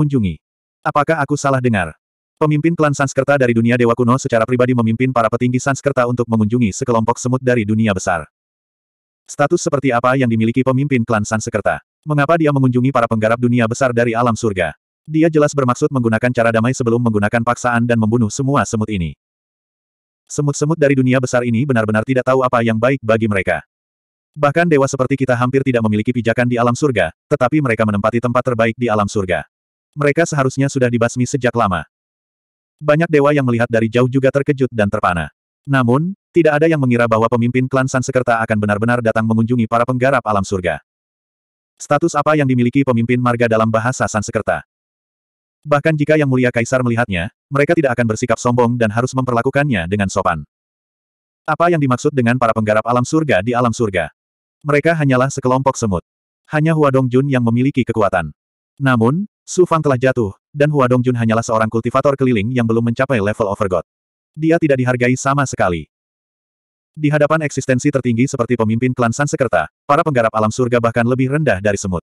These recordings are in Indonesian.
mengunjungi. Apakah aku salah dengar? Pemimpin klan Sanskerta dari dunia Dewa Kuno secara pribadi memimpin para petinggi Sanskerta untuk mengunjungi sekelompok semut dari dunia besar. Status seperti apa yang dimiliki pemimpin klan Sanskerta? Mengapa dia mengunjungi para penggarap dunia besar dari alam surga? Dia jelas bermaksud menggunakan cara damai sebelum menggunakan paksaan dan membunuh semua semut ini. Semut-semut dari dunia besar ini benar-benar tidak tahu apa yang baik bagi mereka. Bahkan dewa seperti kita hampir tidak memiliki pijakan di alam surga, tetapi mereka menempati tempat terbaik di alam surga. Mereka seharusnya sudah dibasmi sejak lama. Banyak dewa yang melihat dari jauh juga terkejut dan terpana. Namun, tidak ada yang mengira bahwa pemimpin klan Sansekerta akan benar-benar datang mengunjungi para penggarap alam surga. Status apa yang dimiliki pemimpin marga dalam bahasa Sansekerta? Bahkan jika Yang Mulia Kaisar melihatnya, mereka tidak akan bersikap sombong dan harus memperlakukannya dengan sopan. Apa yang dimaksud dengan para penggarap alam surga di alam surga? Mereka hanyalah sekelompok semut. Hanya Hua Dongjun yang memiliki kekuatan. Namun, Su Fang telah jatuh, dan Hua Dongjun hanyalah seorang kultivator keliling yang belum mencapai level overgod. Dia tidak dihargai sama sekali. Di hadapan eksistensi tertinggi seperti pemimpin klan Sansekerta, para penggarap alam surga bahkan lebih rendah dari semut.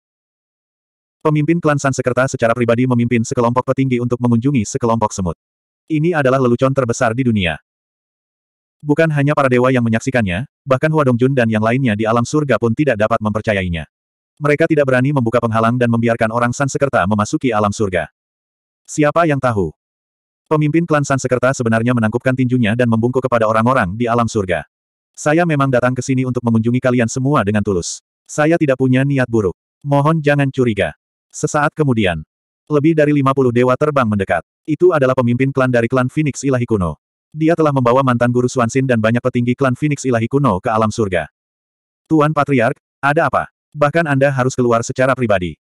Pemimpin klan Sansekerta secara pribadi memimpin sekelompok petinggi untuk mengunjungi sekelompok semut. Ini adalah lelucon terbesar di dunia. Bukan hanya para dewa yang menyaksikannya, bahkan Hua Dongjun dan yang lainnya di alam surga pun tidak dapat mempercayainya. Mereka tidak berani membuka penghalang dan membiarkan orang Sansekerta memasuki alam surga. Siapa yang tahu? Pemimpin klan Sansekerta sebenarnya menangkupkan tinjunya dan membungkuk kepada orang-orang di alam surga. Saya memang datang ke sini untuk mengunjungi kalian semua dengan tulus. Saya tidak punya niat buruk. Mohon jangan curiga. Sesaat kemudian, lebih dari 50 dewa terbang mendekat. Itu adalah pemimpin klan dari klan Phoenix Ilahi Kuno. Dia telah membawa mantan guru Swansin dan banyak petinggi klan Phoenix Ilahi Kuno ke alam surga. Tuan Patriark, ada apa? Bahkan Anda harus keluar secara pribadi.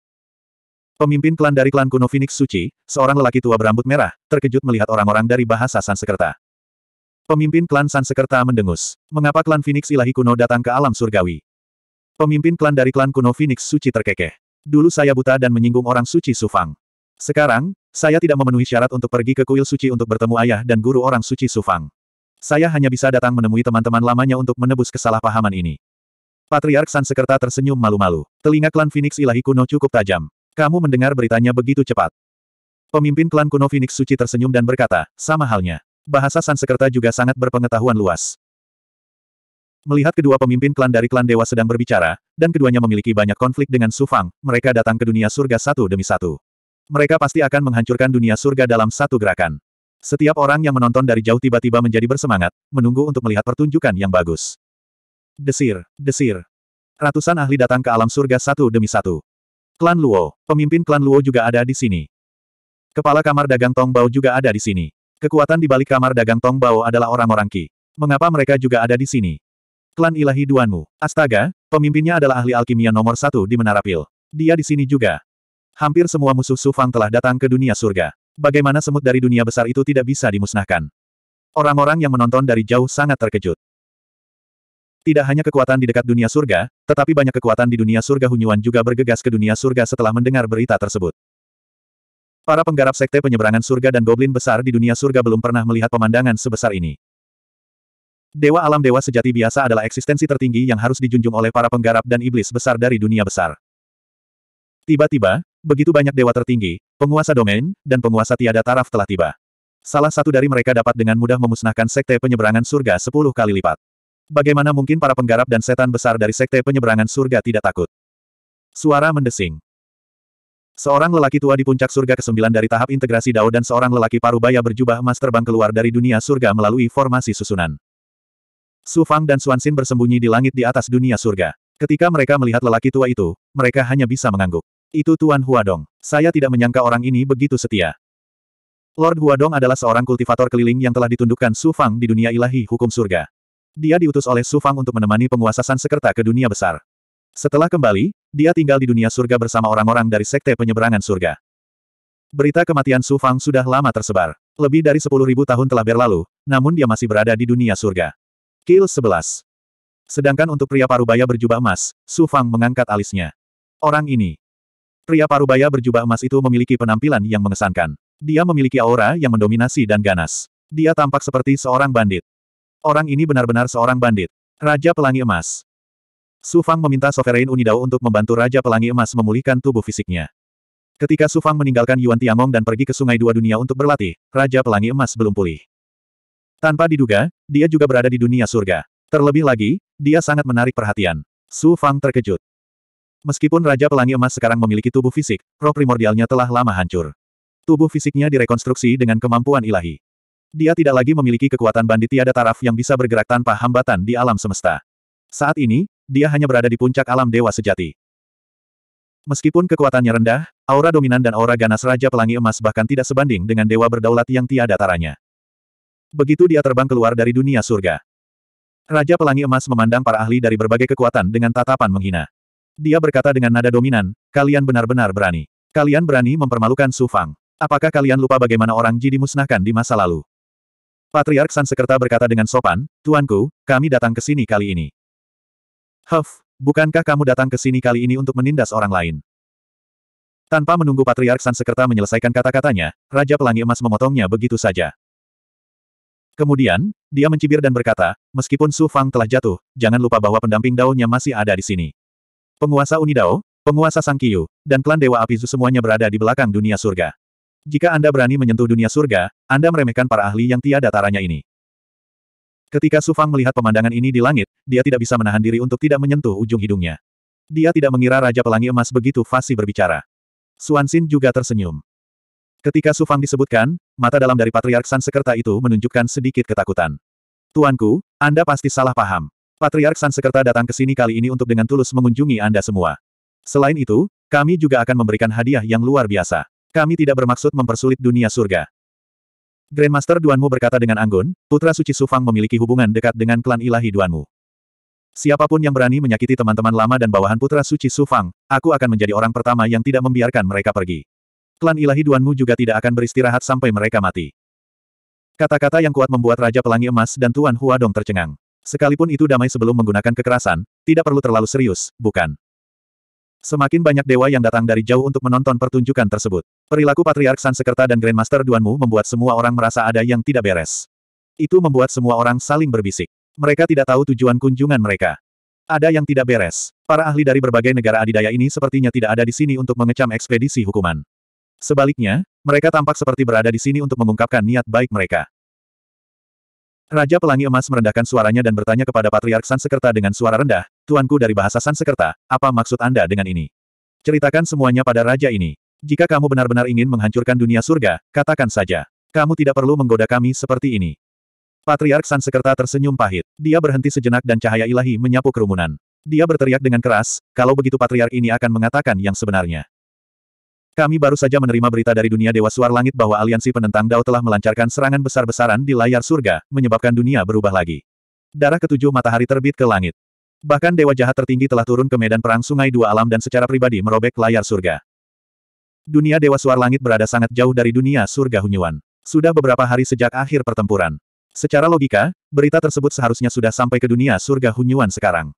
Pemimpin klan dari klan kuno Phoenix Suci, seorang lelaki tua berambut merah, terkejut melihat orang-orang dari bahasa Sansekerta. Pemimpin klan Sansekerta mendengus. Mengapa klan Phoenix ilahi kuno datang ke alam surgawi? Pemimpin klan dari klan kuno Phoenix Suci terkekeh. Dulu saya buta dan menyinggung orang suci Sufang. Sekarang, saya tidak memenuhi syarat untuk pergi ke kuil suci untuk bertemu ayah dan guru orang suci Sufang. Saya hanya bisa datang menemui teman-teman lamanya untuk menebus kesalahpahaman ini. Patriark Sansekerta tersenyum malu-malu. Telinga klan Phoenix ilahi kuno cukup tajam. Kamu mendengar beritanya begitu cepat. Pemimpin klan kuno Phoenix Suci tersenyum dan berkata, sama halnya. Bahasa Sansekerta juga sangat berpengetahuan luas. Melihat kedua pemimpin klan dari klan dewa sedang berbicara, dan keduanya memiliki banyak konflik dengan Su Fang, mereka datang ke dunia surga satu demi satu. Mereka pasti akan menghancurkan dunia surga dalam satu gerakan. Setiap orang yang menonton dari jauh tiba-tiba menjadi bersemangat, menunggu untuk melihat pertunjukan yang bagus. Desir, desir. Ratusan ahli datang ke alam surga satu demi satu. Klan Luo, pemimpin klan Luo juga ada di sini. Kepala kamar dagang Tong Bao juga ada di sini. Kekuatan di balik kamar dagang Tong Bao adalah orang-orang Ki. Mengapa mereka juga ada di sini? Klan ilahi Duanmu. Astaga, pemimpinnya adalah ahli alkimia nomor satu di Menara Pil. Dia di sini juga. Hampir semua musuh Su Fang telah datang ke dunia surga. Bagaimana semut dari dunia besar itu tidak bisa dimusnahkan? Orang-orang yang menonton dari jauh sangat terkejut. Tidak hanya kekuatan di dekat dunia surga, tetapi banyak kekuatan di dunia surga Hunyuan juga bergegas ke dunia surga setelah mendengar berita tersebut. Para penggarap sekte penyeberangan surga dan goblin besar di dunia surga belum pernah melihat pemandangan sebesar ini. Dewa alam dewa sejati biasa adalah eksistensi tertinggi yang harus dijunjung oleh para penggarap dan iblis besar dari dunia besar. Tiba-tiba, begitu banyak dewa tertinggi, penguasa domain, dan penguasa tiada taraf telah tiba. Salah satu dari mereka dapat dengan mudah memusnahkan sekte penyeberangan surga sepuluh kali lipat. Bagaimana mungkin para penggarap dan setan besar dari sekte penyeberangan surga tidak takut? Suara mendesing. Seorang lelaki tua di puncak surga ke-9 dari tahap integrasi Dao dan seorang lelaki parubaya berjubah emas terbang keluar dari dunia surga melalui formasi susunan. Su Fang dan Xuan Xin bersembunyi di langit di atas dunia surga. Ketika mereka melihat lelaki tua itu, mereka hanya bisa mengangguk. Itu Tuan Huadong. Saya tidak menyangka orang ini begitu setia. Lord Huadong adalah seorang kultivator keliling yang telah ditundukkan Su Fang di dunia ilahi hukum surga. Dia diutus oleh Su Fang untuk menemani penguasa San Sekerta ke dunia besar. Setelah kembali, dia tinggal di dunia surga bersama orang-orang dari Sekte Penyeberangan Surga. Berita kematian Su Fang sudah lama tersebar. Lebih dari 10.000 tahun telah berlalu, namun dia masih berada di dunia surga. Kill 11. Sedangkan untuk pria parubaya berjubah emas, Su Fang mengangkat alisnya. Orang ini. Pria parubaya berjubah emas itu memiliki penampilan yang mengesankan. Dia memiliki aura yang mendominasi dan ganas. Dia tampak seperti seorang bandit. Orang ini benar-benar seorang bandit. Raja Pelangi Emas. Su Fang meminta Sovereign Unidao untuk membantu Raja Pelangi Emas memulihkan tubuh fisiknya. Ketika Su Fang meninggalkan Yuan Tiangong dan pergi ke Sungai Dua Dunia untuk berlatih, Raja Pelangi Emas belum pulih. Tanpa diduga, dia juga berada di dunia surga. Terlebih lagi, dia sangat menarik perhatian. Su Fang terkejut. Meskipun Raja Pelangi Emas sekarang memiliki tubuh fisik, roh primordialnya telah lama hancur. Tubuh fisiknya direkonstruksi dengan kemampuan ilahi. Dia tidak lagi memiliki kekuatan bandit tiada taraf yang bisa bergerak tanpa hambatan di alam semesta. Saat ini, dia hanya berada di puncak alam dewa sejati. Meskipun kekuatannya rendah, aura dominan dan aura ganas Raja Pelangi Emas bahkan tidak sebanding dengan dewa berdaulat yang tiada taranya. Begitu dia terbang keluar dari dunia surga. Raja Pelangi Emas memandang para ahli dari berbagai kekuatan dengan tatapan menghina. Dia berkata dengan nada dominan, kalian benar-benar berani. Kalian berani mempermalukan Su Fang. Apakah kalian lupa bagaimana orang Ji dimusnahkan di masa lalu? Patriark Sansekerta berkata dengan sopan, Tuanku, kami datang ke sini kali ini. Huff, bukankah kamu datang ke sini kali ini untuk menindas orang lain? Tanpa menunggu Patriark Sansekerta menyelesaikan kata-katanya, Raja Pelangi Emas memotongnya begitu saja. Kemudian, dia mencibir dan berkata, meskipun Su Fang telah jatuh, jangan lupa bahwa pendamping daunnya masih ada di sini. Penguasa Unidao, penguasa Sang Kiyu, dan klan Dewa Apizu semuanya berada di belakang dunia surga. Jika Anda berani menyentuh dunia surga, Anda meremehkan para ahli yang tiada taranya ini. Ketika Sufang melihat pemandangan ini di langit, dia tidak bisa menahan diri untuk tidak menyentuh ujung hidungnya. Dia tidak mengira Raja Pelangi Emas begitu fasih berbicara. Suan Xin juga tersenyum. Ketika Sufang disebutkan, mata dalam dari Patriark San Sekerta itu menunjukkan sedikit ketakutan. Tuanku, Anda pasti salah paham. Patriark San Sekerta datang ke sini kali ini untuk dengan tulus mengunjungi Anda semua. Selain itu, kami juga akan memberikan hadiah yang luar biasa. Kami tidak bermaksud mempersulit dunia surga. Grandmaster Duanmu berkata dengan anggun, Putra Suci Sufang memiliki hubungan dekat dengan klan ilahi Duanmu. Siapapun yang berani menyakiti teman-teman lama dan bawahan Putra Suci Sufang, aku akan menjadi orang pertama yang tidak membiarkan mereka pergi. Klan ilahi Duanmu juga tidak akan beristirahat sampai mereka mati. Kata-kata yang kuat membuat Raja Pelangi Emas dan Tuan Huadong tercengang. Sekalipun itu damai sebelum menggunakan kekerasan, tidak perlu terlalu serius, bukan? Semakin banyak dewa yang datang dari jauh untuk menonton pertunjukan tersebut. Perilaku Patriark Sansekerta dan Grandmaster Duanmu membuat semua orang merasa ada yang tidak beres. Itu membuat semua orang saling berbisik. Mereka tidak tahu tujuan kunjungan mereka. Ada yang tidak beres. Para ahli dari berbagai negara adidaya ini sepertinya tidak ada di sini untuk mengecam ekspedisi hukuman. Sebaliknya, mereka tampak seperti berada di sini untuk mengungkapkan niat baik mereka. Raja Pelangi Emas merendahkan suaranya dan bertanya kepada Patriark Sansekerta dengan suara rendah, Tuanku dari bahasa Sansekerta, apa maksud Anda dengan ini? Ceritakan semuanya pada raja ini. Jika kamu benar-benar ingin menghancurkan dunia surga, katakan saja. Kamu tidak perlu menggoda kami seperti ini. Patriark Sansekerta tersenyum pahit. Dia berhenti sejenak dan cahaya ilahi menyapu kerumunan. Dia berteriak dengan keras, kalau begitu patriark ini akan mengatakan yang sebenarnya. Kami baru saja menerima berita dari dunia Dewa Suar Langit bahwa aliansi penentang Dao telah melancarkan serangan besar-besaran di layar surga, menyebabkan dunia berubah lagi. Darah ketujuh matahari terbit ke langit. Bahkan Dewa Jahat tertinggi telah turun ke medan perang sungai dua alam dan secara pribadi merobek layar surga. Dunia Dewa Suar Langit berada sangat jauh dari dunia surga Hunyuan. Sudah beberapa hari sejak akhir pertempuran. Secara logika, berita tersebut seharusnya sudah sampai ke dunia surga Hunyuan sekarang.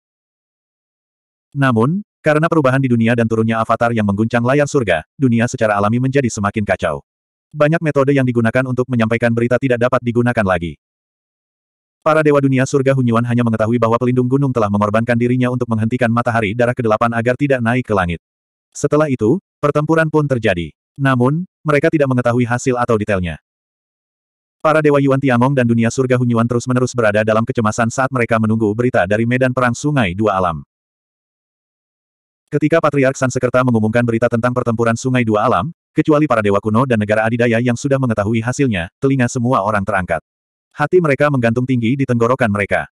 Namun, karena perubahan di dunia dan turunnya avatar yang mengguncang layar surga, dunia secara alami menjadi semakin kacau. Banyak metode yang digunakan untuk menyampaikan berita tidak dapat digunakan lagi. Para dewa dunia surga Hunyuan hanya mengetahui bahwa pelindung gunung telah mengorbankan dirinya untuk menghentikan matahari darah ke-8 agar tidak naik ke langit. Setelah itu, pertempuran pun terjadi. Namun, mereka tidak mengetahui hasil atau detailnya. Para Dewa Yuan Tiamong dan dunia surga Hunyuan terus-menerus berada dalam kecemasan saat mereka menunggu berita dari medan perang Sungai Dua Alam. Ketika Patriark Sansekerta mengumumkan berita tentang pertempuran Sungai Dua Alam, kecuali para dewa kuno dan negara adidaya yang sudah mengetahui hasilnya, telinga semua orang terangkat. Hati mereka menggantung tinggi di tenggorokan mereka.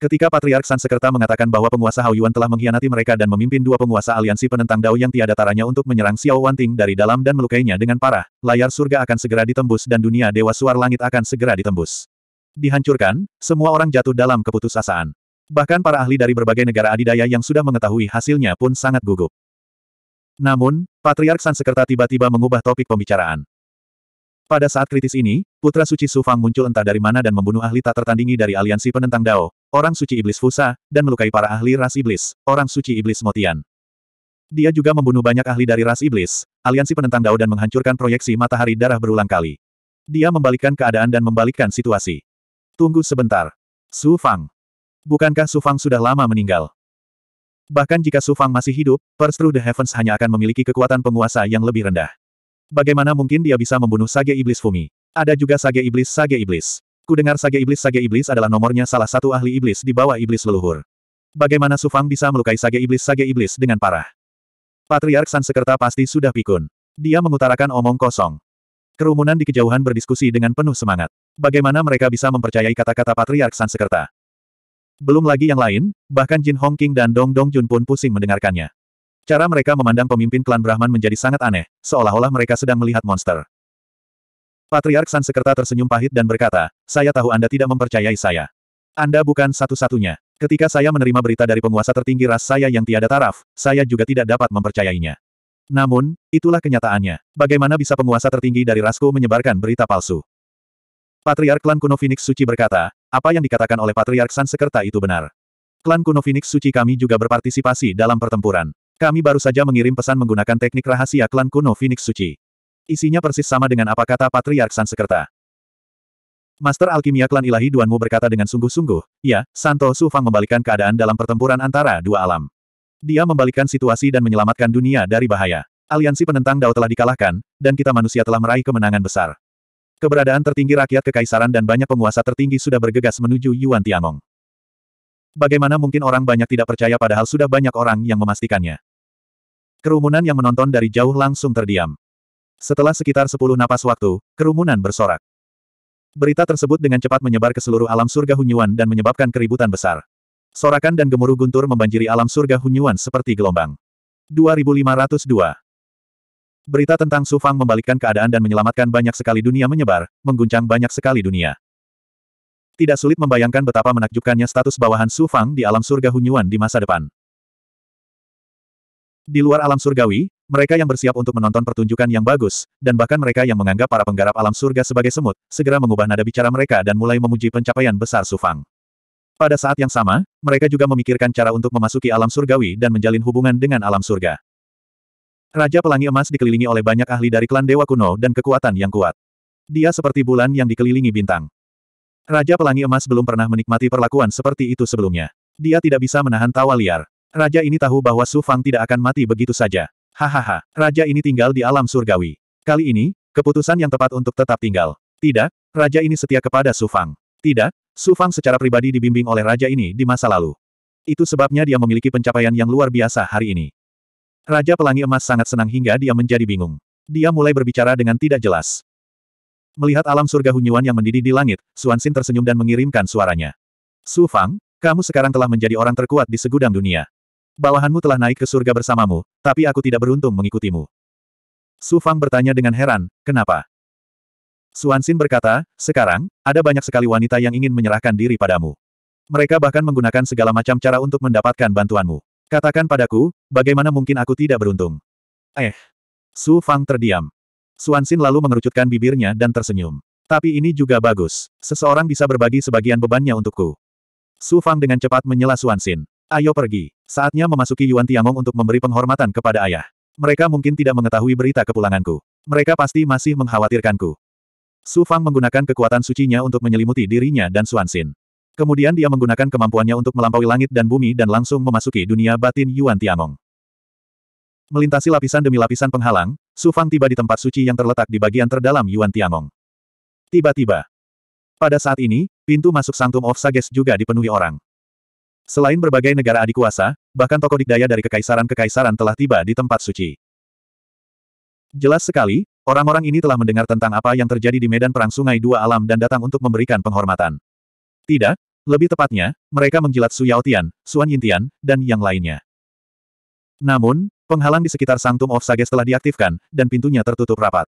Ketika Patriark San sekerta mengatakan bahwa penguasa Yuan telah mengkhianati mereka dan memimpin dua penguasa aliansi penentang Dao yang tiada taranya untuk menyerang Xiao Wanting dari dalam dan melukainya dengan parah, layar surga akan segera ditembus dan dunia dewa suar langit akan segera ditembus. Dihancurkan, semua orang jatuh dalam keputusasaan. Bahkan para ahli dari berbagai negara adidaya yang sudah mengetahui hasilnya pun sangat gugup. Namun, Patriark San sekerta tiba-tiba mengubah topik pembicaraan. Pada saat kritis ini, Putra Suci Sufang muncul entah dari mana dan membunuh ahli tak tertandingi dari aliansi penentang Dao, orang suci iblis Fusa, dan melukai para ahli ras iblis, orang suci iblis Motian. Dia juga membunuh banyak ahli dari ras iblis, aliansi penentang Dao dan menghancurkan proyeksi matahari darah berulang kali. Dia membalikkan keadaan dan membalikkan situasi. Tunggu sebentar. Su Fang. Bukankah Su Fang sudah lama meninggal? Bahkan jika Su Fang masih hidup, First Through the Heavens hanya akan memiliki kekuatan penguasa yang lebih rendah. Bagaimana mungkin dia bisa membunuh Sage Iblis Fumi? Ada juga Sage Iblis Sage Iblis. Ku dengar Sage Iblis Sage Iblis adalah nomornya salah satu ahli iblis di bawah iblis leluhur. Bagaimana Sufang bisa melukai Sage Iblis Sage Iblis dengan parah? Patriark Sansekerta pasti sudah pikun. Dia mengutarakan omong kosong. Kerumunan di kejauhan berdiskusi dengan penuh semangat. Bagaimana mereka bisa mempercayai kata-kata Patriark Sansekerta? Belum lagi yang lain, bahkan Jin Hong King dan Dong Dong Jun pun pusing mendengarkannya. Cara mereka memandang pemimpin klan Brahman menjadi sangat aneh, seolah-olah mereka sedang melihat monster. Patriark Sansekerta tersenyum pahit dan berkata, saya tahu Anda tidak mempercayai saya. Anda bukan satu-satunya. Ketika saya menerima berita dari penguasa tertinggi ras saya yang tiada taraf, saya juga tidak dapat mempercayainya. Namun, itulah kenyataannya. Bagaimana bisa penguasa tertinggi dari rasku menyebarkan berita palsu? Patriark klan kuno Phoenix Suci berkata, apa yang dikatakan oleh Patriark Sansekerta itu benar. Klan kuno Phoenix Suci kami juga berpartisipasi dalam pertempuran. Kami baru saja mengirim pesan menggunakan teknik rahasia klan kuno Phoenix Suci. Isinya persis sama dengan apa kata Patriark Sansekerta. Master Alkimia Klan Ilahi Duanmu berkata dengan sungguh-sungguh, ya, Santo Su Fang membalikan keadaan dalam pertempuran antara dua alam. Dia membalikan situasi dan menyelamatkan dunia dari bahaya. Aliansi penentang Dao telah dikalahkan, dan kita manusia telah meraih kemenangan besar. Keberadaan tertinggi rakyat kekaisaran dan banyak penguasa tertinggi sudah bergegas menuju Yuan Tiangong. Bagaimana mungkin orang banyak tidak percaya padahal sudah banyak orang yang memastikannya. Kerumunan yang menonton dari jauh langsung terdiam. Setelah sekitar 10 napas waktu, kerumunan bersorak. Berita tersebut dengan cepat menyebar ke seluruh alam surga Hunyuan dan menyebabkan keributan besar. Sorakan dan gemuruh guntur membanjiri alam surga Hunyuan seperti gelombang. 2502 Berita tentang Su Fang membalikkan keadaan dan menyelamatkan banyak sekali dunia menyebar, mengguncang banyak sekali dunia. Tidak sulit membayangkan betapa menakjubkannya status bawahan Su Fang di alam surga Hunyuan di masa depan. Di luar alam surgawi, mereka yang bersiap untuk menonton pertunjukan yang bagus, dan bahkan mereka yang menganggap para penggarap alam surga sebagai semut, segera mengubah nada bicara mereka dan mulai memuji pencapaian besar Sufang. Pada saat yang sama, mereka juga memikirkan cara untuk memasuki alam surgawi dan menjalin hubungan dengan alam surga. Raja Pelangi Emas dikelilingi oleh banyak ahli dari klan Dewa Kuno dan kekuatan yang kuat. Dia seperti bulan yang dikelilingi bintang. Raja Pelangi Emas belum pernah menikmati perlakuan seperti itu sebelumnya. Dia tidak bisa menahan tawa liar. Raja ini tahu bahwa Su Fang tidak akan mati begitu saja. Hahaha, raja ini tinggal di alam surgawi. Kali ini, keputusan yang tepat untuk tetap tinggal. Tidak, raja ini setia kepada Su Fang. Tidak, Su Fang secara pribadi dibimbing oleh raja ini di masa lalu. Itu sebabnya dia memiliki pencapaian yang luar biasa hari ini. Raja Pelangi Emas sangat senang hingga dia menjadi bingung. Dia mulai berbicara dengan tidak jelas. Melihat alam surga Hunyuan yang mendidih di langit, Suansin tersenyum dan mengirimkan suaranya. Su Fang, kamu sekarang telah menjadi orang terkuat di segudang dunia. Bawahanmu telah naik ke surga bersamamu, tapi aku tidak beruntung mengikutimu. Su Fang bertanya dengan heran, kenapa? Suansin berkata, sekarang, ada banyak sekali wanita yang ingin menyerahkan diri padamu. Mereka bahkan menggunakan segala macam cara untuk mendapatkan bantuanmu. Katakan padaku, bagaimana mungkin aku tidak beruntung? Eh. Su Fang terdiam. Suansin lalu mengerucutkan bibirnya dan tersenyum. Tapi ini juga bagus. Seseorang bisa berbagi sebagian bebannya untukku. Su Fang dengan cepat menyela Suansin. Ayo pergi. Saatnya memasuki Yuan Tiangong untuk memberi penghormatan kepada ayah. Mereka mungkin tidak mengetahui berita kepulanganku. Mereka pasti masih mengkhawatirkanku. Su Fang menggunakan kekuatan sucinya untuk menyelimuti dirinya dan Xin. Kemudian dia menggunakan kemampuannya untuk melampaui langit dan bumi dan langsung memasuki dunia batin Yuan Tiangong. Melintasi lapisan demi lapisan penghalang, Su Fang tiba di tempat suci yang terletak di bagian terdalam Yuan Tiangong. Tiba-tiba. Pada saat ini, pintu masuk Sanctum of Sages juga dipenuhi orang. Selain berbagai negara adik kuasa, bahkan tokoh dikdaya dari kekaisaran-kekaisaran telah tiba di tempat suci. Jelas sekali, orang-orang ini telah mendengar tentang apa yang terjadi di medan perang sungai dua alam dan datang untuk memberikan penghormatan. Tidak, lebih tepatnya, mereka menjilat Su Yao Tian, Suan Yintian, dan yang lainnya. Namun, penghalang di sekitar Sanctum of Sages telah diaktifkan, dan pintunya tertutup rapat.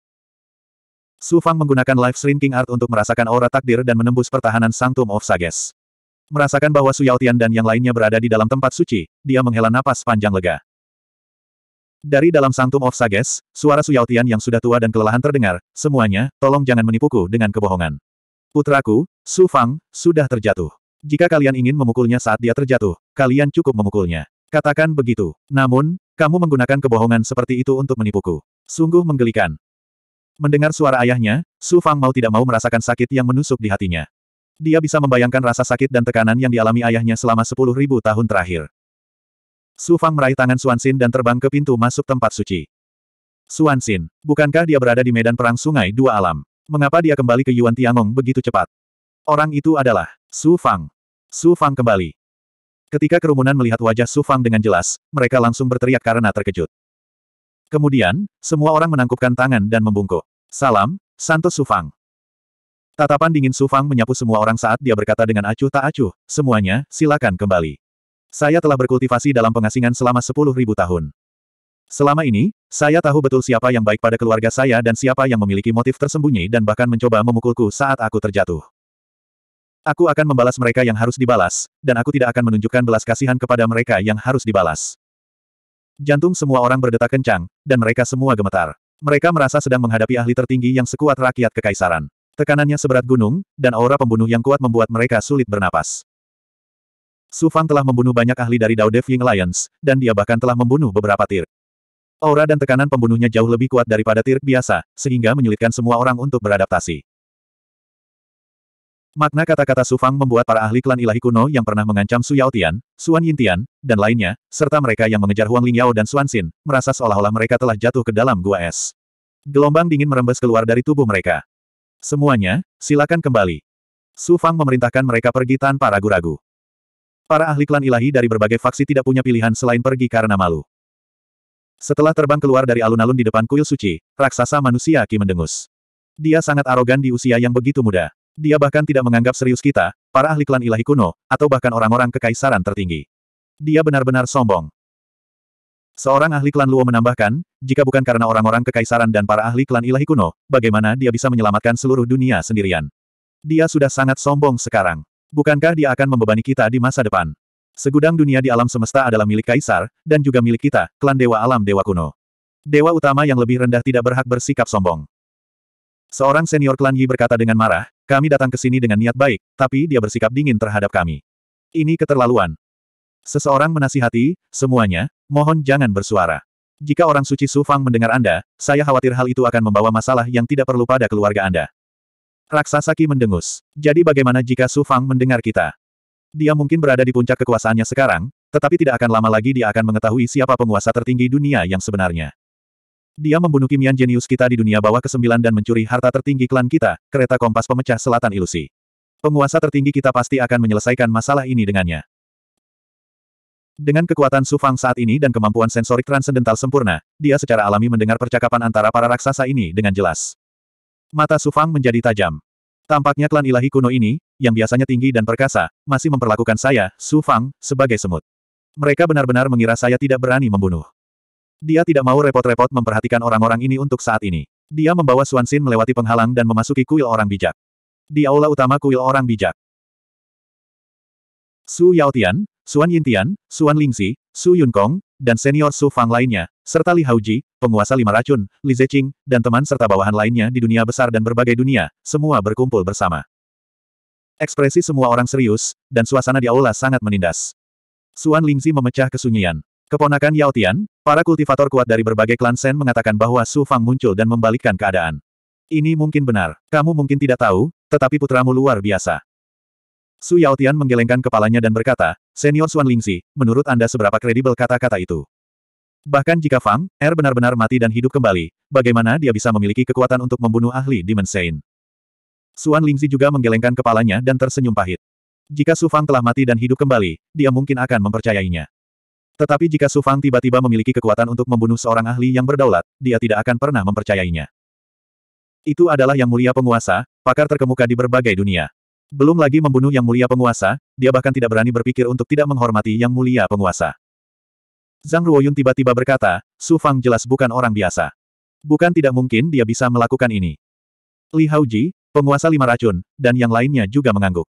Su Fang menggunakan Life Shrinking Art untuk merasakan aura takdir dan menembus pertahanan Sanctum of Sages. Merasakan bahwa Su Yaotian dan yang lainnya berada di dalam tempat suci, dia menghela napas panjang lega. Dari dalam sangtum of Sages, suara Su Yaotian yang sudah tua dan kelelahan terdengar, semuanya, tolong jangan menipuku dengan kebohongan. Putraku, Su Fang, sudah terjatuh. Jika kalian ingin memukulnya saat dia terjatuh, kalian cukup memukulnya. Katakan begitu. Namun, kamu menggunakan kebohongan seperti itu untuk menipuku. Sungguh menggelikan. Mendengar suara ayahnya, Su Fang mau tidak mau merasakan sakit yang menusuk di hatinya. Dia bisa membayangkan rasa sakit dan tekanan yang dialami ayahnya selama sepuluh ribu tahun terakhir. Su Fang meraih tangan Xin dan terbang ke pintu masuk tempat suci. Xin, bukankah dia berada di medan perang sungai dua alam? Mengapa dia kembali ke Yuan Tiangong begitu cepat? Orang itu adalah Su Fang. Su Fang kembali. Ketika kerumunan melihat wajah Su Fang dengan jelas, mereka langsung berteriak karena terkejut. Kemudian, semua orang menangkupkan tangan dan membungkuk. Salam, Santo Su Fang. Tatapan dingin Su Fang menyapu semua orang saat dia berkata dengan acuh tak acuh, semuanya, silakan kembali. Saya telah berkultivasi dalam pengasingan selama sepuluh ribu tahun. Selama ini, saya tahu betul siapa yang baik pada keluarga saya dan siapa yang memiliki motif tersembunyi dan bahkan mencoba memukulku saat aku terjatuh. Aku akan membalas mereka yang harus dibalas, dan aku tidak akan menunjukkan belas kasihan kepada mereka yang harus dibalas. Jantung semua orang berdetak kencang, dan mereka semua gemetar. Mereka merasa sedang menghadapi ahli tertinggi yang sekuat rakyat kekaisaran. Tekanannya seberat gunung, dan aura pembunuh yang kuat membuat mereka sulit bernapas. Su Fang telah membunuh banyak ahli dari Dao Devying Alliance, dan dia bahkan telah membunuh beberapa tir. Aura dan tekanan pembunuhnya jauh lebih kuat daripada tir biasa, sehingga menyulitkan semua orang untuk beradaptasi. Makna kata-kata Su Fang membuat para ahli klan ilahi kuno yang pernah mengancam Su Yao Tian, Suan Yintian, dan lainnya, serta mereka yang mengejar Huang Yao dan Suan Xin, merasa seolah-olah mereka telah jatuh ke dalam gua es. Gelombang dingin merembes keluar dari tubuh mereka. Semuanya, silakan kembali. Su Fang memerintahkan mereka pergi tanpa ragu-ragu. Para ahli klan ilahi dari berbagai faksi tidak punya pilihan selain pergi karena malu. Setelah terbang keluar dari alun-alun di depan kuil suci, raksasa manusia Ki mendengus. Dia sangat arogan di usia yang begitu muda. Dia bahkan tidak menganggap serius kita, para ahli klan ilahi kuno, atau bahkan orang-orang kekaisaran tertinggi. Dia benar-benar sombong. Seorang ahli klan Luo menambahkan, jika bukan karena orang-orang kekaisaran dan para ahli klan ilahi kuno, bagaimana dia bisa menyelamatkan seluruh dunia sendirian? Dia sudah sangat sombong sekarang. Bukankah dia akan membebani kita di masa depan? Segudang dunia di alam semesta adalah milik kaisar, dan juga milik kita, klan dewa alam dewa kuno. Dewa utama yang lebih rendah tidak berhak bersikap sombong. Seorang senior klan Yi berkata dengan marah, kami datang ke sini dengan niat baik, tapi dia bersikap dingin terhadap kami. Ini keterlaluan. Seseorang menasihati, semuanya, Mohon jangan bersuara. Jika orang suci Su Fang mendengar Anda, saya khawatir hal itu akan membawa masalah yang tidak perlu pada keluarga Anda. Raksasa Ki mendengus. Jadi bagaimana jika Su Fang mendengar kita? Dia mungkin berada di puncak kekuasaannya sekarang, tetapi tidak akan lama lagi dia akan mengetahui siapa penguasa tertinggi dunia yang sebenarnya. Dia membunuh kimian jenius kita di dunia bawah ke-9 dan mencuri harta tertinggi klan kita, kereta kompas pemecah selatan ilusi. Penguasa tertinggi kita pasti akan menyelesaikan masalah ini dengannya. Dengan kekuatan Su Fang saat ini dan kemampuan sensorik transendental sempurna, dia secara alami mendengar percakapan antara para raksasa ini dengan jelas. Mata Su Fang menjadi tajam. Tampaknya klan ilahi kuno ini, yang biasanya tinggi dan perkasa, masih memperlakukan saya, Su Fang, sebagai semut. Mereka benar-benar mengira saya tidak berani membunuh. Dia tidak mau repot-repot memperhatikan orang-orang ini untuk saat ini. Dia membawa Suan Xin melewati penghalang dan memasuki kuil orang bijak. Di aula utama kuil orang bijak. Su Yaotian, Suan Yintian, Suan Lingzi, Su Yunkong, dan senior Su Fang lainnya, serta Li Haoji, penguasa lima racun, Li Zeqing, dan teman serta bawahan lainnya di dunia besar dan berbagai dunia, semua berkumpul bersama. Ekspresi semua orang serius, dan suasana di aula sangat menindas. Suan Lingzi memecah kesunyian. Keponakan Yao Tian, para kultivator kuat dari berbagai klan Sen mengatakan bahwa Su Fang muncul dan membalikkan keadaan. Ini mungkin benar. Kamu mungkin tidak tahu, tetapi putramu luar biasa. Su Yao Tian menggelengkan kepalanya dan berkata, Senior Xuan Lingzi, menurut Anda seberapa kredibel kata-kata itu? Bahkan jika Fang, Er benar-benar mati dan hidup kembali, bagaimana dia bisa memiliki kekuatan untuk membunuh ahli Demon Saint? Xuan Lingzi juga menggelengkan kepalanya dan tersenyum pahit. Jika Su Fang telah mati dan hidup kembali, dia mungkin akan mempercayainya. Tetapi jika Su Fang tiba-tiba memiliki kekuatan untuk membunuh seorang ahli yang berdaulat, dia tidak akan pernah mempercayainya. Itu adalah yang mulia penguasa, pakar terkemuka di berbagai dunia. Belum lagi membunuh yang mulia penguasa, dia bahkan tidak berani berpikir untuk tidak menghormati yang mulia penguasa. Zhang Ruoyun tiba-tiba berkata, Su Fang jelas bukan orang biasa. Bukan tidak mungkin dia bisa melakukan ini. Li Haoji, penguasa lima racun, dan yang lainnya juga mengangguk.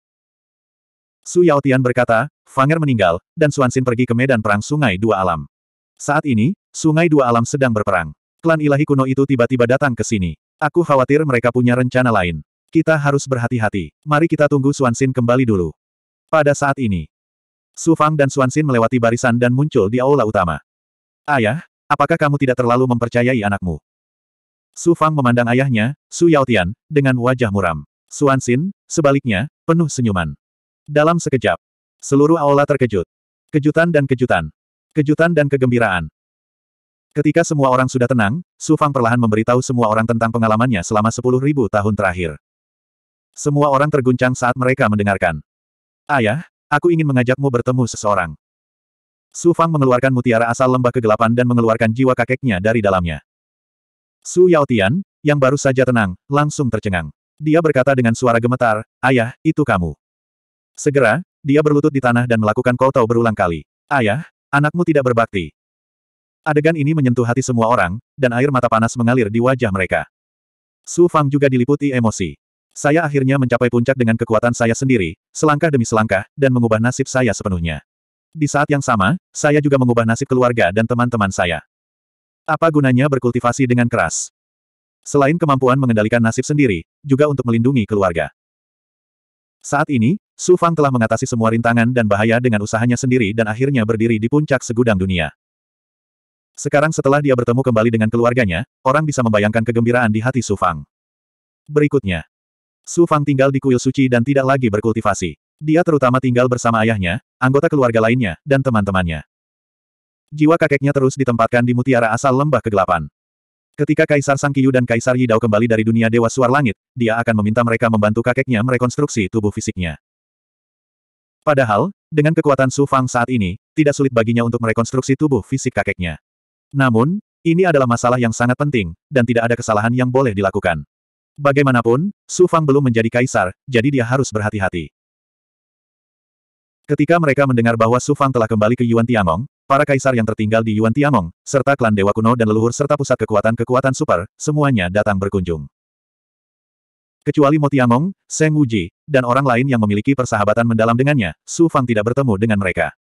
Su Yaotian berkata, Fanger meninggal, dan Suansin pergi ke medan perang Sungai Dua Alam. Saat ini, Sungai Dua Alam sedang berperang. Klan ilahi kuno itu tiba-tiba datang ke sini. Aku khawatir mereka punya rencana lain. Kita harus berhati-hati. Mari kita tunggu Suansin kembali dulu. Pada saat ini, Su Fang dan Suansin melewati barisan dan muncul di aula utama. Ayah, apakah kamu tidak terlalu mempercayai anakmu? Su Fang memandang ayahnya, Su Yaotian, dengan wajah muram. Suansin, sebaliknya, penuh senyuman. Dalam sekejap, seluruh aula terkejut. Kejutan dan kejutan. Kejutan dan kegembiraan. Ketika semua orang sudah tenang, Su Fang perlahan memberitahu semua orang tentang pengalamannya selama sepuluh ribu tahun terakhir. Semua orang terguncang saat mereka mendengarkan. Ayah, aku ingin mengajakmu bertemu seseorang. Su Fang mengeluarkan mutiara asal lembah kegelapan dan mengeluarkan jiwa kakeknya dari dalamnya. Su Yao Tian yang baru saja tenang, langsung tercengang. Dia berkata dengan suara gemetar, Ayah, itu kamu. Segera, dia berlutut di tanah dan melakukan koltau berulang kali. Ayah, anakmu tidak berbakti. Adegan ini menyentuh hati semua orang, dan air mata panas mengalir di wajah mereka. Su Fang juga diliputi emosi. Saya akhirnya mencapai puncak dengan kekuatan saya sendiri, selangkah demi selangkah, dan mengubah nasib saya sepenuhnya. Di saat yang sama, saya juga mengubah nasib keluarga dan teman-teman saya. Apa gunanya berkultivasi dengan keras? Selain kemampuan mengendalikan nasib sendiri, juga untuk melindungi keluarga. Saat ini, Su Fang telah mengatasi semua rintangan dan bahaya dengan usahanya sendiri dan akhirnya berdiri di puncak segudang dunia. Sekarang setelah dia bertemu kembali dengan keluarganya, orang bisa membayangkan kegembiraan di hati Su Fang. Berikutnya. Su Fang tinggal di kuil suci dan tidak lagi berkultivasi. Dia terutama tinggal bersama ayahnya, anggota keluarga lainnya, dan teman-temannya. Jiwa kakeknya terus ditempatkan di mutiara asal lembah kegelapan. Ketika Kaisar Sang Kiyu dan Kaisar Yidao kembali dari dunia Dewa Suar Langit, dia akan meminta mereka membantu kakeknya merekonstruksi tubuh fisiknya. Padahal, dengan kekuatan Su Fang saat ini, tidak sulit baginya untuk merekonstruksi tubuh fisik kakeknya. Namun, ini adalah masalah yang sangat penting, dan tidak ada kesalahan yang boleh dilakukan. Bagaimanapun, Su Fang belum menjadi kaisar, jadi dia harus berhati-hati. Ketika mereka mendengar bahwa Su Fang telah kembali ke Yuan Tiangong, para kaisar yang tertinggal di Yuan Tiangong, serta klan dewa kuno dan leluhur serta pusat kekuatan-kekuatan super, semuanya datang berkunjung. Kecuali Mo Tiangong, Seng Wuji, dan orang lain yang memiliki persahabatan mendalam dengannya, Su Fang tidak bertemu dengan mereka.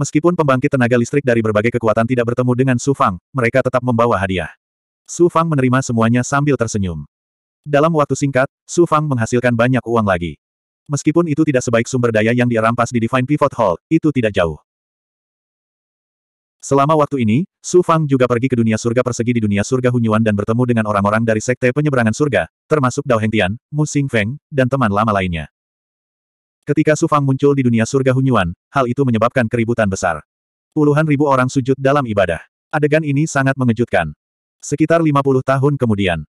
Meskipun pembangkit tenaga listrik dari berbagai kekuatan tidak bertemu dengan Su Fang, mereka tetap membawa hadiah. Su Fang menerima semuanya sambil tersenyum. Dalam waktu singkat, Su Fang menghasilkan banyak uang lagi. Meskipun itu tidak sebaik sumber daya yang dia di Divine Pivot Hall, itu tidak jauh. Selama waktu ini, Su Fang juga pergi ke dunia surga persegi di dunia surga Hunyuan dan bertemu dengan orang-orang dari sekte penyeberangan surga, termasuk Dao Hengtian, Mu Feng, dan teman lama lainnya. Ketika Su Fang muncul di dunia surga Hunyuan, hal itu menyebabkan keributan besar. Puluhan ribu orang sujud dalam ibadah. Adegan ini sangat mengejutkan. Sekitar 50 tahun kemudian.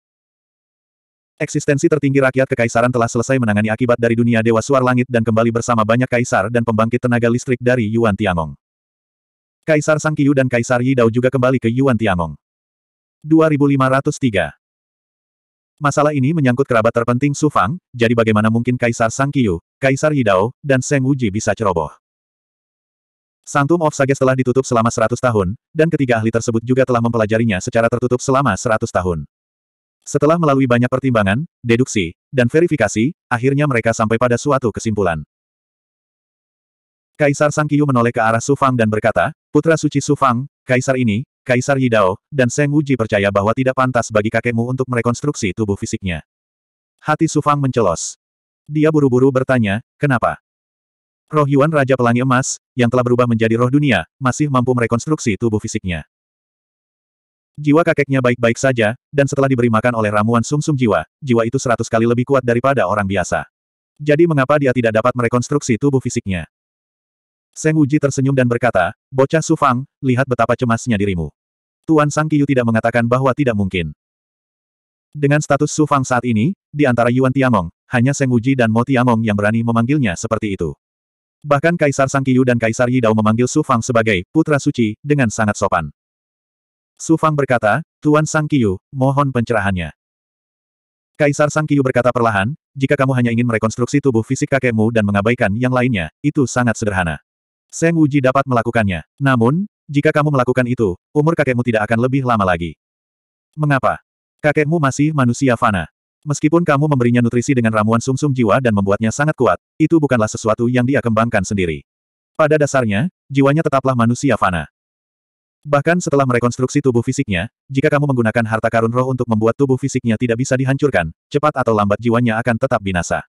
Eksistensi tertinggi rakyat kekaisaran telah selesai menangani akibat dari dunia Dewa Suar Langit dan kembali bersama banyak kaisar dan pembangkit tenaga listrik dari Yuan Tiangong. Kaisar Sang Qiu dan Kaisar Yi Dao juga kembali ke Yuan Tiangong. 2503 Masalah ini menyangkut kerabat terpenting Su Fang, jadi bagaimana mungkin Kaisar Sang Qiu, Kaisar Yi Dao, dan Seng Wuji bisa ceroboh. Sangtum of Sages telah ditutup selama seratus tahun, dan ketiga ahli tersebut juga telah mempelajarinya secara tertutup selama seratus tahun. Setelah melalui banyak pertimbangan, deduksi, dan verifikasi, akhirnya mereka sampai pada suatu kesimpulan. Kaisar Sang Kiyu menoleh ke arah Sufang dan berkata, Putra Suci Sufang, Kaisar ini, Kaisar Yidao, dan Seng Wuji percaya bahwa tidak pantas bagi kakekmu untuk merekonstruksi tubuh fisiknya. Hati Sufang mencelos. Dia buru-buru bertanya, kenapa? Roh Yuan Raja Pelangi Emas, yang telah berubah menjadi roh dunia, masih mampu merekonstruksi tubuh fisiknya. Jiwa kakeknya baik-baik saja, dan setelah diberi makan oleh ramuan sumsum -sum jiwa, jiwa itu seratus kali lebih kuat daripada orang biasa. Jadi mengapa dia tidak dapat merekonstruksi tubuh fisiknya? Seng Uji tersenyum dan berkata, Bocah Sufang, lihat betapa cemasnya dirimu. Tuan Sang Kiyu tidak mengatakan bahwa tidak mungkin. Dengan status Sufang saat ini, di antara Yuan Tiangong, hanya Seng Uji dan Mo Tiangong yang berani memanggilnya seperti itu. Bahkan Kaisar Sang Kiyu dan Kaisar Yidao memanggil Su Fang sebagai putra suci dengan sangat sopan. Su Fang berkata, Tuan Sang Kiyu, mohon pencerahannya. Kaisar Sang Kiyu berkata perlahan, jika kamu hanya ingin merekonstruksi tubuh fisik kakekmu dan mengabaikan yang lainnya, itu sangat sederhana. Seng Wuji dapat melakukannya. Namun, jika kamu melakukan itu, umur kakekmu tidak akan lebih lama lagi. Mengapa? Kakekmu masih manusia fana. Meskipun kamu memberinya nutrisi dengan ramuan sumsum -sum jiwa dan membuatnya sangat kuat, itu bukanlah sesuatu yang dia kembangkan sendiri. Pada dasarnya, jiwanya tetaplah manusia fana. Bahkan setelah merekonstruksi tubuh fisiknya, jika kamu menggunakan harta karun roh untuk membuat tubuh fisiknya tidak bisa dihancurkan, cepat atau lambat jiwanya akan tetap binasa.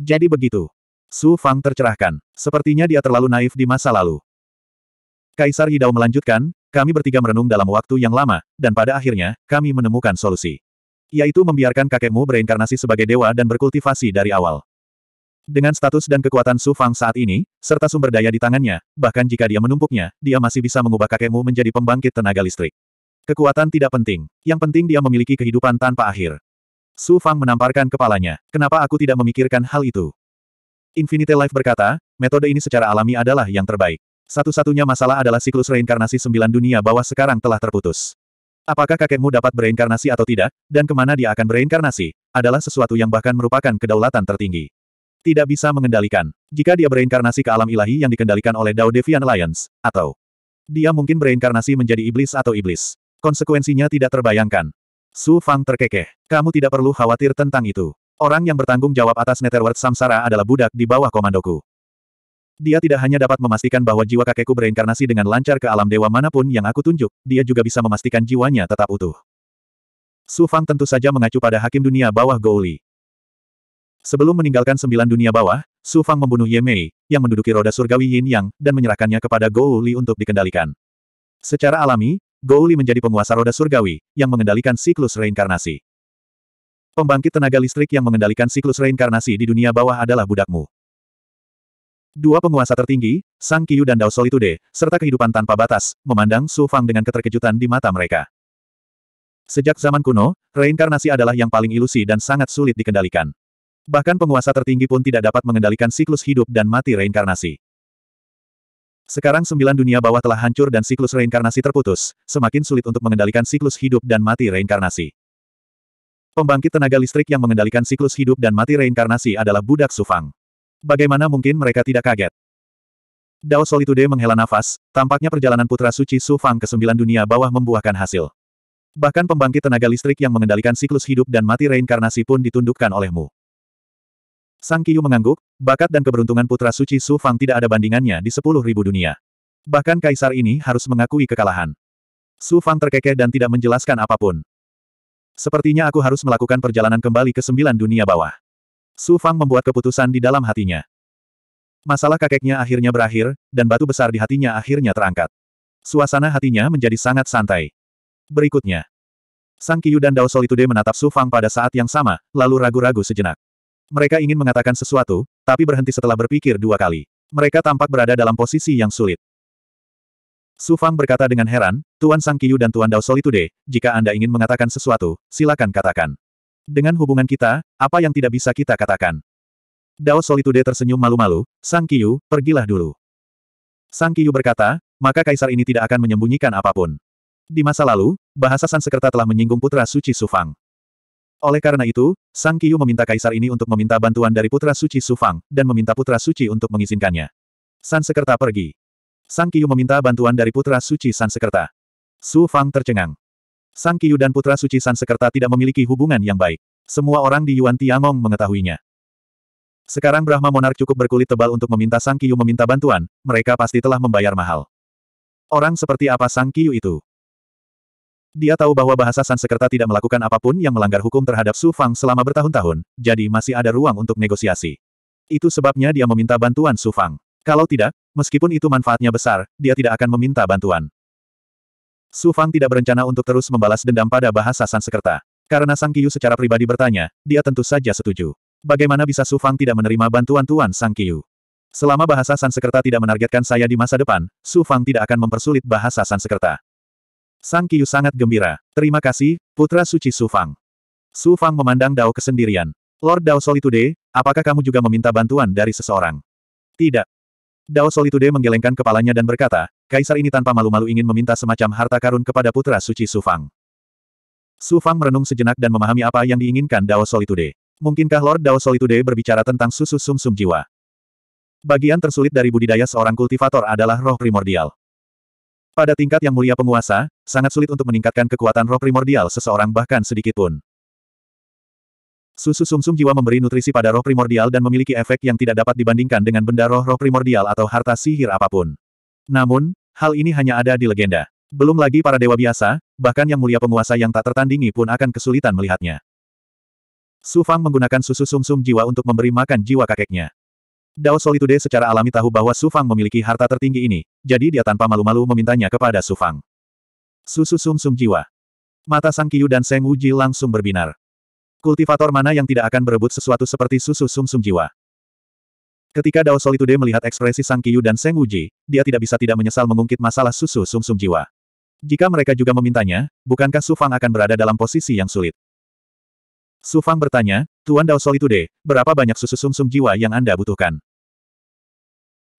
Jadi begitu. Su Fang tercerahkan. Sepertinya dia terlalu naif di masa lalu. Kaisar Yidao melanjutkan, kami bertiga merenung dalam waktu yang lama, dan pada akhirnya, kami menemukan solusi. Yaitu membiarkan kakekmu bereinkarnasi sebagai dewa dan berkultivasi dari awal. Dengan status dan kekuatan Su Fang saat ini, serta sumber daya di tangannya, bahkan jika dia menumpuknya, dia masih bisa mengubah kakekmu menjadi pembangkit tenaga listrik. Kekuatan tidak penting. Yang penting dia memiliki kehidupan tanpa akhir. Su Fang menamparkan kepalanya. Kenapa aku tidak memikirkan hal itu? Infinite Life berkata, metode ini secara alami adalah yang terbaik. Satu-satunya masalah adalah siklus reinkarnasi sembilan dunia bawah sekarang telah terputus. Apakah kakekmu dapat bereinkarnasi atau tidak, dan kemana dia akan bereinkarnasi, adalah sesuatu yang bahkan merupakan kedaulatan tertinggi. Tidak bisa mengendalikan. Jika dia bereinkarnasi ke alam ilahi yang dikendalikan oleh Dao Devian Alliance, atau dia mungkin bereinkarnasi menjadi iblis atau iblis. Konsekuensinya tidak terbayangkan. Su Fang terkekeh. Kamu tidak perlu khawatir tentang itu. Orang yang bertanggung jawab atas Netherworld Samsara adalah budak di bawah komandoku. Dia tidak hanya dapat memastikan bahwa jiwa kakekku bereinkarnasi dengan lancar ke alam dewa manapun yang aku tunjuk, dia juga bisa memastikan jiwanya tetap utuh. Su Fang tentu saja mengacu pada hakim dunia bawah Gouli. Sebelum meninggalkan sembilan dunia bawah, Su Fang membunuh Ye Mei, yang menduduki roda surgawi Yin Yang, dan menyerahkannya kepada Gouli untuk dikendalikan. Secara alami, Gouli menjadi penguasa roda surgawi, yang mengendalikan siklus reinkarnasi. Pembangkit tenaga listrik yang mengendalikan siklus reinkarnasi di dunia bawah adalah budakmu. Dua penguasa tertinggi, Sang Kiyu dan Dao Solitude, serta kehidupan tanpa batas, memandang Su Fang dengan keterkejutan di mata mereka. Sejak zaman kuno, reinkarnasi adalah yang paling ilusi dan sangat sulit dikendalikan. Bahkan penguasa tertinggi pun tidak dapat mengendalikan siklus hidup dan mati reinkarnasi. Sekarang sembilan dunia bawah telah hancur dan siklus reinkarnasi terputus, semakin sulit untuk mengendalikan siklus hidup dan mati reinkarnasi. Pembangkit tenaga listrik yang mengendalikan siklus hidup dan mati reinkarnasi adalah budak Sufang. Bagaimana mungkin mereka tidak kaget? Dao Solitude menghela nafas, tampaknya perjalanan putra suci Su Fang ke sembilan dunia bawah membuahkan hasil. Bahkan pembangkit tenaga listrik yang mengendalikan siklus hidup dan mati reinkarnasi pun ditundukkan olehmu. Sang Kiyu mengangguk, bakat dan keberuntungan putra suci Su Fang tidak ada bandingannya di sepuluh ribu dunia. Bahkan kaisar ini harus mengakui kekalahan. Su Fang terkekeh dan tidak menjelaskan apapun. Sepertinya aku harus melakukan perjalanan kembali ke sembilan dunia bawah. Su Fang membuat keputusan di dalam hatinya. Masalah kakeknya akhirnya berakhir, dan batu besar di hatinya akhirnya terangkat. Suasana hatinya menjadi sangat santai. Berikutnya. Sang Kiyu dan Dao Solitude menatap Su Fang pada saat yang sama, lalu ragu-ragu sejenak. Mereka ingin mengatakan sesuatu, tapi berhenti setelah berpikir dua kali. Mereka tampak berada dalam posisi yang sulit. Su Fang berkata dengan heran, Tuan Sang Kiyu dan Tuan Dao Solitude, jika Anda ingin mengatakan sesuatu, silakan katakan. Dengan hubungan kita, apa yang tidak bisa kita katakan? Dao Solitude tersenyum malu-malu, Sang Kiyu, pergilah dulu. Sang Kiyu berkata, maka kaisar ini tidak akan menyembunyikan apapun. Di masa lalu, bahasa Sansekerta telah menyinggung putra suci Sufang. Oleh karena itu, Sang Kiyu meminta kaisar ini untuk meminta bantuan dari putra suci Sufang, dan meminta putra suci untuk mengizinkannya. Sansekerta pergi. Sang Kiyu meminta bantuan dari putra suci Sansekerta. Sufang tercengang. Sang Kiyu dan putra suci San Sekerta tidak memiliki hubungan yang baik. Semua orang di Yuan Tiangong mengetahuinya. Sekarang Brahma Monarch cukup berkulit tebal untuk meminta Sang Kiyu meminta bantuan, mereka pasti telah membayar mahal. Orang seperti apa Sang Kiyu itu? Dia tahu bahwa bahasa San Sekerta tidak melakukan apapun yang melanggar hukum terhadap Su Fang selama bertahun-tahun, jadi masih ada ruang untuk negosiasi. Itu sebabnya dia meminta bantuan Su Fang. Kalau tidak, meskipun itu manfaatnya besar, dia tidak akan meminta bantuan. Su Fang tidak berencana untuk terus membalas dendam pada bahasa Sansekerta. Karena Sang Kiyu secara pribadi bertanya, dia tentu saja setuju. Bagaimana bisa Su Fang tidak menerima bantuan Tuan Sang Kiyu? Selama bahasa Sansekerta tidak menargetkan saya di masa depan, Su Fang tidak akan mempersulit bahasa Sansekerta. Sang Kiyu sangat gembira. Terima kasih, Putra Suci Su Fang. Su Fang memandang Dao kesendirian. Lord Dao Solitude, apakah kamu juga meminta bantuan dari seseorang? Tidak. Dao Solitude menggelengkan kepalanya dan berkata, Kaisar ini tanpa malu-malu ingin meminta semacam harta karun kepada putra suci Sufang. Sufang merenung sejenak dan memahami apa yang diinginkan Dao Solitude. Mungkinkah Lord Dao Solitude berbicara tentang susu sumsum jiwa? Bagian tersulit dari budidaya seorang kultivator adalah roh primordial. Pada tingkat yang mulia penguasa, sangat sulit untuk meningkatkan kekuatan roh primordial seseorang bahkan sedikit pun. Susu sumsum jiwa memberi nutrisi pada roh primordial dan memiliki efek yang tidak dapat dibandingkan dengan benda roh-roh primordial atau harta sihir apapun. Namun, hal ini hanya ada di legenda. Belum lagi para dewa biasa, bahkan yang mulia penguasa yang tak tertandingi pun akan kesulitan melihatnya. Su Fang menggunakan susu sumsum -sum jiwa untuk memberi makan jiwa kakeknya. Dao Solitude secara alami tahu bahwa Su Fang memiliki harta tertinggi ini, jadi dia tanpa malu-malu memintanya kepada Su Fang. Susu sumsum -sum jiwa. Mata Sang Kiyu dan Seng Wuji langsung berbinar. Kultivator mana yang tidak akan berebut sesuatu seperti susu sumsum -sum jiwa? Ketika Dao Solitude melihat ekspresi Sang Kiyu dan Seng Wuji, dia tidak bisa tidak menyesal mengungkit masalah susu sumsum -sum jiwa. Jika mereka juga memintanya, bukankah Su Fang akan berada dalam posisi yang sulit? Su Fang bertanya, Tuan Dao Solitude, berapa banyak susu sumsum -sum jiwa yang Anda butuhkan?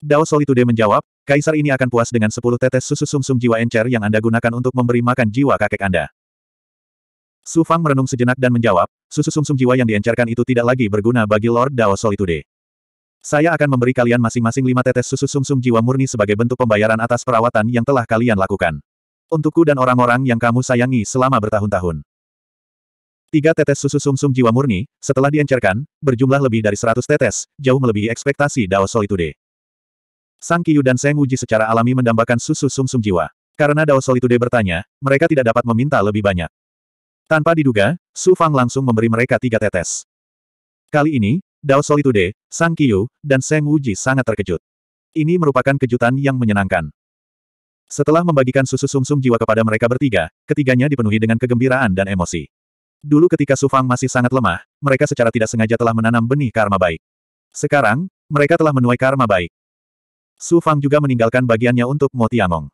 Dao Solitude menjawab, Kaisar ini akan puas dengan 10 tetes susu sumsum -sum jiwa encer yang Anda gunakan untuk memberi makan jiwa kakek Anda. Su Fang merenung sejenak dan menjawab, susu sumsum -sum jiwa yang diencerkan itu tidak lagi berguna bagi Lord Dao Solitude. Saya akan memberi kalian masing-masing lima tetes susu sumsum -sum jiwa murni sebagai bentuk pembayaran atas perawatan yang telah kalian lakukan. Untukku dan orang-orang yang kamu sayangi selama bertahun-tahun. Tiga tetes susu sumsum -sum jiwa murni, setelah diencerkan, berjumlah lebih dari seratus tetes, jauh melebihi ekspektasi Dao Solitude. Sang Kiyu dan Seng Wuji secara alami mendambakan susu sumsum -sum jiwa. Karena Dao Solitude bertanya, mereka tidak dapat meminta lebih banyak. Tanpa diduga, Su Fang langsung memberi mereka tiga tetes. Kali ini, Dao Solitude, Sang Kiyu, dan Seng Wuji sangat terkejut. Ini merupakan kejutan yang menyenangkan. Setelah membagikan susu sumsum -sum jiwa kepada mereka bertiga, ketiganya dipenuhi dengan kegembiraan dan emosi. Dulu ketika Sufang masih sangat lemah, mereka secara tidak sengaja telah menanam benih karma baik. Sekarang, mereka telah menuai karma baik. Sufang juga meninggalkan bagiannya untuk Motiangong.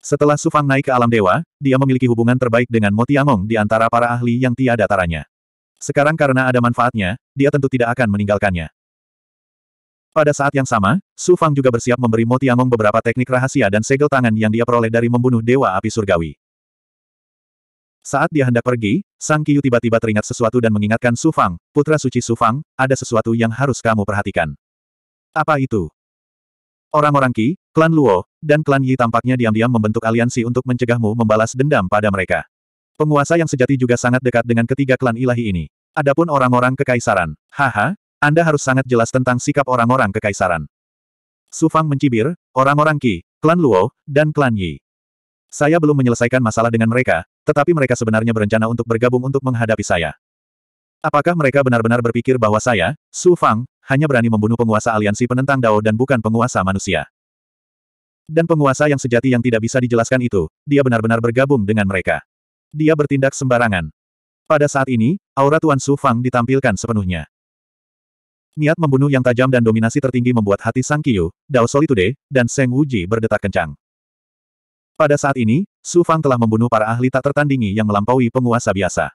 Setelah Sufang naik ke alam dewa, dia memiliki hubungan terbaik dengan Motiangong di antara para ahli yang tiada taranya. Sekarang karena ada manfaatnya, dia tentu tidak akan meninggalkannya. Pada saat yang sama, Su Fang juga bersiap memberi Mo Tiangong beberapa teknik rahasia dan segel tangan yang dia peroleh dari membunuh Dewa Api Surgawi. Saat dia hendak pergi, Sang Kiyu tiba-tiba teringat sesuatu dan mengingatkan Su Fang, putra suci Su Fang, ada sesuatu yang harus kamu perhatikan. Apa itu? Orang-orang Ki, klan Luo, dan klan Yi tampaknya diam-diam membentuk aliansi untuk mencegahmu membalas dendam pada mereka. Penguasa yang sejati juga sangat dekat dengan ketiga klan ilahi ini. Adapun orang-orang kekaisaran, haha, Anda harus sangat jelas tentang sikap orang-orang kekaisaran. Sufang mencibir, orang-orang Ki, klan Luo, dan klan Yi. Saya belum menyelesaikan masalah dengan mereka, tetapi mereka sebenarnya berencana untuk bergabung untuk menghadapi saya. Apakah mereka benar-benar berpikir bahwa saya, Su Fang, hanya berani membunuh penguasa aliansi penentang Dao dan bukan penguasa manusia? Dan penguasa yang sejati yang tidak bisa dijelaskan itu, dia benar-benar bergabung dengan mereka. Dia bertindak sembarangan. Pada saat ini, aura Tuan Su Fang ditampilkan sepenuhnya. Niat membunuh yang tajam dan dominasi tertinggi membuat hati Sang Kiyu, Dao Solitude, dan Seng Wuji berdetak kencang. Pada saat ini, Su Fang telah membunuh para ahli tak tertandingi yang melampaui penguasa biasa.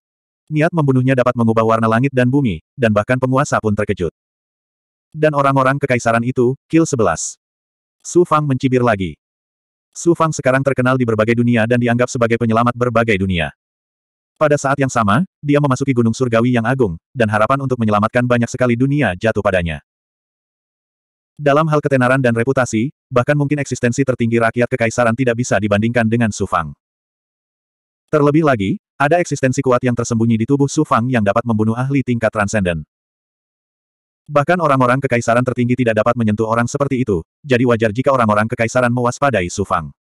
Niat membunuhnya dapat mengubah warna langit dan bumi, dan bahkan penguasa pun terkejut. Dan orang-orang kekaisaran itu, kill 11. Su Fang mencibir lagi. Su Fang sekarang terkenal di berbagai dunia dan dianggap sebagai penyelamat berbagai dunia. Pada saat yang sama, dia memasuki gunung surgawi yang agung, dan harapan untuk menyelamatkan banyak sekali dunia jatuh padanya. Dalam hal ketenaran dan reputasi, bahkan mungkin eksistensi tertinggi rakyat kekaisaran tidak bisa dibandingkan dengan Su Fang. Terlebih lagi, ada eksistensi kuat yang tersembunyi di tubuh Su Fang yang dapat membunuh ahli tingkat transenden. Bahkan orang-orang kekaisaran tertinggi tidak dapat menyentuh orang seperti itu, jadi wajar jika orang-orang kekaisaran mewaspadai Sufang.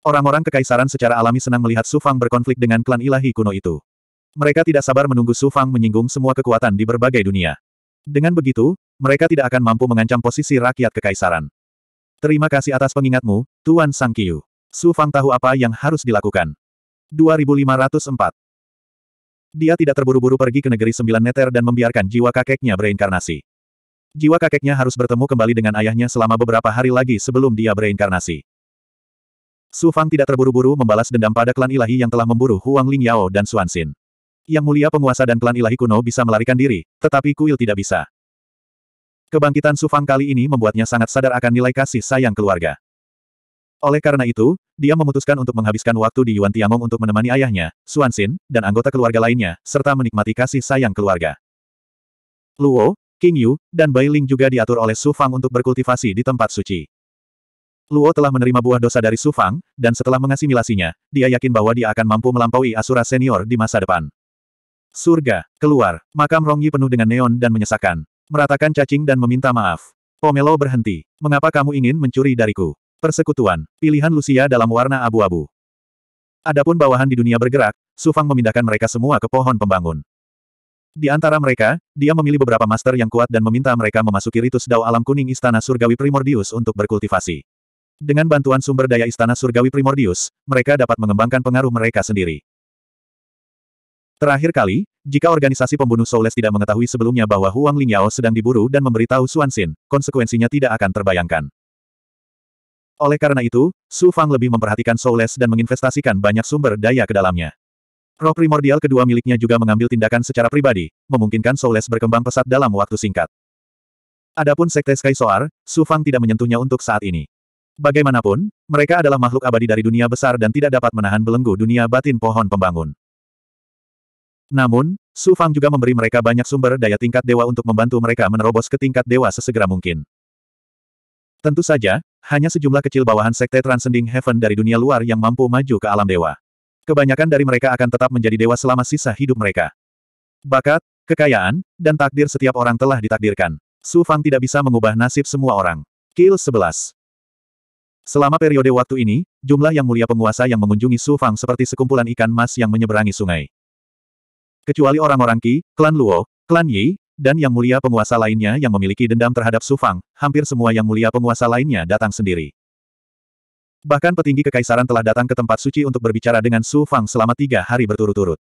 Orang-orang kekaisaran secara alami senang melihat Sufang berkonflik dengan klan ilahi kuno itu. Mereka tidak sabar menunggu Sufang menyinggung semua kekuatan di berbagai dunia. Dengan begitu, mereka tidak akan mampu mengancam posisi rakyat kekaisaran. Terima kasih atas pengingatmu, Tuan Sangkiu. Su Fang tahu apa yang harus dilakukan. 2504. Dia tidak terburu-buru pergi ke negeri sembilan neter dan membiarkan jiwa kakeknya bereinkarnasi. Jiwa kakeknya harus bertemu kembali dengan ayahnya selama beberapa hari lagi sebelum dia bereinkarnasi. Su Fang tidak terburu-buru membalas dendam pada klan ilahi yang telah memburu Huang Ling Yao dan Xin. Yang mulia penguasa dan klan ilahi kuno bisa melarikan diri, tetapi kuil tidak bisa. Kebangkitan Su Fang kali ini membuatnya sangat sadar akan nilai kasih sayang keluarga. Oleh karena itu, dia memutuskan untuk menghabiskan waktu di Yuan Tiamong untuk menemani ayahnya, Xuan Xin, dan anggota keluarga lainnya, serta menikmati kasih sayang keluarga. Luo, King Yu, dan Bai Ling juga diatur oleh Su Fang untuk berkultivasi di tempat suci. Luo telah menerima buah dosa dari Su Fang, dan setelah mengasimilasinya, dia yakin bahwa dia akan mampu melampaui Asura Senior di masa depan. Surga, keluar, makam Rong Yi penuh dengan neon dan menyesakkan. Meratakan cacing dan meminta maaf. Pomelo berhenti. Mengapa kamu ingin mencuri dariku? Persekutuan, pilihan Lucia dalam warna abu-abu. Adapun bawahan di dunia bergerak, Sufang memindahkan mereka semua ke pohon pembangun. Di antara mereka, dia memilih beberapa master yang kuat dan meminta mereka memasuki ritus dao alam kuning Istana Surgawi Primordius untuk berkultivasi. Dengan bantuan sumber daya Istana Surgawi Primordius, mereka dapat mengembangkan pengaruh mereka sendiri. Terakhir kali, jika organisasi pembunuh Soules tidak mengetahui sebelumnya bahwa Huang Lingyao sedang diburu dan memberitahu Xuan Xin, konsekuensinya tidak akan terbayangkan. Oleh karena itu, Su Fang lebih memperhatikan Soules dan menginvestasikan banyak sumber daya ke dalamnya. Roh primordial kedua miliknya juga mengambil tindakan secara pribadi, memungkinkan Soules berkembang pesat dalam waktu singkat. Adapun Sekte Sky Soar, Su Fang tidak menyentuhnya untuk saat ini. Bagaimanapun, mereka adalah makhluk abadi dari dunia besar dan tidak dapat menahan belenggu dunia batin pohon pembangun. Namun, Su Fang juga memberi mereka banyak sumber daya tingkat dewa untuk membantu mereka menerobos ke tingkat dewa sesegera mungkin. Tentu saja, hanya sejumlah kecil bawahan sekte Transcending Heaven dari dunia luar yang mampu maju ke alam dewa. Kebanyakan dari mereka akan tetap menjadi dewa selama sisa hidup mereka. Bakat, kekayaan, dan takdir setiap orang telah ditakdirkan. Su Fang tidak bisa mengubah nasib semua orang. Kill 11 Selama periode waktu ini, jumlah yang mulia penguasa yang mengunjungi Su Fang seperti sekumpulan ikan mas yang menyeberangi sungai. Kecuali orang-orang Ki, klan Luo, klan Yi, dan yang mulia penguasa lainnya yang memiliki dendam terhadap Sufang, hampir semua yang mulia penguasa lainnya datang sendiri. Bahkan petinggi kekaisaran telah datang ke tempat suci untuk berbicara dengan Su Fang selama tiga hari berturut-turut.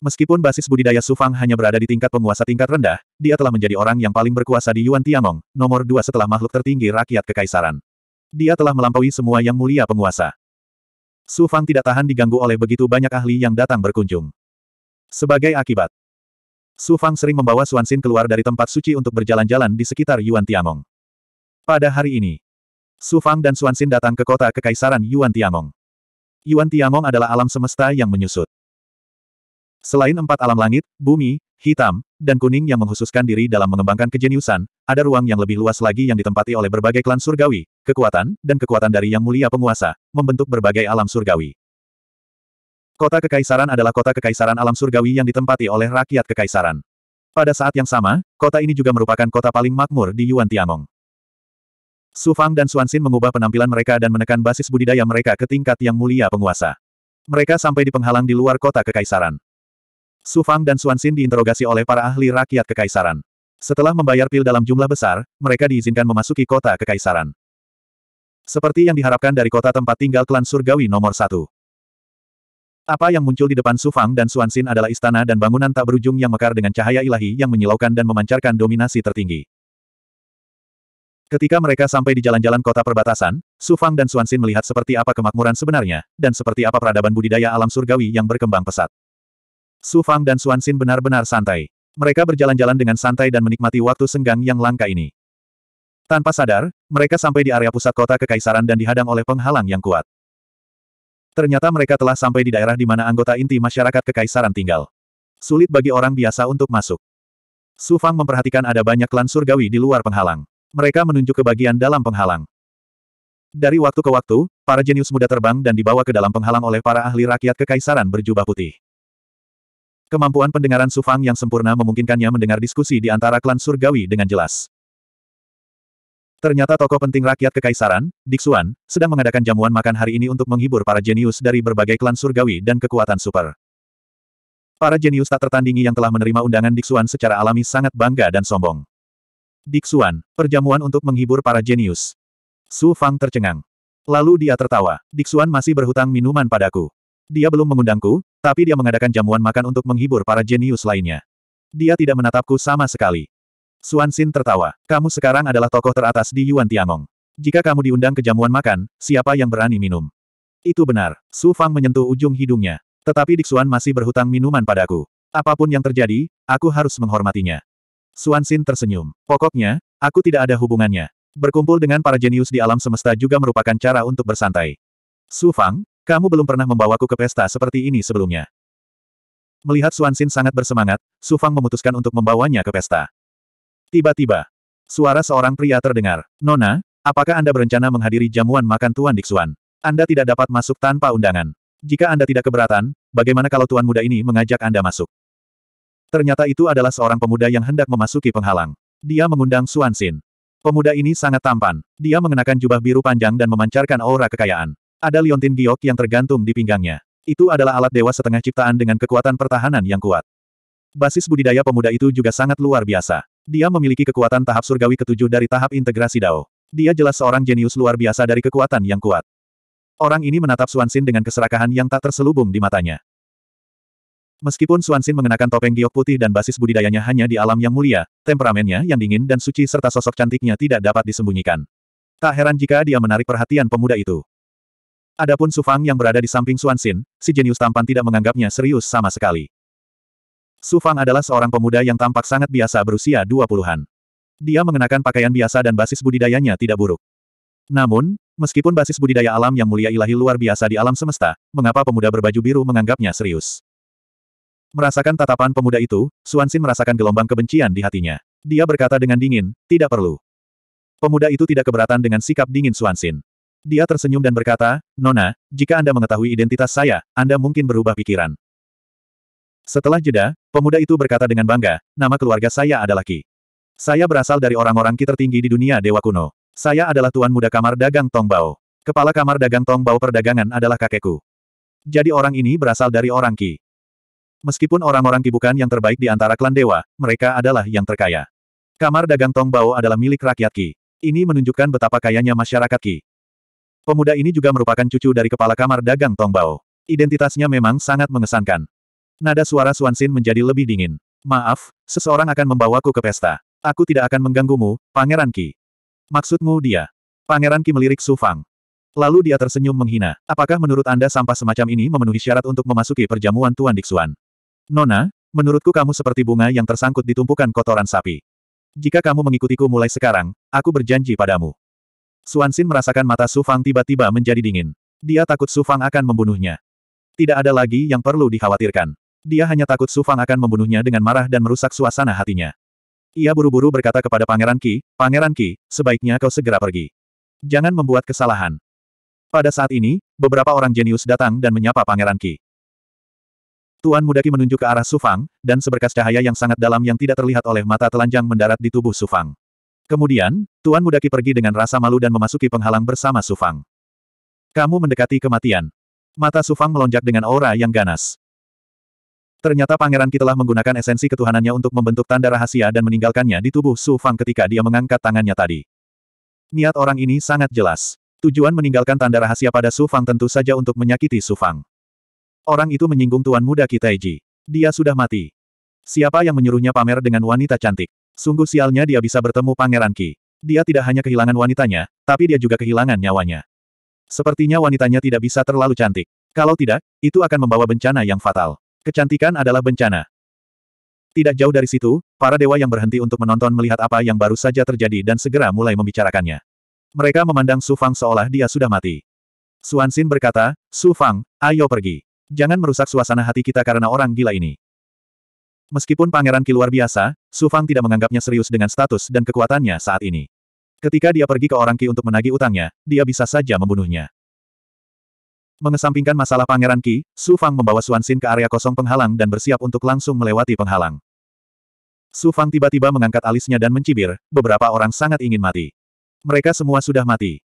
Meskipun basis budidaya Su Fang hanya berada di tingkat penguasa tingkat rendah, dia telah menjadi orang yang paling berkuasa di Yuan Tiangong, nomor dua setelah makhluk tertinggi rakyat kekaisaran. Dia telah melampaui semua yang mulia penguasa. Su Fang tidak tahan diganggu oleh begitu banyak ahli yang datang berkunjung. Sebagai akibat, Su Fang sering membawa Xin keluar dari tempat suci untuk berjalan-jalan di sekitar Yuan Tiangong. Pada hari ini, Su Fang dan Xin datang ke kota kekaisaran Yuan Tiangong. Yuan Tiangong adalah alam semesta yang menyusut. Selain empat alam langit, bumi, hitam, dan kuning yang menghususkan diri dalam mengembangkan kejeniusan, ada ruang yang lebih luas lagi yang ditempati oleh berbagai klan surgawi, kekuatan, dan kekuatan dari yang mulia penguasa, membentuk berbagai alam surgawi. Kota Kekaisaran adalah kota kekaisaran alam surgawi yang ditempati oleh rakyat kekaisaran. Pada saat yang sama, kota ini juga merupakan kota paling makmur di Yuan Tiangong. Su Fang dan Xin mengubah penampilan mereka dan menekan basis budidaya mereka ke tingkat yang mulia penguasa. Mereka sampai di penghalang di luar kota kekaisaran. Su Fang dan Xin diinterogasi oleh para ahli rakyat kekaisaran. Setelah membayar pil dalam jumlah besar, mereka diizinkan memasuki kota kekaisaran. Seperti yang diharapkan dari kota tempat tinggal klan surgawi nomor satu. Apa yang muncul di depan Sufang dan Suansin adalah istana dan bangunan tak berujung yang mekar dengan cahaya ilahi yang menyilaukan dan memancarkan dominasi tertinggi. Ketika mereka sampai di jalan-jalan kota perbatasan, Sufang dan Suansin melihat seperti apa kemakmuran sebenarnya, dan seperti apa peradaban budidaya alam surgawi yang berkembang pesat. Sufang dan Suansin benar-benar santai. Mereka berjalan-jalan dengan santai dan menikmati waktu senggang yang langka ini. Tanpa sadar, mereka sampai di area pusat kota kekaisaran dan dihadang oleh penghalang yang kuat. Ternyata mereka telah sampai di daerah di mana anggota inti masyarakat kekaisaran tinggal. Sulit bagi orang biasa untuk masuk. Su Fang memperhatikan ada banyak klan surgawi di luar penghalang. Mereka menunjuk ke bagian dalam penghalang. Dari waktu ke waktu, para jenius muda terbang dan dibawa ke dalam penghalang oleh para ahli rakyat kekaisaran berjubah putih. Kemampuan pendengaran Sufang yang sempurna memungkinkannya mendengar diskusi di antara klan surgawi dengan jelas. Ternyata tokoh penting rakyat kekaisaran, Dixuan, sedang mengadakan jamuan makan hari ini untuk menghibur para jenius dari berbagai klan surgawi dan kekuatan super. Para jenius tak tertandingi yang telah menerima undangan Dixuan secara alami sangat bangga dan sombong. Dixuan, perjamuan untuk menghibur para jenius. Su Fang tercengang. Lalu dia tertawa. Dixuan masih berhutang minuman padaku. Dia belum mengundangku, tapi dia mengadakan jamuan makan untuk menghibur para jenius lainnya. Dia tidak menatapku sama sekali. Xuan Xin tertawa. Kamu sekarang adalah tokoh teratas di Yuan Tiangong. Jika kamu diundang ke jamuan makan, siapa yang berani minum? Itu benar. Su Fang menyentuh ujung hidungnya. Tetapi Dik Suan masih berhutang minuman padaku. Apapun yang terjadi, aku harus menghormatinya. Xuan Xin tersenyum. Pokoknya, aku tidak ada hubungannya. Berkumpul dengan para jenius di alam semesta juga merupakan cara untuk bersantai. Su Fang, kamu belum pernah membawaku ke pesta seperti ini sebelumnya. Melihat Xuan Xin sangat bersemangat, Su Fang memutuskan untuk membawanya ke pesta. Tiba-tiba, suara seorang pria terdengar. Nona, apakah Anda berencana menghadiri jamuan makan Tuan Dixuan? Anda tidak dapat masuk tanpa undangan. Jika Anda tidak keberatan, bagaimana kalau Tuan Muda ini mengajak Anda masuk? Ternyata itu adalah seorang pemuda yang hendak memasuki penghalang. Dia mengundang Suan Xin. Pemuda ini sangat tampan. Dia mengenakan jubah biru panjang dan memancarkan aura kekayaan. Ada liontin giok yang tergantung di pinggangnya. Itu adalah alat dewa setengah ciptaan dengan kekuatan pertahanan yang kuat. Basis budidaya pemuda itu juga sangat luar biasa. Dia memiliki kekuatan tahap surgawi ketujuh dari tahap integrasi Dao. Dia jelas seorang jenius luar biasa dari kekuatan yang kuat. Orang ini menatap Suansin dengan keserakahan yang tak terselubung di matanya. Meskipun Suansin mengenakan topeng giok putih dan basis budidayanya hanya di alam yang mulia, temperamennya yang dingin dan suci serta sosok cantiknya tidak dapat disembunyikan. Tak heran jika dia menarik perhatian pemuda itu. Adapun Sufang yang berada di samping Suansin, si jenius tampan tidak menganggapnya serius sama sekali. Su Fang adalah seorang pemuda yang tampak sangat biasa berusia 20-an. Dia mengenakan pakaian biasa dan basis budidayanya tidak buruk. Namun, meskipun basis budidaya alam yang mulia ilahi luar biasa di alam semesta, mengapa pemuda berbaju biru menganggapnya serius? Merasakan tatapan pemuda itu, Suansin merasakan gelombang kebencian di hatinya. Dia berkata dengan dingin, tidak perlu. Pemuda itu tidak keberatan dengan sikap dingin Suansin. Dia tersenyum dan berkata, Nona, jika Anda mengetahui identitas saya, Anda mungkin berubah pikiran. Setelah jeda, pemuda itu berkata dengan bangga, nama keluarga saya adalah Ki. Saya berasal dari orang-orang Ki tertinggi di dunia Dewa Kuno. Saya adalah Tuan Muda Kamar Dagang Tongbao. Kepala Kamar Dagang Tongbao Perdagangan adalah kakekku. Jadi orang ini berasal dari orang Ki. Meskipun orang-orang Ki bukan yang terbaik di antara klan dewa, mereka adalah yang terkaya. Kamar Dagang Tongbao adalah milik rakyat Ki. Ini menunjukkan betapa kayanya masyarakat Ki. Pemuda ini juga merupakan cucu dari Kepala Kamar Dagang Tongbao. Identitasnya memang sangat mengesankan. Nada suara Suansin menjadi lebih dingin. Maaf, seseorang akan membawaku ke pesta. Aku tidak akan mengganggumu, Pangeran Ki. Maksudmu dia? Pangeran Ki melirik Su Fang. Lalu dia tersenyum menghina. Apakah menurut Anda sampah semacam ini memenuhi syarat untuk memasuki perjamuan Tuan Diksuan? Nona, menurutku kamu seperti bunga yang tersangkut di tumpukan kotoran sapi. Jika kamu mengikutiku mulai sekarang, aku berjanji padamu. Suansin merasakan mata Su Fang tiba-tiba menjadi dingin. Dia takut Su Fang akan membunuhnya. Tidak ada lagi yang perlu dikhawatirkan. Dia hanya takut Su Fang akan membunuhnya dengan marah dan merusak suasana hatinya. Ia buru-buru berkata kepada Pangeran Ki, Pangeran Ki, sebaiknya kau segera pergi. Jangan membuat kesalahan. Pada saat ini, beberapa orang jenius datang dan menyapa Pangeran Ki. Tuan Mudaki menunjuk ke arah Sufang, dan seberkas cahaya yang sangat dalam yang tidak terlihat oleh mata telanjang mendarat di tubuh Sufang. Kemudian, Tuan Mudaki pergi dengan rasa malu dan memasuki penghalang bersama Sufang. Kamu mendekati kematian. Mata Sufang melonjak dengan aura yang ganas. Ternyata Pangeran Ki telah menggunakan esensi ketuhanannya untuk membentuk tanda rahasia dan meninggalkannya di tubuh Su Fang ketika dia mengangkat tangannya tadi. Niat orang ini sangat jelas. Tujuan meninggalkan tanda rahasia pada Su Fang tentu saja untuk menyakiti Su Fang. Orang itu menyinggung Tuan Muda Kitaiji. Dia sudah mati. Siapa yang menyuruhnya pamer dengan wanita cantik? Sungguh sialnya dia bisa bertemu Pangeran Ki. Dia tidak hanya kehilangan wanitanya, tapi dia juga kehilangan nyawanya. Sepertinya wanitanya tidak bisa terlalu cantik. Kalau tidak, itu akan membawa bencana yang fatal. Kecantikan adalah bencana. Tidak jauh dari situ, para dewa yang berhenti untuk menonton melihat apa yang baru saja terjadi dan segera mulai membicarakannya. Mereka memandang Su Fang seolah dia sudah mati. Suan Xin berkata, Su Fang, ayo pergi. Jangan merusak suasana hati kita karena orang gila ini. Meskipun pangeran Ki luar biasa, Su Fang tidak menganggapnya serius dengan status dan kekuatannya saat ini. Ketika dia pergi ke orang Ki untuk menagih utangnya, dia bisa saja membunuhnya. Mengesampingkan masalah Pangeran Qi, Su Fang membawa Xuan Xin ke area kosong penghalang dan bersiap untuk langsung melewati penghalang. Su Fang tiba-tiba mengangkat alisnya dan mencibir, beberapa orang sangat ingin mati. Mereka semua sudah mati.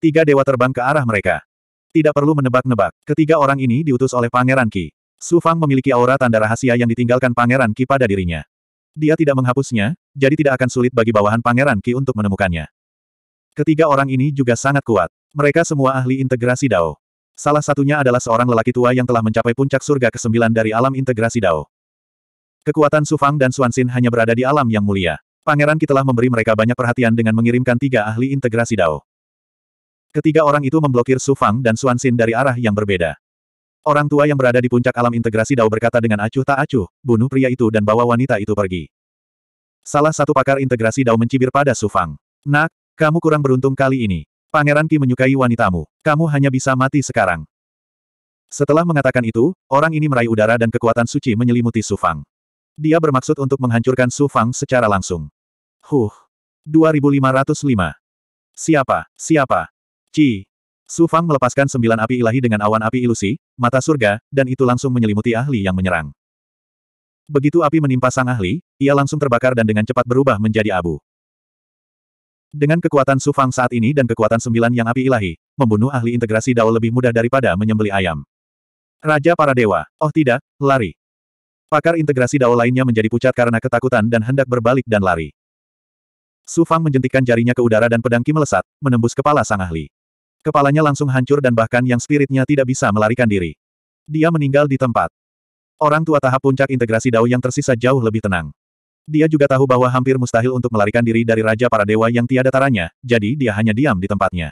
Tiga dewa terbang ke arah mereka. Tidak perlu menebak-nebak, ketiga orang ini diutus oleh Pangeran Qi. Su Fang memiliki aura tanda rahasia yang ditinggalkan Pangeran Qi pada dirinya. Dia tidak menghapusnya, jadi tidak akan sulit bagi bawahan Pangeran Qi untuk menemukannya. Ketiga orang ini juga sangat kuat. Mereka semua ahli integrasi Dao. Salah satunya adalah seorang lelaki tua yang telah mencapai puncak surga ke-9 dari alam integrasi Dao. Kekuatan Sufang dan Suansin hanya berada di alam yang mulia. Pangeran Ki telah memberi mereka banyak perhatian dengan mengirimkan tiga ahli integrasi Dao. Ketiga orang itu memblokir Sufang dan Suansin dari arah yang berbeda. Orang tua yang berada di puncak alam integrasi Dao berkata dengan acuh tak acuh, bunuh pria itu dan bawa wanita itu pergi. Salah satu pakar integrasi Dao mencibir pada Sufang. Nak, kamu kurang beruntung kali ini. Pangeran Ki menyukai wanitamu. Kamu hanya bisa mati sekarang. Setelah mengatakan itu, orang ini meraih udara dan kekuatan suci menyelimuti Su Fang. Dia bermaksud untuk menghancurkan Su Fang secara langsung. Huh. 2505. Siapa? Siapa? Ci. Su Fang melepaskan sembilan api ilahi dengan awan api ilusi, mata surga, dan itu langsung menyelimuti ahli yang menyerang. Begitu api menimpa sang ahli, ia langsung terbakar dan dengan cepat berubah menjadi abu. Dengan kekuatan Sufang saat ini dan kekuatan sembilan yang api ilahi, membunuh ahli integrasi Dao lebih mudah daripada menyembeli ayam. Raja para dewa, oh tidak, lari. Pakar integrasi Dao lainnya menjadi pucat karena ketakutan dan hendak berbalik dan lari. Sufang Fang menjentikkan jarinya ke udara dan pedang Ki melesat, menembus kepala sang ahli. Kepalanya langsung hancur dan bahkan yang spiritnya tidak bisa melarikan diri. Dia meninggal di tempat. Orang tua tahap puncak integrasi Dao yang tersisa jauh lebih tenang. Dia juga tahu bahwa hampir mustahil untuk melarikan diri dari Raja Para Dewa yang tiada taranya, jadi dia hanya diam di tempatnya.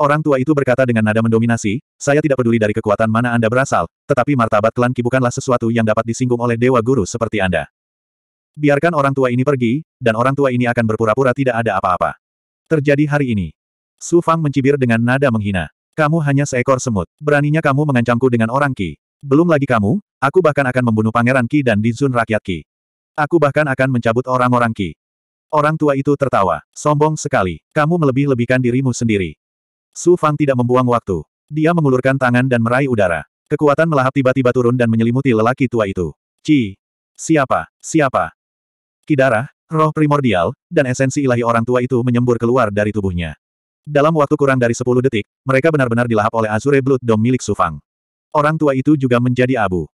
Orang tua itu berkata dengan nada mendominasi, saya tidak peduli dari kekuatan mana Anda berasal, tetapi martabat klan Ki bukanlah sesuatu yang dapat disinggung oleh Dewa Guru seperti Anda. Biarkan orang tua ini pergi, dan orang tua ini akan berpura-pura tidak ada apa-apa. Terjadi hari ini. Su Fang mencibir dengan nada menghina. Kamu hanya seekor semut. Beraninya kamu mengancamku dengan orang Ki. Belum lagi kamu, aku bahkan akan membunuh Pangeran Ki dan Dizun rakyat Ki. Aku bahkan akan mencabut orang-orang Ki. Orang tua itu tertawa. Sombong sekali. Kamu melebih-lebihkan dirimu sendiri. Su Fang tidak membuang waktu. Dia mengulurkan tangan dan meraih udara. Kekuatan melahap tiba-tiba turun dan menyelimuti lelaki tua itu. Ci. Siapa? Siapa? Kidarah, roh primordial, dan esensi ilahi orang tua itu menyembur keluar dari tubuhnya. Dalam waktu kurang dari 10 detik, mereka benar-benar dilahap oleh Azure Blood Dome milik Su Fang. Orang tua itu juga menjadi abu.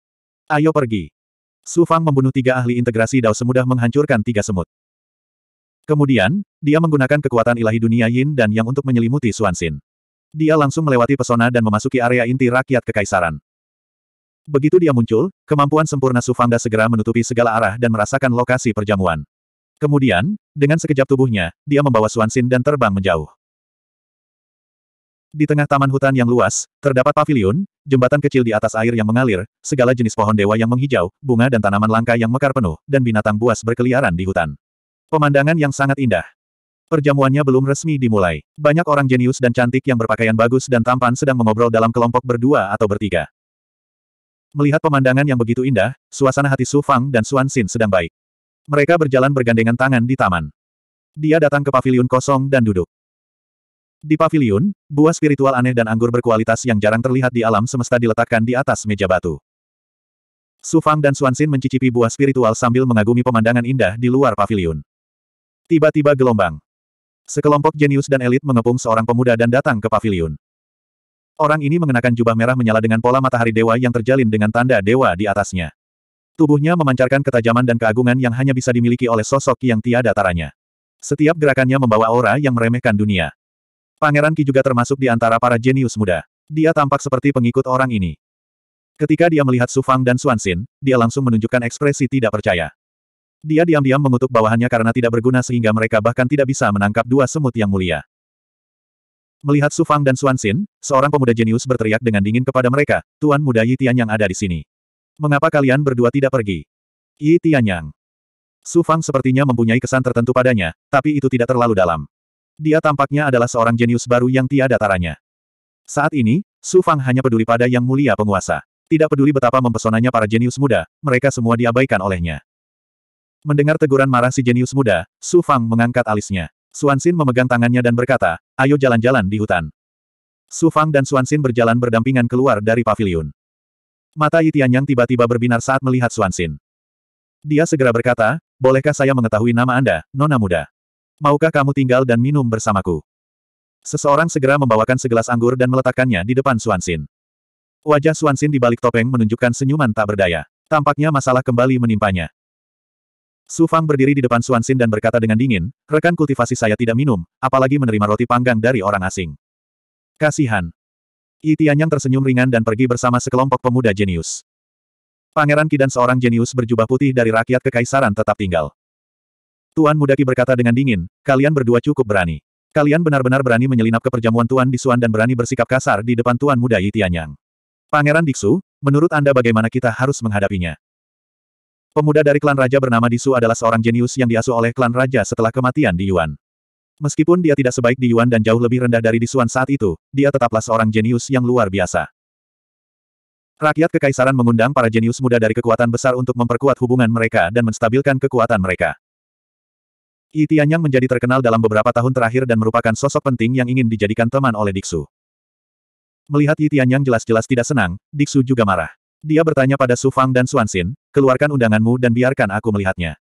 Ayo pergi. Su Fang membunuh tiga ahli integrasi Dao semudah menghancurkan tiga semut. Kemudian, dia menggunakan kekuatan ilahi dunia Yin dan Yang untuk menyelimuti Xin. Dia langsung melewati pesona dan memasuki area inti rakyat kekaisaran. Begitu dia muncul, kemampuan sempurna Su Fangda segera menutupi segala arah dan merasakan lokasi perjamuan. Kemudian, dengan sekejap tubuhnya, dia membawa Xin dan terbang menjauh. Di tengah taman hutan yang luas, terdapat pavilion, jembatan kecil di atas air yang mengalir, segala jenis pohon dewa yang menghijau, bunga dan tanaman langka yang mekar penuh, dan binatang buas berkeliaran di hutan. Pemandangan yang sangat indah. Perjamuannya belum resmi dimulai. Banyak orang jenius dan cantik yang berpakaian bagus dan tampan sedang mengobrol dalam kelompok berdua atau bertiga. Melihat pemandangan yang begitu indah, suasana hati Su Fang dan Suan Xin sedang baik. Mereka berjalan bergandengan tangan di taman. Dia datang ke pavilion kosong dan duduk. Di pavilion, buah spiritual aneh dan anggur berkualitas yang jarang terlihat di alam semesta diletakkan di atas meja batu. Su Fang dan Xuan Xin mencicipi buah spiritual sambil mengagumi pemandangan indah di luar pavilion. Tiba-tiba gelombang. Sekelompok jenius dan elit mengepung seorang pemuda dan datang ke pavilion. Orang ini mengenakan jubah merah menyala dengan pola matahari dewa yang terjalin dengan tanda dewa di atasnya. Tubuhnya memancarkan ketajaman dan keagungan yang hanya bisa dimiliki oleh sosok yang tiada taranya. Setiap gerakannya membawa aura yang meremehkan dunia. Pangeran Ki juga termasuk di antara para jenius muda. Dia tampak seperti pengikut orang ini. Ketika dia melihat Su Fang dan Xin, dia langsung menunjukkan ekspresi tidak percaya. Dia diam-diam mengutuk bawahannya karena tidak berguna sehingga mereka bahkan tidak bisa menangkap dua semut yang mulia. Melihat Su Fang dan Xin, seorang pemuda jenius berteriak dengan dingin kepada mereka, Tuan Muda Yi Tian yang ada di sini. Mengapa kalian berdua tidak pergi? Yi Tianyang. Su Fang sepertinya mempunyai kesan tertentu padanya, tapi itu tidak terlalu dalam. Dia tampaknya adalah seorang jenius baru yang tiada taranya. Saat ini, Su Fang hanya peduli pada yang mulia penguasa. Tidak peduli betapa mempesonanya para jenius muda, mereka semua diabaikan olehnya. Mendengar teguran marah si jenius muda, Su Fang mengangkat alisnya. Suansin memegang tangannya dan berkata, ayo jalan-jalan di hutan. Su Fang dan Suansin berjalan berdampingan keluar dari pavilion. Mata yang tiba-tiba berbinar saat melihat Suansin. Dia segera berkata, bolehkah saya mengetahui nama Anda, Nona Muda? Maukah kamu tinggal dan minum bersamaku? Seseorang segera membawakan segelas anggur dan meletakkannya di depan Suansin. Wajah Suansin di balik topeng menunjukkan senyuman tak berdaya. Tampaknya masalah kembali menimpanya. Su Fang berdiri di depan Suansin dan berkata dengan dingin, rekan kultivasi saya tidak minum, apalagi menerima roti panggang dari orang asing. Kasihan. Itian yang tersenyum ringan dan pergi bersama sekelompok pemuda jenius. Pangeran Kidan seorang jenius berjubah putih dari rakyat kekaisaran tetap tinggal. Tuan Muda berkata dengan dingin, kalian berdua cukup berani. Kalian benar-benar berani menyelinap ke perjamuan Tuan di Suan dan berani bersikap kasar di depan Tuan Muda Yi Tianyang. Pangeran Diksu, menurut Anda bagaimana kita harus menghadapinya? Pemuda dari klan raja bernama Disu adalah seorang jenius yang diasuh oleh klan raja setelah kematian di Yuan. Meskipun dia tidak sebaik di Yuan dan jauh lebih rendah dari Disuan saat itu, dia tetaplah seorang jenius yang luar biasa. Rakyat Kekaisaran mengundang para jenius muda dari kekuatan besar untuk memperkuat hubungan mereka dan menstabilkan kekuatan mereka. Yi menjadi terkenal dalam beberapa tahun terakhir dan merupakan sosok penting yang ingin dijadikan teman oleh Diksu. Melihat Yi Tianyang jelas-jelas tidak senang, Diksu juga marah. Dia bertanya pada Su Fang dan Suansin, keluarkan undanganmu dan biarkan aku melihatnya.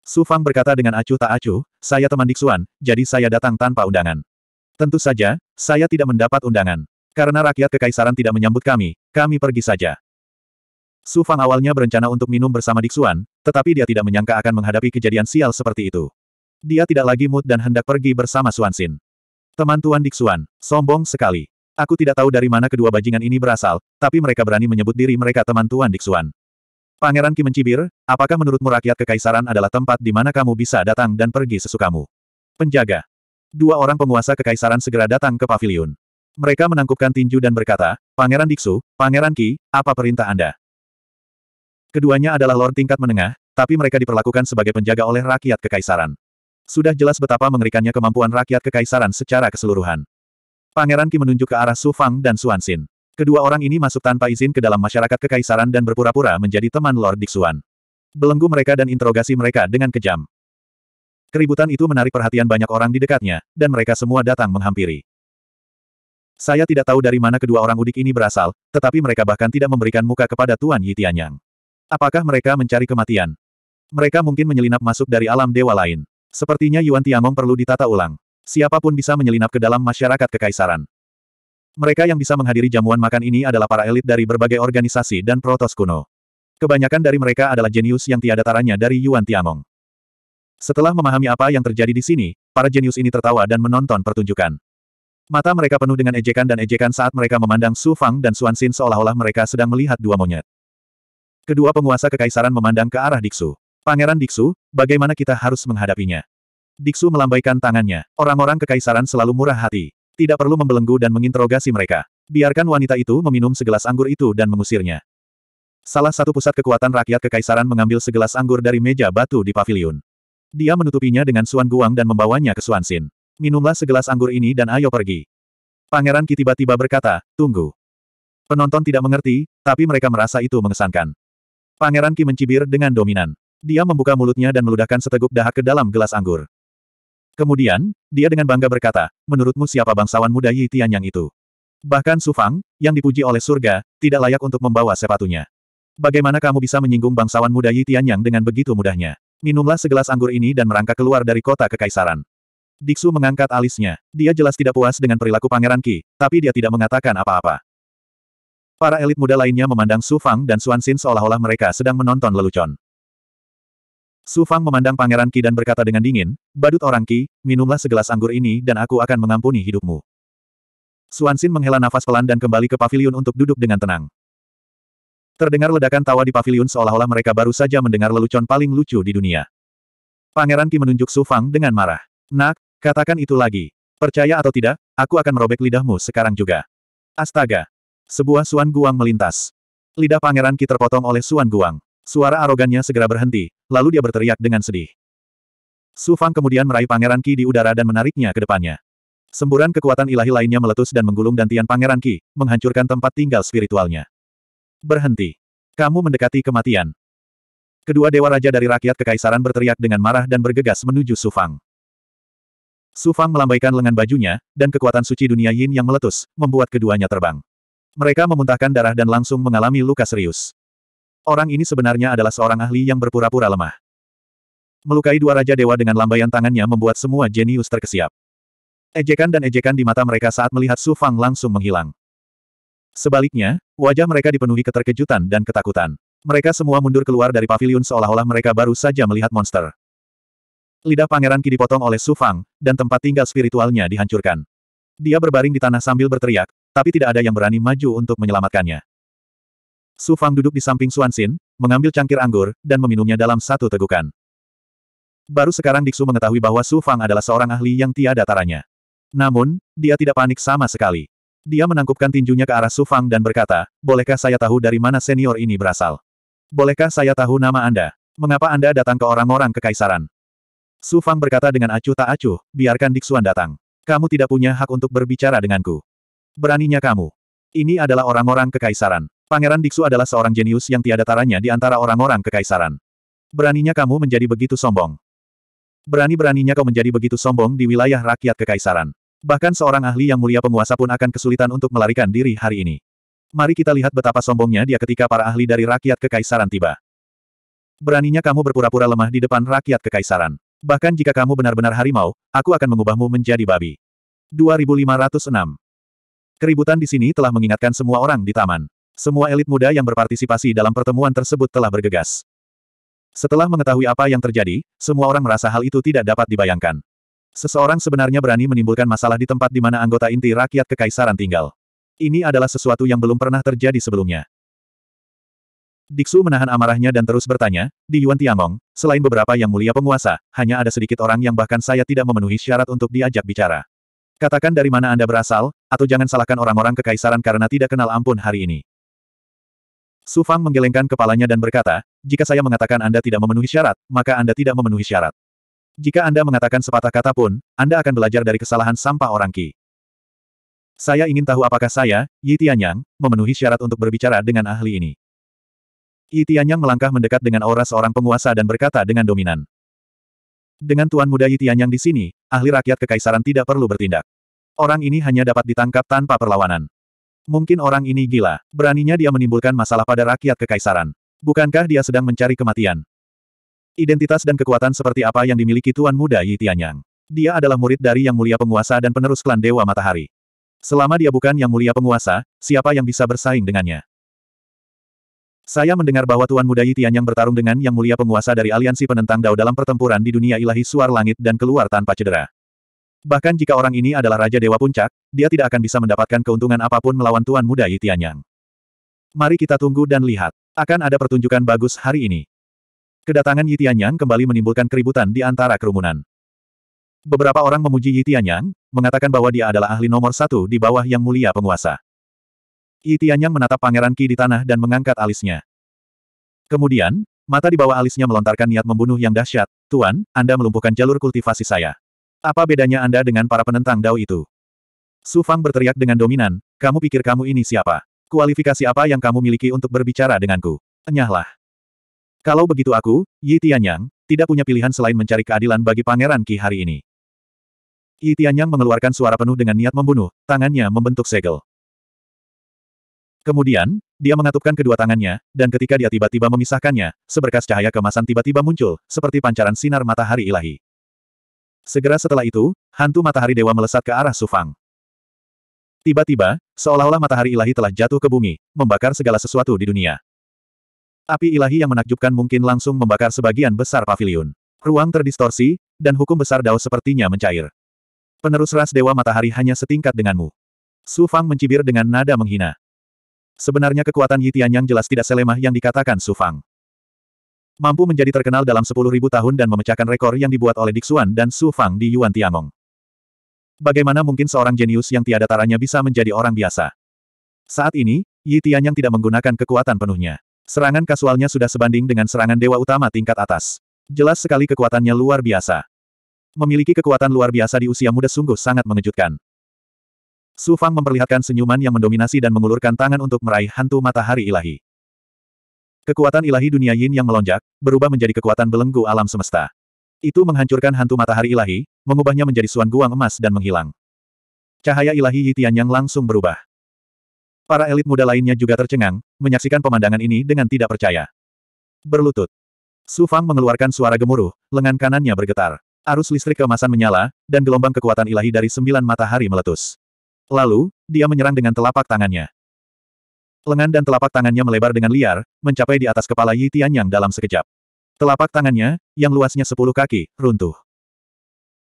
Su Fang berkata dengan acuh tak acuh, saya teman Diksuan, jadi saya datang tanpa undangan. Tentu saja, saya tidak mendapat undangan. Karena rakyat kekaisaran tidak menyambut kami, kami pergi saja. Su Fang awalnya berencana untuk minum bersama Diksuan, tetapi dia tidak menyangka akan menghadapi kejadian sial seperti itu. Dia tidak lagi mood dan hendak pergi bersama Suan Xin. Teman Tuan Diksuan, sombong sekali. Aku tidak tahu dari mana kedua bajingan ini berasal, tapi mereka berani menyebut diri mereka teman Tuan Diksuan. Pangeran Ki mencibir, apakah menurutmu rakyat kekaisaran adalah tempat di mana kamu bisa datang dan pergi sesukamu? Penjaga. Dua orang penguasa kekaisaran segera datang ke pavilion. Mereka menangkupkan tinju dan berkata, Pangeran Diksu, Pangeran Ki, apa perintah Anda? Keduanya adalah lord tingkat menengah, tapi mereka diperlakukan sebagai penjaga oleh rakyat kekaisaran. Sudah jelas betapa mengerikannya kemampuan rakyat kekaisaran secara keseluruhan. Pangeran Qi menunjuk ke arah Su Fang dan Suan Xin. Kedua orang ini masuk tanpa izin ke dalam masyarakat kekaisaran dan berpura-pura menjadi teman Lord Dixuan. Belenggu mereka dan interogasi mereka dengan kejam. Keributan itu menarik perhatian banyak orang di dekatnya, dan mereka semua datang menghampiri. Saya tidak tahu dari mana kedua orang udik ini berasal, tetapi mereka bahkan tidak memberikan muka kepada Tuan Yi Tianyang. Apakah mereka mencari kematian? Mereka mungkin menyelinap masuk dari alam dewa lain. Sepertinya Yuan Tiangong perlu ditata ulang. Siapapun bisa menyelinap ke dalam masyarakat kekaisaran. Mereka yang bisa menghadiri jamuan makan ini adalah para elit dari berbagai organisasi dan protos kuno. Kebanyakan dari mereka adalah jenius yang tiada taranya dari Yuan Tiangong. Setelah memahami apa yang terjadi di sini, para jenius ini tertawa dan menonton pertunjukan. Mata mereka penuh dengan ejekan dan ejekan saat mereka memandang Su Fang dan Suan Xin seolah-olah mereka sedang melihat dua monyet. Kedua penguasa kekaisaran memandang ke arah Diksu. Pangeran Diksu, bagaimana kita harus menghadapinya? Diksu melambaikan tangannya. Orang-orang kekaisaran selalu murah hati. Tidak perlu membelenggu dan menginterogasi mereka. Biarkan wanita itu meminum segelas anggur itu dan mengusirnya. Salah satu pusat kekuatan rakyat kekaisaran mengambil segelas anggur dari meja batu di pavilion. Dia menutupinya dengan Suan Guang dan membawanya ke Suansin. Minumlah segelas anggur ini dan ayo pergi. Pangeran Ki tiba-tiba berkata, tunggu. Penonton tidak mengerti, tapi mereka merasa itu mengesankan. Pangeran Ki mencibir dengan dominan. Dia membuka mulutnya dan meludahkan seteguk dahak ke dalam gelas anggur. Kemudian, dia dengan bangga berkata, menurutmu siapa bangsawan muda Yi Tianyang itu? Bahkan Su Fang, yang dipuji oleh surga, tidak layak untuk membawa sepatunya. Bagaimana kamu bisa menyinggung bangsawan muda Yi Tianyang dengan begitu mudahnya? Minumlah segelas anggur ini dan merangkak keluar dari kota kekaisaran. Diksu mengangkat alisnya. Dia jelas tidak puas dengan perilaku Pangeran Ki, tapi dia tidak mengatakan apa-apa. Para elit muda lainnya memandang Su Fang dan Xuan Xin seolah-olah mereka sedang menonton lelucon. Su Fang memandang Pangeran Qi dan berkata dengan dingin, Badut orang Qi, minumlah segelas anggur ini dan aku akan mengampuni hidupmu. Xuan Xin menghela nafas pelan dan kembali ke pavilion untuk duduk dengan tenang. Terdengar ledakan tawa di pavilion seolah-olah mereka baru saja mendengar lelucon paling lucu di dunia. Pangeran Qi menunjuk Su Fang dengan marah. Nak, katakan itu lagi. Percaya atau tidak, aku akan merobek lidahmu sekarang juga. Astaga, sebuah Suan Guang melintas. Lidah pangeran Ki terpotong oleh Suan Guang. Suara arogannya segera berhenti, lalu dia berteriak dengan sedih. Su Fang kemudian meraih pangeran Ki di udara dan menariknya ke depannya. Semburan kekuatan ilahi lainnya meletus dan menggulung dantian pangeran Ki, menghancurkan tempat tinggal spiritualnya. Berhenti. Kamu mendekati kematian. Kedua dewa raja dari rakyat kekaisaran berteriak dengan marah dan bergegas menuju Su Fang. Su Fang melambaikan lengan bajunya, dan kekuatan suci dunia Yin yang meletus, membuat keduanya terbang. Mereka memuntahkan darah dan langsung mengalami luka serius. Orang ini sebenarnya adalah seorang ahli yang berpura-pura lemah. Melukai dua Raja Dewa dengan lambaian tangannya membuat semua jenius terkesiap. Ejekan dan ejekan di mata mereka saat melihat Su Fang langsung menghilang. Sebaliknya, wajah mereka dipenuhi keterkejutan dan ketakutan. Mereka semua mundur keluar dari pavilion seolah-olah mereka baru saja melihat monster. Lidah pangeran Ki dipotong oleh Su Fang, dan tempat tinggal spiritualnya dihancurkan. Dia berbaring di tanah sambil berteriak, tapi tidak ada yang berani maju untuk menyelamatkannya. Su Fang duduk di samping Xin, mengambil cangkir anggur, dan meminumnya dalam satu tegukan. Baru sekarang Diksu mengetahui bahwa Su Fang adalah seorang ahli yang tiada taranya. Namun, dia tidak panik sama sekali. Dia menangkupkan tinjunya ke arah Su Fang dan berkata, Bolehkah saya tahu dari mana senior ini berasal? Bolehkah saya tahu nama Anda? Mengapa Anda datang ke orang-orang kekaisaran? Su Fang berkata dengan acuh tak acuh, biarkan Diksuan datang. Kamu tidak punya hak untuk berbicara denganku. Beraninya kamu. Ini adalah orang-orang kekaisaran. Pangeran Diksu adalah seorang jenius yang tiada taranya di antara orang-orang kekaisaran. Beraninya kamu menjadi begitu sombong. Berani-beraninya kau menjadi begitu sombong di wilayah rakyat kekaisaran. Bahkan seorang ahli yang mulia penguasa pun akan kesulitan untuk melarikan diri hari ini. Mari kita lihat betapa sombongnya dia ketika para ahli dari rakyat kekaisaran tiba. Beraninya kamu berpura-pura lemah di depan rakyat kekaisaran. Bahkan jika kamu benar-benar harimau, aku akan mengubahmu menjadi babi. 2506 Keributan di sini telah mengingatkan semua orang di taman. Semua elit muda yang berpartisipasi dalam pertemuan tersebut telah bergegas. Setelah mengetahui apa yang terjadi, semua orang merasa hal itu tidak dapat dibayangkan. Seseorang sebenarnya berani menimbulkan masalah di tempat di mana anggota inti rakyat kekaisaran tinggal. Ini adalah sesuatu yang belum pernah terjadi sebelumnya. Diksu menahan amarahnya dan terus bertanya, di Yuan Tiangong, selain beberapa yang mulia penguasa, hanya ada sedikit orang yang bahkan saya tidak memenuhi syarat untuk diajak bicara. Katakan dari mana Anda berasal, atau jangan salahkan orang-orang kekaisaran karena tidak kenal ampun hari ini. Su Fang menggelengkan kepalanya dan berkata, jika saya mengatakan Anda tidak memenuhi syarat, maka Anda tidak memenuhi syarat. Jika Anda mengatakan sepatah kata pun, Anda akan belajar dari kesalahan sampah orang Ki. Saya ingin tahu apakah saya, Yi Tianyang, memenuhi syarat untuk berbicara dengan ahli ini. Yi Tianyang melangkah mendekat dengan aura seorang penguasa dan berkata dengan dominan. Dengan Tuan Muda Yi Tianyang di sini, ahli rakyat kekaisaran tidak perlu bertindak. Orang ini hanya dapat ditangkap tanpa perlawanan. Mungkin orang ini gila, beraninya dia menimbulkan masalah pada rakyat kekaisaran. Bukankah dia sedang mencari kematian? Identitas dan kekuatan seperti apa yang dimiliki Tuan Muda Yi Tianyang. Dia adalah murid dari Yang Mulia Penguasa dan penerus klan Dewa Matahari. Selama dia bukan Yang Mulia Penguasa, siapa yang bisa bersaing dengannya? Saya mendengar bahwa Tuan Muda Yitian yang bertarung dengan Yang Mulia Penguasa dari Aliansi Penentang Dao dalam pertempuran di dunia ilahi suar langit dan keluar tanpa cedera. Bahkan jika orang ini adalah Raja Dewa Puncak, dia tidak akan bisa mendapatkan keuntungan apapun melawan Tuan Muda Yitian yang. Mari kita tunggu dan lihat. Akan ada pertunjukan bagus hari ini. Kedatangan Yitian Yang kembali menimbulkan keributan di antara kerumunan. Beberapa orang memuji Yitian Yang, mengatakan bahwa dia adalah ahli nomor satu di bawah Yang Mulia Penguasa. Yi Tianyang menatap Pangeran Qi di tanah dan mengangkat alisnya. Kemudian, mata di bawah alisnya melontarkan niat membunuh yang dahsyat. Tuan, Anda melumpuhkan jalur kultivasi saya. Apa bedanya Anda dengan para penentang Dao itu? Su Fang berteriak dengan dominan, kamu pikir kamu ini siapa? Kualifikasi apa yang kamu miliki untuk berbicara denganku? Enyahlah. Kalau begitu aku, Yi Tianyang, tidak punya pilihan selain mencari keadilan bagi Pangeran Qi hari ini. Yi Tianyang mengeluarkan suara penuh dengan niat membunuh, tangannya membentuk segel. Kemudian, dia mengatupkan kedua tangannya, dan ketika dia tiba-tiba memisahkannya, seberkas cahaya kemasan tiba-tiba muncul, seperti pancaran sinar matahari ilahi. Segera setelah itu, hantu matahari dewa melesat ke arah Sufang. Tiba-tiba, seolah-olah matahari ilahi telah jatuh ke bumi, membakar segala sesuatu di dunia. Api ilahi yang menakjubkan mungkin langsung membakar sebagian besar pavilion, Ruang terdistorsi, dan hukum besar Dao sepertinya mencair. Penerus ras Dewa Matahari hanya setingkat denganmu. Sufang mencibir dengan nada menghina. Sebenarnya kekuatan Yi Tianyang jelas tidak selemah yang dikatakan Su Fang. Mampu menjadi terkenal dalam 10.000 tahun dan memecahkan rekor yang dibuat oleh Dixuan dan Su Fang di Yuan Tiangong. Bagaimana mungkin seorang jenius yang tiada taranya bisa menjadi orang biasa? Saat ini, Yi Tianyang tidak menggunakan kekuatan penuhnya. Serangan kasualnya sudah sebanding dengan serangan dewa utama tingkat atas. Jelas sekali kekuatannya luar biasa. Memiliki kekuatan luar biasa di usia muda sungguh sangat mengejutkan. Su Fang memperlihatkan senyuman yang mendominasi dan mengulurkan tangan untuk meraih hantu matahari ilahi. Kekuatan ilahi dunia yin yang melonjak, berubah menjadi kekuatan belenggu alam semesta. Itu menghancurkan hantu matahari ilahi, mengubahnya menjadi suan guang emas dan menghilang. Cahaya ilahi Yitian yang langsung berubah. Para elit muda lainnya juga tercengang, menyaksikan pemandangan ini dengan tidak percaya. Berlutut. Su Fang mengeluarkan suara gemuruh, lengan kanannya bergetar. Arus listrik keemasan menyala, dan gelombang kekuatan ilahi dari sembilan matahari meletus. Lalu, dia menyerang dengan telapak tangannya. Lengan dan telapak tangannya melebar dengan liar, mencapai di atas kepala Yi Tianyang dalam sekejap. Telapak tangannya, yang luasnya sepuluh kaki, runtuh.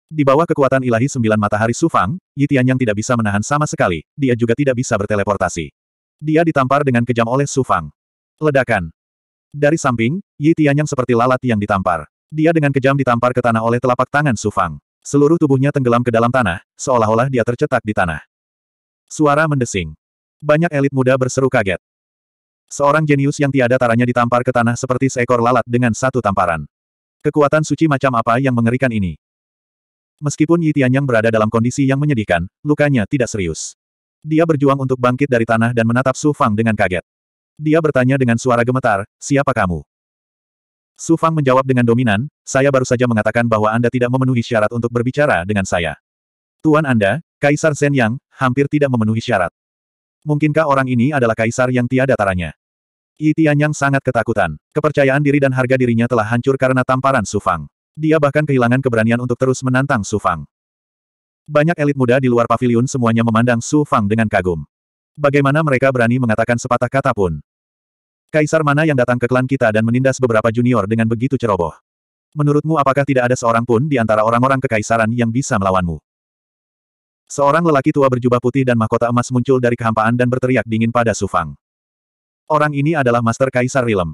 Di bawah kekuatan ilahi sembilan matahari Sufang, Yi Tianyang tidak bisa menahan sama sekali, dia juga tidak bisa berteleportasi. Dia ditampar dengan kejam oleh Sufang. Ledakan. Dari samping, Yi Tianyang seperti lalat yang ditampar. Dia dengan kejam ditampar ke tanah oleh telapak tangan Sufang. Seluruh tubuhnya tenggelam ke dalam tanah, seolah-olah dia tercetak di tanah. Suara mendesing. Banyak elit muda berseru kaget. Seorang jenius yang tiada taranya ditampar ke tanah seperti seekor lalat dengan satu tamparan. Kekuatan suci macam apa yang mengerikan ini? Meskipun Yi Tianyang berada dalam kondisi yang menyedihkan, lukanya tidak serius. Dia berjuang untuk bangkit dari tanah dan menatap Su Fang dengan kaget. Dia bertanya dengan suara gemetar, siapa kamu? Su Fang menjawab dengan dominan, saya baru saja mengatakan bahwa Anda tidak memenuhi syarat untuk berbicara dengan saya. Tuan Anda, Kaisar Zen Yang, hampir tidak memenuhi syarat. Mungkinkah orang ini adalah kaisar yang tiada taranya? Yi Tianyang sangat ketakutan. Kepercayaan diri dan harga dirinya telah hancur karena tamparan Sufang. Dia bahkan kehilangan keberanian untuk terus menantang Sufang. Banyak elit muda di luar pavilion semuanya memandang Su Fang dengan kagum. Bagaimana mereka berani mengatakan sepatah kata pun. Kaisar mana yang datang ke klan kita dan menindas beberapa junior dengan begitu ceroboh? Menurutmu apakah tidak ada seorang pun di antara orang-orang kekaisaran yang bisa melawanmu? Seorang lelaki tua berjubah putih dan mahkota emas muncul dari kehampaan dan berteriak dingin pada Sufang. Orang ini adalah Master Kaisar Rilem.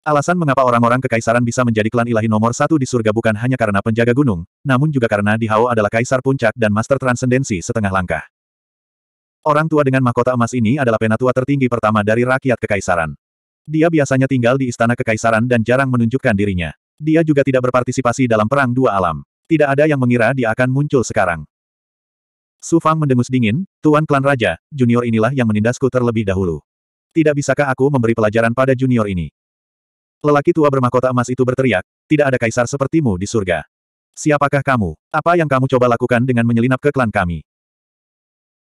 Alasan mengapa orang-orang kekaisaran bisa menjadi klan ilahi nomor satu di surga bukan hanya karena penjaga gunung, namun juga karena Di Hao adalah kaisar puncak dan master transendensi setengah langkah. Orang tua dengan mahkota emas ini adalah penatua tertinggi pertama dari rakyat kekaisaran. Dia biasanya tinggal di istana kekaisaran dan jarang menunjukkan dirinya. Dia juga tidak berpartisipasi dalam perang dua alam. Tidak ada yang mengira dia akan muncul sekarang. Su Fang mendengus dingin, Tuan Klan Raja, junior inilah yang menindasku terlebih dahulu. Tidak bisakah aku memberi pelajaran pada junior ini? Lelaki tua bermahkota emas itu berteriak, tidak ada kaisar sepertimu di surga. Siapakah kamu? Apa yang kamu coba lakukan dengan menyelinap ke klan kami?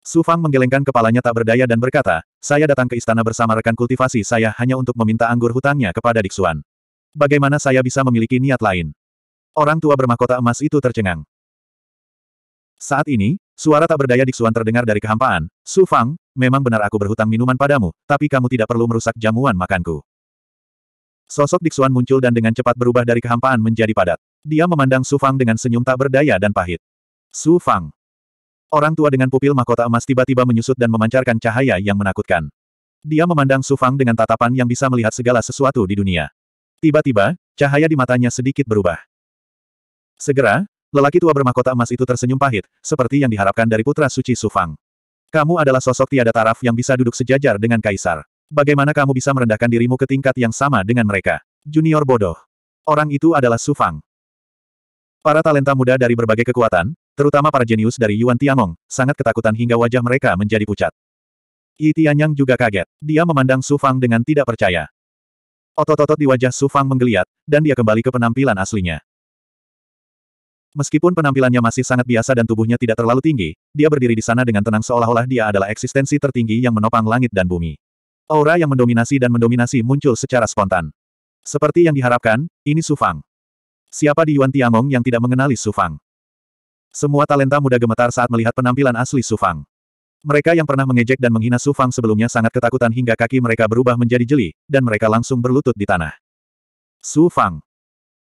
Su Fang menggelengkan kepalanya tak berdaya dan berkata, saya datang ke istana bersama rekan kultivasi saya hanya untuk meminta anggur hutangnya kepada Diksuan. Bagaimana saya bisa memiliki niat lain? Orang tua bermahkota emas itu tercengang. Saat ini, Suara tak berdaya Dixuan terdengar dari kehampaan. Su Fang, memang benar aku berhutang minuman padamu, tapi kamu tidak perlu merusak jamuan makanku. Sosok Dixuan muncul dan dengan cepat berubah dari kehampaan menjadi padat. Dia memandang Su Fang dengan senyum tak berdaya dan pahit. Su Fang. Orang tua dengan pupil mahkota emas tiba-tiba menyusut dan memancarkan cahaya yang menakutkan. Dia memandang Su Fang dengan tatapan yang bisa melihat segala sesuatu di dunia. Tiba-tiba, cahaya di matanya sedikit berubah. Segera, Lelaki tua bermahkota emas itu tersenyum pahit, seperti yang diharapkan dari putra suci Sufang. Kamu adalah sosok tiada taraf yang bisa duduk sejajar dengan kaisar. Bagaimana kamu bisa merendahkan dirimu ke tingkat yang sama dengan mereka? Junior bodoh. Orang itu adalah Sufang. Para talenta muda dari berbagai kekuatan, terutama para jenius dari Yuan Tianmeng, sangat ketakutan hingga wajah mereka menjadi pucat. Yi Tianyang juga kaget. Dia memandang Sufang dengan tidak percaya. Otot-otot di wajah Sufang menggeliat, dan dia kembali ke penampilan aslinya. Meskipun penampilannya masih sangat biasa dan tubuhnya tidak terlalu tinggi, dia berdiri di sana dengan tenang seolah-olah dia adalah eksistensi tertinggi yang menopang langit dan bumi. Aura yang mendominasi dan mendominasi muncul secara spontan. Seperti yang diharapkan, ini Sufang. Siapa di Yuan Tiangong yang tidak mengenali Sufang? Semua talenta muda gemetar saat melihat penampilan asli Sufang. Mereka yang pernah mengejek dan menghina Sufang sebelumnya sangat ketakutan hingga kaki mereka berubah menjadi jeli, dan mereka langsung berlutut di tanah. Sufang.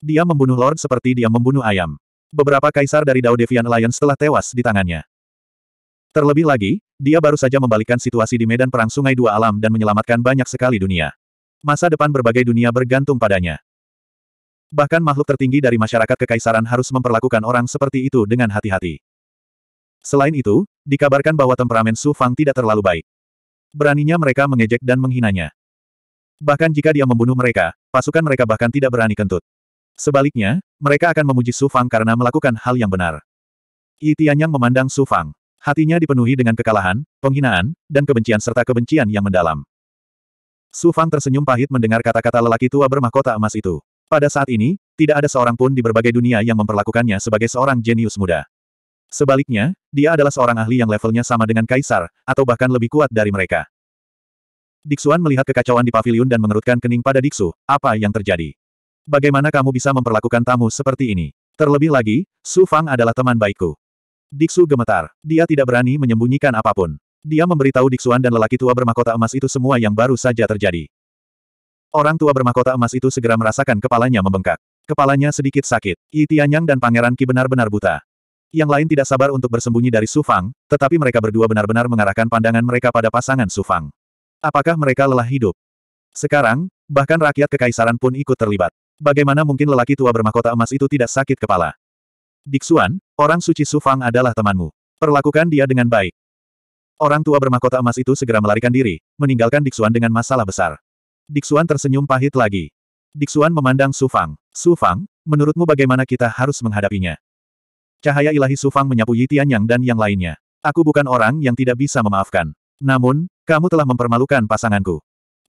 Dia membunuh Lord seperti dia membunuh ayam. Beberapa kaisar dari Dao Devian Alliance telah tewas di tangannya. Terlebih lagi, dia baru saja membalikkan situasi di medan perang Sungai Dua Alam dan menyelamatkan banyak sekali dunia. Masa depan berbagai dunia bergantung padanya. Bahkan makhluk tertinggi dari masyarakat kekaisaran harus memperlakukan orang seperti itu dengan hati-hati. Selain itu, dikabarkan bahwa temperamen Su Fang tidak terlalu baik. Beraninya mereka mengejek dan menghinanya. Bahkan jika dia membunuh mereka, pasukan mereka bahkan tidak berani kentut. Sebaliknya, mereka akan memuji Su Fang karena melakukan hal yang benar. Yi Tianyang memandang Su Fang. Hatinya dipenuhi dengan kekalahan, penghinaan, dan kebencian serta kebencian yang mendalam. Su Fang tersenyum pahit mendengar kata-kata lelaki tua bermahkota emas itu. Pada saat ini, tidak ada seorang pun di berbagai dunia yang memperlakukannya sebagai seorang jenius muda. Sebaliknya, dia adalah seorang ahli yang levelnya sama dengan kaisar, atau bahkan lebih kuat dari mereka. Diksuan melihat kekacauan di pavilion dan mengerutkan kening pada Diksu, apa yang terjadi? Bagaimana kamu bisa memperlakukan tamu seperti ini? Terlebih lagi, Su Fang adalah teman baikku. Diksu gemetar. Dia tidak berani menyembunyikan apapun. Dia memberitahu Diksuan dan lelaki tua bermahkota emas itu semua yang baru saja terjadi. Orang tua bermahkota emas itu segera merasakan kepalanya membengkak. Kepalanya sedikit sakit. Yi Tianyang dan Pangeran Ki benar-benar buta. Yang lain tidak sabar untuk bersembunyi dari Su Fang, tetapi mereka berdua benar-benar mengarahkan pandangan mereka pada pasangan Su Fang. Apakah mereka lelah hidup? Sekarang, bahkan rakyat kekaisaran pun ikut terlibat. Bagaimana mungkin lelaki tua bermahkota emas itu tidak sakit kepala? Diksuan, orang suci Sufang adalah temanmu. Perlakukan dia dengan baik. Orang tua bermahkota emas itu segera melarikan diri, meninggalkan Diksuan dengan masalah besar. Diksuan tersenyum pahit lagi. Diksuan memandang Sufang. Sufang, menurutmu bagaimana kita harus menghadapinya? Cahaya ilahi Sufang menyapu Yi Tianyang dan yang lainnya. Aku bukan orang yang tidak bisa memaafkan. Namun, kamu telah mempermalukan pasanganku.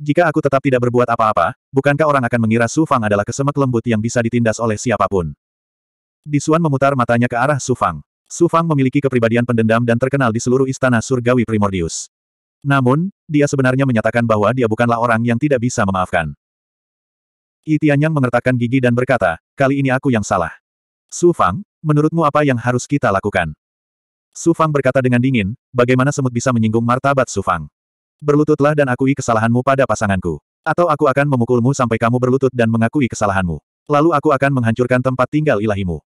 Jika aku tetap tidak berbuat apa-apa, bukankah orang akan mengira Su Fang adalah kesemek lembut yang bisa ditindas oleh siapapun? Di Disuan memutar matanya ke arah Su Fang. Su Fang memiliki kepribadian pendendam dan terkenal di seluruh istana surgawi primordius. Namun, dia sebenarnya menyatakan bahwa dia bukanlah orang yang tidak bisa memaafkan. Itianyang mengertakkan gigi dan berkata, kali ini aku yang salah. Su Fang, menurutmu apa yang harus kita lakukan? Su Fang berkata dengan dingin, bagaimana semut bisa menyinggung martabat Su Fang? Berlututlah dan akui kesalahanmu pada pasanganku. Atau aku akan memukulmu sampai kamu berlutut dan mengakui kesalahanmu. Lalu aku akan menghancurkan tempat tinggal ilahimu.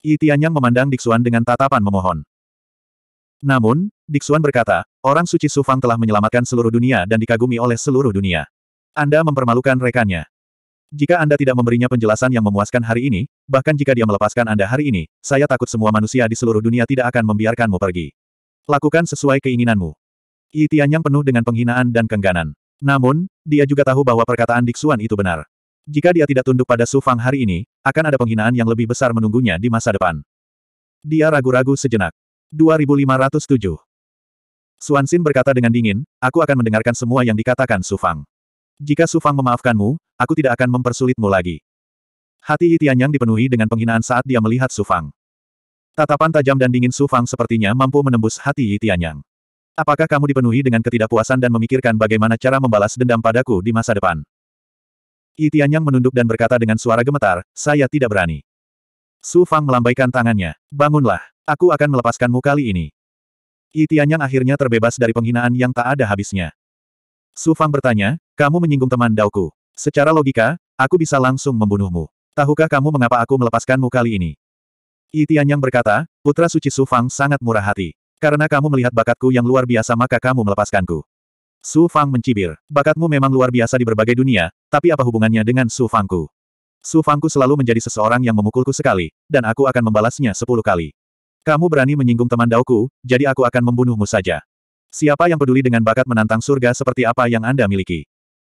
Yi Tianyang memandang Diksuan dengan tatapan memohon. Namun, Diksuan berkata, orang suci Sufang telah menyelamatkan seluruh dunia dan dikagumi oleh seluruh dunia. Anda mempermalukan rekannya. Jika Anda tidak memberinya penjelasan yang memuaskan hari ini, bahkan jika dia melepaskan Anda hari ini, saya takut semua manusia di seluruh dunia tidak akan membiarkanmu pergi. Lakukan sesuai keinginanmu. Yi Tianyang penuh dengan penghinaan dan kengganan. Namun, dia juga tahu bahwa perkataan Diksuan itu benar. Jika dia tidak tunduk pada Su Fang hari ini, akan ada penghinaan yang lebih besar menunggunya di masa depan. Dia ragu-ragu sejenak. 2507 Suansin berkata dengan dingin, aku akan mendengarkan semua yang dikatakan Su Fang. Jika Su Fang memaafkanmu, aku tidak akan mempersulitmu lagi. Hati Tianyang dipenuhi dengan penghinaan saat dia melihat Su Fang. Tatapan tajam dan dingin Su Fang sepertinya mampu menembus hati Tianyang. Apakah kamu dipenuhi dengan ketidakpuasan dan memikirkan bagaimana cara membalas dendam padaku di masa depan? Itianyang menunduk dan berkata dengan suara gemetar, saya tidak berani. Su Fang melambaikan tangannya. Bangunlah, aku akan melepaskanmu kali ini. Itianyang akhirnya terbebas dari penghinaan yang tak ada habisnya. Su Fang bertanya, kamu menyinggung teman Dauku. Secara logika, aku bisa langsung membunuhmu. Tahukah kamu mengapa aku melepaskanmu kali ini? Itianyang berkata, putra suci Su Fang sangat murah hati. Karena kamu melihat bakatku yang luar biasa maka kamu melepaskanku. Su Fang mencibir. Bakatmu memang luar biasa di berbagai dunia, tapi apa hubungannya dengan Su Fangku? Su Fangku selalu menjadi seseorang yang memukulku sekali, dan aku akan membalasnya sepuluh kali. Kamu berani menyinggung teman dauku, jadi aku akan membunuhmu saja. Siapa yang peduli dengan bakat menantang surga seperti apa yang Anda miliki?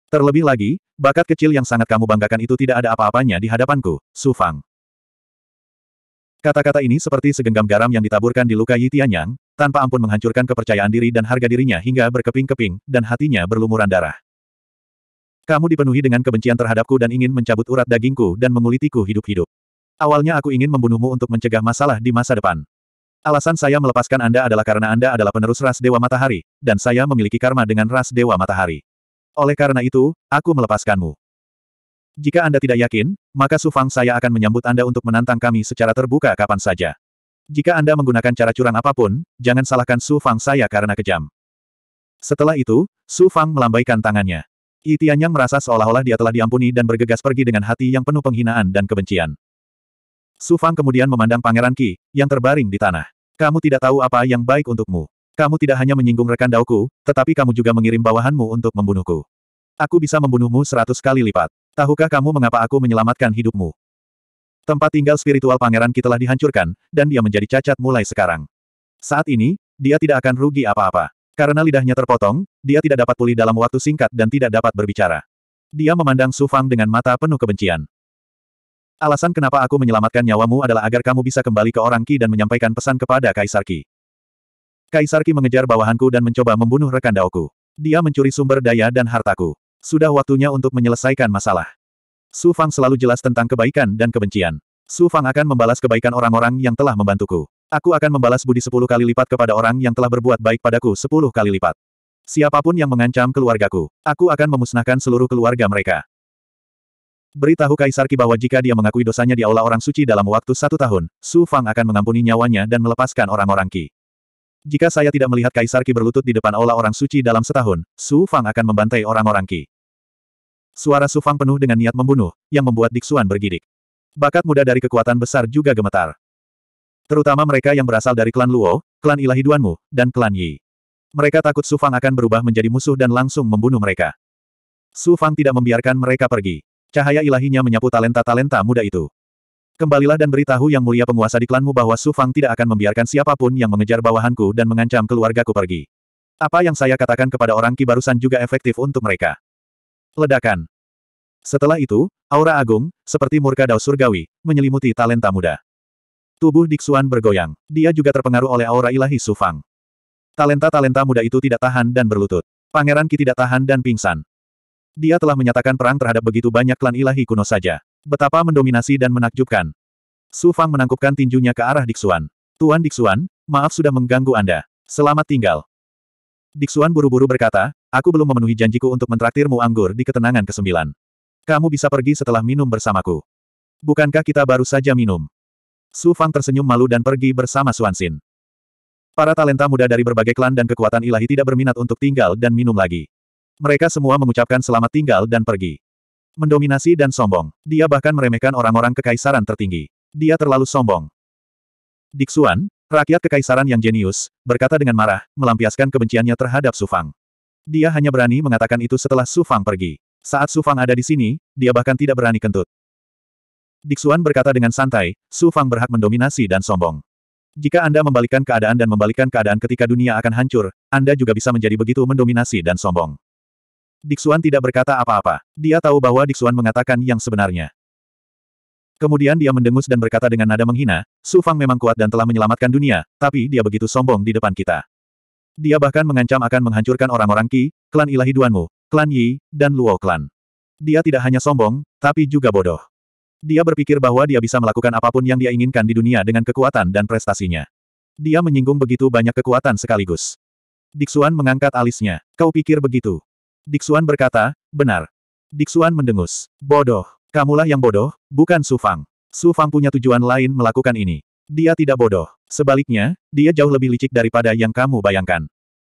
Terlebih lagi, bakat kecil yang sangat kamu banggakan itu tidak ada apa-apanya di hadapanku, Su Fang. Kata-kata ini seperti segenggam garam yang ditaburkan di luka Yi Tianyang, tanpa ampun menghancurkan kepercayaan diri dan harga dirinya hingga berkeping-keping, dan hatinya berlumuran darah. Kamu dipenuhi dengan kebencian terhadapku dan ingin mencabut urat dagingku dan mengulitiku hidup-hidup. Awalnya aku ingin membunuhmu untuk mencegah masalah di masa depan. Alasan saya melepaskan Anda adalah karena Anda adalah penerus ras Dewa Matahari, dan saya memiliki karma dengan ras Dewa Matahari. Oleh karena itu, aku melepaskanmu. Jika Anda tidak yakin, maka Sufang saya akan menyambut Anda untuk menantang kami secara terbuka kapan saja. Jika Anda menggunakan cara curang apapun, jangan salahkan Su Fang saya karena kejam. Setelah itu, Su Fang melambaikan tangannya. Yi Tianyang merasa seolah-olah dia telah diampuni dan bergegas pergi dengan hati yang penuh penghinaan dan kebencian. Su Fang kemudian memandang Pangeran Qi, yang terbaring di tanah. Kamu tidak tahu apa yang baik untukmu. Kamu tidak hanya menyinggung rekan Daoku, tetapi kamu juga mengirim bawahanmu untuk membunuhku. Aku bisa membunuhmu seratus kali lipat. Tahukah kamu mengapa aku menyelamatkan hidupmu? Tempat tinggal spiritual pangeran Ki telah dihancurkan, dan dia menjadi cacat mulai sekarang. Saat ini, dia tidak akan rugi apa-apa. Karena lidahnya terpotong, dia tidak dapat pulih dalam waktu singkat dan tidak dapat berbicara. Dia memandang Su Fang dengan mata penuh kebencian. Alasan kenapa aku menyelamatkan nyawamu adalah agar kamu bisa kembali ke orang Ki dan menyampaikan pesan kepada Kaisar Ki. Kaisar Ki mengejar bawahanku dan mencoba membunuh rekan daoku. Dia mencuri sumber daya dan hartaku. Sudah waktunya untuk menyelesaikan masalah. Su Fang selalu jelas tentang kebaikan dan kebencian. Su Fang akan membalas kebaikan orang-orang yang telah membantuku. Aku akan membalas budi sepuluh kali lipat kepada orang yang telah berbuat baik padaku sepuluh kali lipat. Siapapun yang mengancam keluargaku, aku akan memusnahkan seluruh keluarga mereka. Beritahu Kaisar Qi bahwa jika dia mengakui dosanya di aula orang suci dalam waktu satu tahun, Su Fang akan mengampuni nyawanya dan melepaskan orang-orang Qi. Jika saya tidak melihat Kaisar Qi berlutut di depan aula orang suci dalam setahun, Su Fang akan membantai orang-orang Qi. Suara Sufang penuh dengan niat membunuh, yang membuat Diksuan bergidik. Bakat muda dari kekuatan besar juga gemetar. Terutama mereka yang berasal dari klan Luo, klan ilahi Duanmu, dan klan Yi. Mereka takut Sufang akan berubah menjadi musuh dan langsung membunuh mereka. Sufang tidak membiarkan mereka pergi. Cahaya ilahinya menyapu talenta-talenta muda itu. Kembalilah dan beritahu yang mulia penguasa di klanmu bahwa Sufang tidak akan membiarkan siapapun yang mengejar bawahanku dan mengancam keluargaku pergi. Apa yang saya katakan kepada orang Ki barusan juga efektif untuk mereka. Ledakan. Setelah itu, aura agung, seperti murka dao surgawi, menyelimuti talenta muda. Tubuh Diksuan bergoyang. Dia juga terpengaruh oleh aura ilahi Sufang. Talenta-talenta muda itu tidak tahan dan berlutut. Pangeran Ki tidak tahan dan pingsan. Dia telah menyatakan perang terhadap begitu banyak klan ilahi kuno saja. Betapa mendominasi dan menakjubkan. Su Fang menangkupkan tinjunya ke arah Diksuan. Tuan Diksuan, maaf sudah mengganggu Anda. Selamat tinggal. Diksuan buru-buru berkata, Aku belum memenuhi janjiku untuk mentraktirmu anggur di ketenangan kesembilan. Kamu bisa pergi setelah minum bersamaku. Bukankah kita baru saja minum? Su Fang tersenyum malu dan pergi bersama Xin. Para talenta muda dari berbagai klan dan kekuatan ilahi tidak berminat untuk tinggal dan minum lagi. Mereka semua mengucapkan selamat tinggal dan pergi. Mendominasi dan sombong. Dia bahkan meremehkan orang-orang kekaisaran tertinggi. Dia terlalu sombong. Dixuan, rakyat kekaisaran yang jenius, berkata dengan marah, melampiaskan kebenciannya terhadap Su Fang. Dia hanya berani mengatakan itu setelah Su Fang pergi. Saat Su Fang ada di sini, dia bahkan tidak berani kentut. Diksuan berkata dengan santai, Su Fang berhak mendominasi dan sombong. Jika Anda membalikkan keadaan dan membalikkan keadaan ketika dunia akan hancur, Anda juga bisa menjadi begitu mendominasi dan sombong. Diksuan tidak berkata apa-apa. Dia tahu bahwa Diksuan mengatakan yang sebenarnya. Kemudian dia mendengus dan berkata dengan nada menghina, Su Fang memang kuat dan telah menyelamatkan dunia, tapi dia begitu sombong di depan kita. Dia bahkan mengancam akan menghancurkan orang-orang Qi, klan ilahi Duanmu, klan Yi, dan Luo klan. Dia tidak hanya sombong, tapi juga bodoh. Dia berpikir bahwa dia bisa melakukan apapun yang dia inginkan di dunia dengan kekuatan dan prestasinya. Dia menyinggung begitu banyak kekuatan sekaligus. Dixuan mengangkat alisnya. Kau pikir begitu? Dixuan berkata, benar. Dixuan mendengus. Bodoh. Kamulah yang bodoh, bukan Su Fang. Su Fang punya tujuan lain melakukan ini. Dia tidak bodoh. Sebaliknya, dia jauh lebih licik daripada yang kamu bayangkan.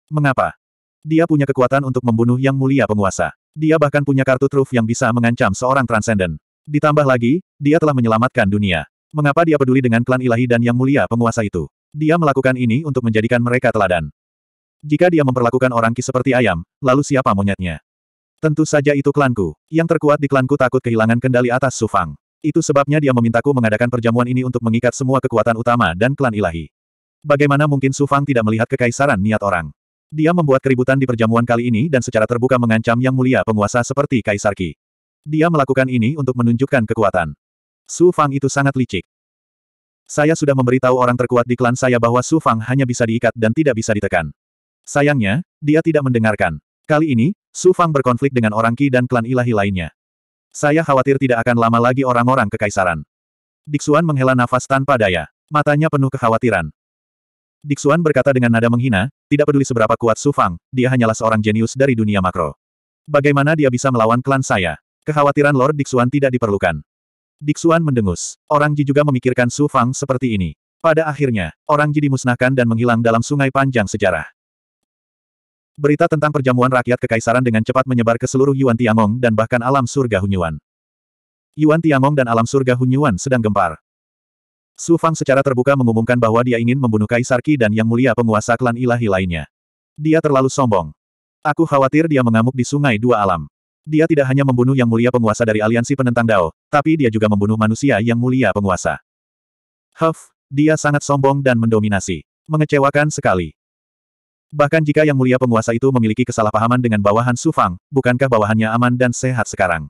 Mengapa? Dia punya kekuatan untuk membunuh yang mulia penguasa. Dia bahkan punya kartu truf yang bisa mengancam seorang transenden. Ditambah lagi, dia telah menyelamatkan dunia. Mengapa dia peduli dengan klan ilahi dan yang mulia penguasa itu? Dia melakukan ini untuk menjadikan mereka teladan. Jika dia memperlakukan orang ki seperti ayam, lalu siapa monyetnya? Tentu saja itu klanku. Yang terkuat di klanku takut kehilangan kendali atas Sufang. Itu sebabnya dia memintaku mengadakan perjamuan ini untuk mengikat semua kekuatan utama dan klan ilahi. Bagaimana mungkin Su Fang tidak melihat kekaisaran niat orang? Dia membuat keributan di perjamuan kali ini dan secara terbuka mengancam yang mulia penguasa seperti Kaisar Qi. Dia melakukan ini untuk menunjukkan kekuatan. Su Fang itu sangat licik. Saya sudah memberitahu orang terkuat di klan saya bahwa Su Fang hanya bisa diikat dan tidak bisa ditekan. Sayangnya, dia tidak mendengarkan. Kali ini, Su Fang berkonflik dengan orang Qi dan klan ilahi lainnya. Saya khawatir tidak akan lama lagi orang-orang kekaisaran. Diksuan menghela nafas tanpa daya. Matanya penuh kekhawatiran. Diksuan berkata dengan nada menghina, tidak peduli seberapa kuat Sufang, dia hanyalah seorang jenius dari dunia makro. Bagaimana dia bisa melawan klan saya? Kekhawatiran Lord Diksuan tidak diperlukan. Diksuan mendengus. Orang Ji juga memikirkan Sufang seperti ini. Pada akhirnya, orang Ji dimusnahkan dan menghilang dalam sungai panjang sejarah. Berita tentang perjamuan rakyat kekaisaran dengan cepat menyebar ke seluruh Yuan Tiangong dan bahkan alam surga Hunyuan. Yuan Tiangong dan alam surga Hunyuan sedang gempar. Su Fang secara terbuka mengumumkan bahwa dia ingin membunuh Kaisar Qi dan Yang Mulia penguasa klan ilahi lainnya. Dia terlalu sombong. Aku khawatir dia mengamuk di sungai dua alam. Dia tidak hanya membunuh Yang Mulia penguasa dari aliansi penentang Dao, tapi dia juga membunuh manusia Yang Mulia penguasa. Huff, dia sangat sombong dan mendominasi. Mengecewakan sekali. Bahkan jika Yang Mulia Penguasa itu memiliki kesalahpahaman dengan bawahan Sufang, bukankah bawahannya aman dan sehat sekarang?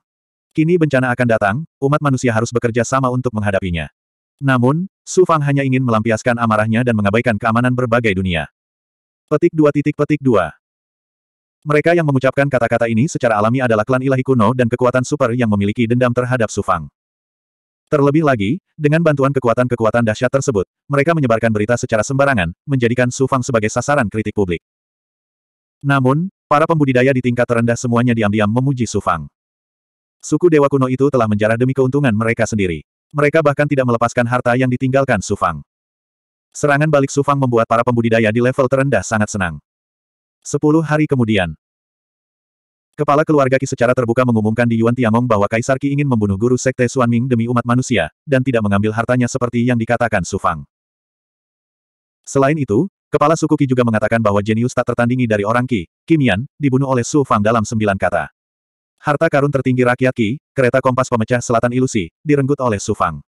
Kini bencana akan datang, umat manusia harus bekerja sama untuk menghadapinya. Namun, Sufang hanya ingin melampiaskan amarahnya dan mengabaikan keamanan berbagai dunia. Petik dua titik petik dua. Mereka yang mengucapkan kata-kata ini secara alami adalah klan ilahi kuno dan kekuatan super yang memiliki dendam terhadap Sufang. Terlebih lagi, dengan bantuan kekuatan-kekuatan dahsyat tersebut, mereka menyebarkan berita secara sembarangan, menjadikan Su Fang sebagai sasaran kritik publik. Namun, para pembudidaya di tingkat terendah semuanya diam-diam memuji Su Fang. Suku dewa kuno itu telah menjarah demi keuntungan mereka sendiri. Mereka bahkan tidak melepaskan harta yang ditinggalkan Su Fang. Serangan balik Su Fang membuat para pembudidaya di level terendah sangat senang. Sepuluh hari kemudian, Kepala keluarga Ki secara terbuka mengumumkan di Yuan Tiangong bahwa Kaisar Ki ingin membunuh guru Sekte Ming demi umat manusia, dan tidak mengambil hartanya seperti yang dikatakan Su Fang. Selain itu, Kepala suku Qi juga mengatakan bahwa jenius tak tertandingi dari orang Qi, Kimian, dibunuh oleh Su Fang dalam sembilan kata. Harta karun tertinggi rakyat Qi, kereta kompas pemecah selatan ilusi, direnggut oleh Su Fang.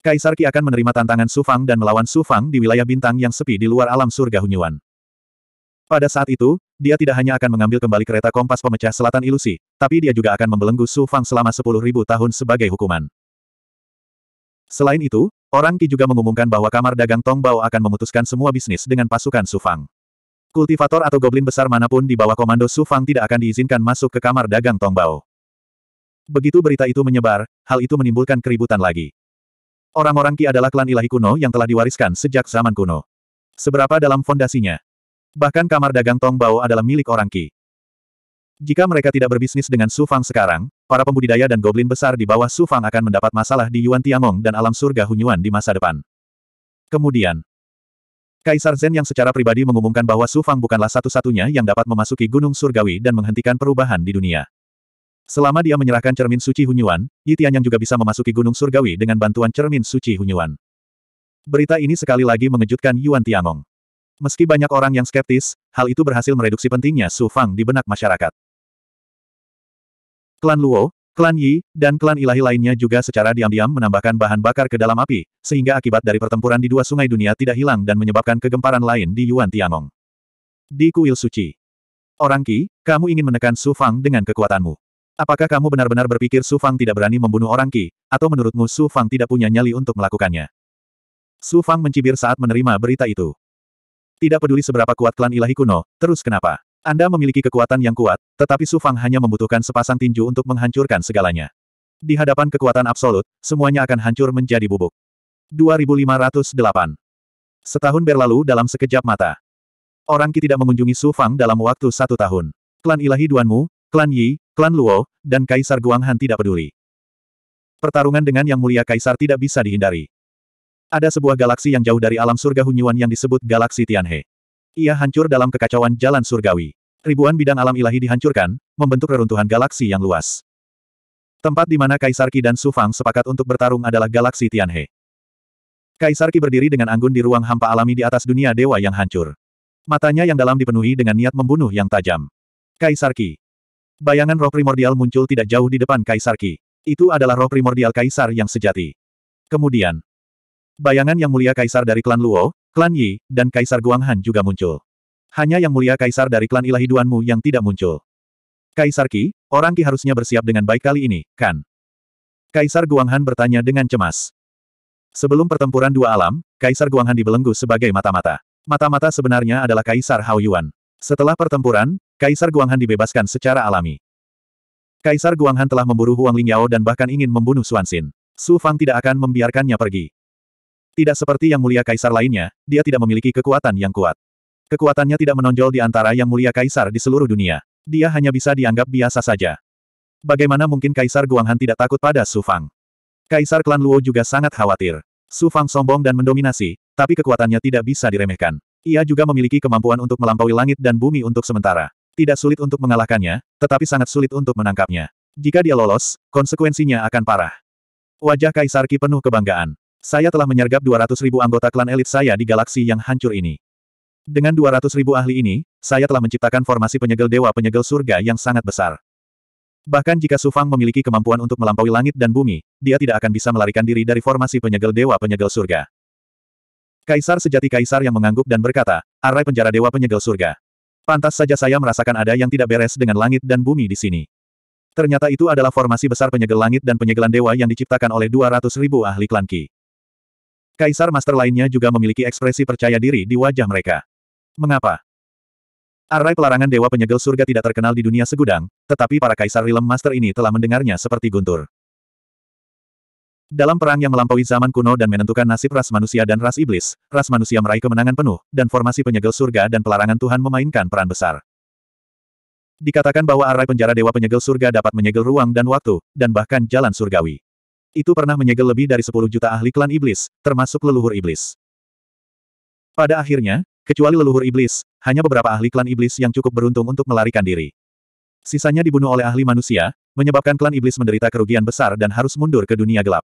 Kaisar Ki akan menerima tantangan Su Fang dan melawan Su Fang di wilayah bintang yang sepi di luar alam surga Hunyuan. Pada saat itu, dia tidak hanya akan mengambil kembali kereta kompas pemecah selatan ilusi, tapi dia juga akan membelenggu Su Fang selama 10.000 tahun sebagai hukuman. Selain itu, orang Ki juga mengumumkan bahwa kamar dagang Tong Bao akan memutuskan semua bisnis dengan pasukan Su Fang. Kultivator atau goblin besar manapun di bawah komando Su Fang tidak akan diizinkan masuk ke kamar dagang Tong Bao. Begitu berita itu menyebar, hal itu menimbulkan keributan lagi. Orang-orang Ki adalah klan ilahi kuno yang telah diwariskan sejak zaman kuno. Seberapa dalam fondasinya? Bahkan kamar dagang Tong Bao adalah milik orang Qi. Jika mereka tidak berbisnis dengan Su Fang sekarang, para pembudidaya dan goblin besar di bawah Su Fang akan mendapat masalah di Yuan Tiangong dan alam surga Hunyuan di masa depan. Kemudian, Kaisar Zen yang secara pribadi mengumumkan bahwa Su Fang bukanlah satu-satunya yang dapat memasuki Gunung Surgawi dan menghentikan perubahan di dunia. Selama dia menyerahkan cermin suci Hunyuan, Yitian yang juga bisa memasuki Gunung Surgawi dengan bantuan cermin suci Hunyuan. Berita ini sekali lagi mengejutkan Yuan Tiangong. Meski banyak orang yang skeptis, hal itu berhasil mereduksi pentingnya Su Fang di benak masyarakat. Klan Luo, Klan Yi, dan klan ilahi lainnya juga secara diam-diam menambahkan bahan bakar ke dalam api, sehingga akibat dari pertempuran di dua sungai dunia tidak hilang dan menyebabkan kegemparan lain di Yuan Tianong. Di kuil suci. Orang Qi, kamu ingin menekan Su Fang dengan kekuatanmu. Apakah kamu benar-benar berpikir Su Fang tidak berani membunuh orang Qi, atau menurutmu Su Fang tidak punya nyali untuk melakukannya? Su Fang mencibir saat menerima berita itu. Tidak peduli seberapa kuat klan ilahi kuno, terus kenapa? Anda memiliki kekuatan yang kuat, tetapi Su Fang hanya membutuhkan sepasang tinju untuk menghancurkan segalanya. Di hadapan kekuatan absolut, semuanya akan hancur menjadi bubuk. 2508 Setahun berlalu dalam sekejap mata. Orang Ki tidak mengunjungi Su Fang dalam waktu satu tahun. Klan ilahi Duanmu, klan Yi, klan Luo, dan Kaisar Guanghan tidak peduli. Pertarungan dengan Yang Mulia Kaisar tidak bisa dihindari. Ada sebuah galaksi yang jauh dari alam surga Hunyuan yang disebut galaksi Tianhe. Ia hancur dalam kekacauan jalan surgawi. Ribuan bidang alam ilahi dihancurkan, membentuk reruntuhan galaksi yang luas. Tempat di mana Kaisar Qi dan Su Fang sepakat untuk bertarung adalah galaksi Tianhe. Kaisar Qi berdiri dengan anggun di ruang hampa alami di atas dunia dewa yang hancur. Matanya yang dalam dipenuhi dengan niat membunuh yang tajam. Kaisar Qi. Bayangan roh primordial muncul tidak jauh di depan Kaisar Qi. Itu adalah roh primordial Kaisar yang sejati. Kemudian, Bayangan Yang Mulia Kaisar dari klan Luo, klan Yi, dan Kaisar Guanghan juga muncul. Hanya Yang Mulia Kaisar dari klan ilahi Duanmu yang tidak muncul. Kaisar Qi, orang Qi harusnya bersiap dengan baik kali ini, kan? Kaisar Guanghan bertanya dengan cemas. Sebelum pertempuran dua alam, Kaisar Guanghan dibelenggu sebagai mata-mata. Mata-mata sebenarnya adalah Kaisar Hao Yuan. Setelah pertempuran, Kaisar Guanghan dibebaskan secara alami. Kaisar Guanghan telah memburu Huang Lingyao dan bahkan ingin membunuh Suansin. Su Fang tidak akan membiarkannya pergi. Tidak seperti Yang Mulia Kaisar lainnya, dia tidak memiliki kekuatan yang kuat. Kekuatannya tidak menonjol di antara Yang Mulia Kaisar di seluruh dunia. Dia hanya bisa dianggap biasa saja. Bagaimana mungkin Kaisar Guanghan tidak takut pada Su Fang? Kaisar klan Luo juga sangat khawatir. Su Fang sombong dan mendominasi, tapi kekuatannya tidak bisa diremehkan. Ia juga memiliki kemampuan untuk melampaui langit dan bumi untuk sementara. Tidak sulit untuk mengalahkannya, tetapi sangat sulit untuk menangkapnya. Jika dia lolos, konsekuensinya akan parah. Wajah Kaisar Ki penuh kebanggaan. Saya telah menyergap 200 ribu anggota klan elit saya di galaksi yang hancur ini. Dengan 200 ribu ahli ini, saya telah menciptakan formasi penyegel dewa penyegel surga yang sangat besar. Bahkan jika Sufang memiliki kemampuan untuk melampaui langit dan bumi, dia tidak akan bisa melarikan diri dari formasi penyegel dewa penyegel surga. Kaisar sejati kaisar yang mengangguk dan berkata, arai penjara dewa penyegel surga. Pantas saja saya merasakan ada yang tidak beres dengan langit dan bumi di sini. Ternyata itu adalah formasi besar penyegel langit dan penyegelan dewa yang diciptakan oleh 200 ribu ahli klan Ki. Kaisar Master lainnya juga memiliki ekspresi percaya diri di wajah mereka. Mengapa? Arai pelarangan Dewa Penyegel Surga tidak terkenal di dunia segudang, tetapi para Kaisar Rilem Master ini telah mendengarnya seperti guntur. Dalam perang yang melampaui zaman kuno dan menentukan nasib ras manusia dan ras iblis, ras manusia meraih kemenangan penuh, dan formasi penyegel surga dan pelarangan Tuhan memainkan peran besar. Dikatakan bahwa arai penjara dewa penyegel surga dapat menyegel ruang dan waktu, dan bahkan jalan surgawi itu pernah menyegel lebih dari 10 juta ahli klan iblis, termasuk leluhur iblis. Pada akhirnya, kecuali leluhur iblis, hanya beberapa ahli klan iblis yang cukup beruntung untuk melarikan diri. Sisanya dibunuh oleh ahli manusia, menyebabkan klan iblis menderita kerugian besar dan harus mundur ke dunia gelap.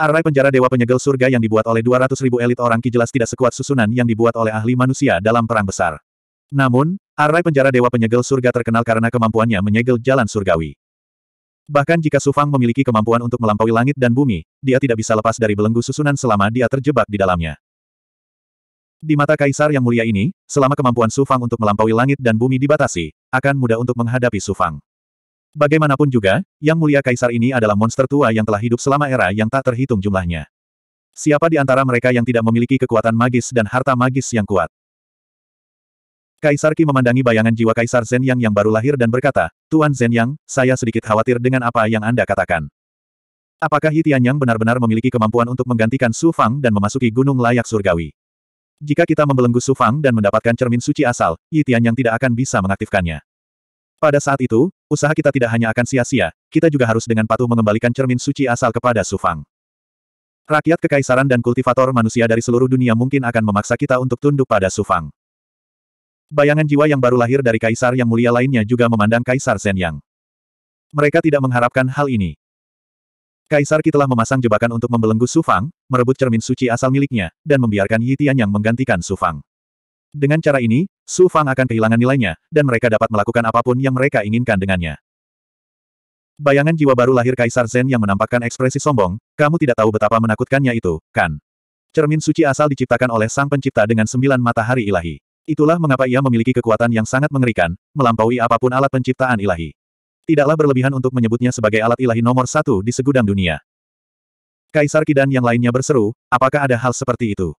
Arai penjara dewa penyegel surga yang dibuat oleh 200 ribu elit orang Ki jelas tidak sekuat susunan yang dibuat oleh ahli manusia dalam perang besar. Namun, arai penjara dewa penyegel surga terkenal karena kemampuannya menyegel jalan surgawi. Bahkan jika Sufang memiliki kemampuan untuk melampaui langit dan bumi, dia tidak bisa lepas dari belenggu susunan selama dia terjebak di dalamnya. Di mata kaisar yang mulia ini, selama kemampuan Sufang untuk melampaui langit dan bumi dibatasi, akan mudah untuk menghadapi Sufang. Bagaimanapun juga, yang mulia kaisar ini adalah monster tua yang telah hidup selama era yang tak terhitung jumlahnya. Siapa di antara mereka yang tidak memiliki kekuatan magis dan harta magis yang kuat? Kaisar Qi memandangi bayangan jiwa Kaisar Zen Yang yang baru lahir dan berkata, Tuan Zen Yang, saya sedikit khawatir dengan apa yang Anda katakan. Apakah Yitian Yang benar-benar memiliki kemampuan untuk menggantikan Su Fang dan memasuki gunung layak surgawi? Jika kita membelenggu Su Fang dan mendapatkan cermin suci asal, Yitian Yang tidak akan bisa mengaktifkannya. Pada saat itu, usaha kita tidak hanya akan sia-sia, kita juga harus dengan patuh mengembalikan cermin suci asal kepada Su Fang. Rakyat kekaisaran dan kultivator manusia dari seluruh dunia mungkin akan memaksa kita untuk tunduk pada Su Fang. Bayangan jiwa yang baru lahir dari kaisar yang mulia lainnya juga memandang kaisar Zhen Yang. Mereka tidak mengharapkan hal ini. Kaisar Qi telah memasang jebakan untuk membelenggu Su Fang, merebut cermin suci asal miliknya, dan membiarkan Yi yang menggantikan Su Fang. Dengan cara ini, Su Fang akan kehilangan nilainya, dan mereka dapat melakukan apapun yang mereka inginkan dengannya. Bayangan jiwa baru lahir Kaisar Zen yang menampakkan ekspresi sombong, kamu tidak tahu betapa menakutkannya itu, kan? Cermin suci asal diciptakan oleh sang pencipta dengan sembilan matahari ilahi. Itulah mengapa ia memiliki kekuatan yang sangat mengerikan, melampaui apapun alat penciptaan ilahi. Tidaklah berlebihan untuk menyebutnya sebagai alat ilahi nomor satu di segudang dunia. Kaisar Kidan yang lainnya berseru, apakah ada hal seperti itu?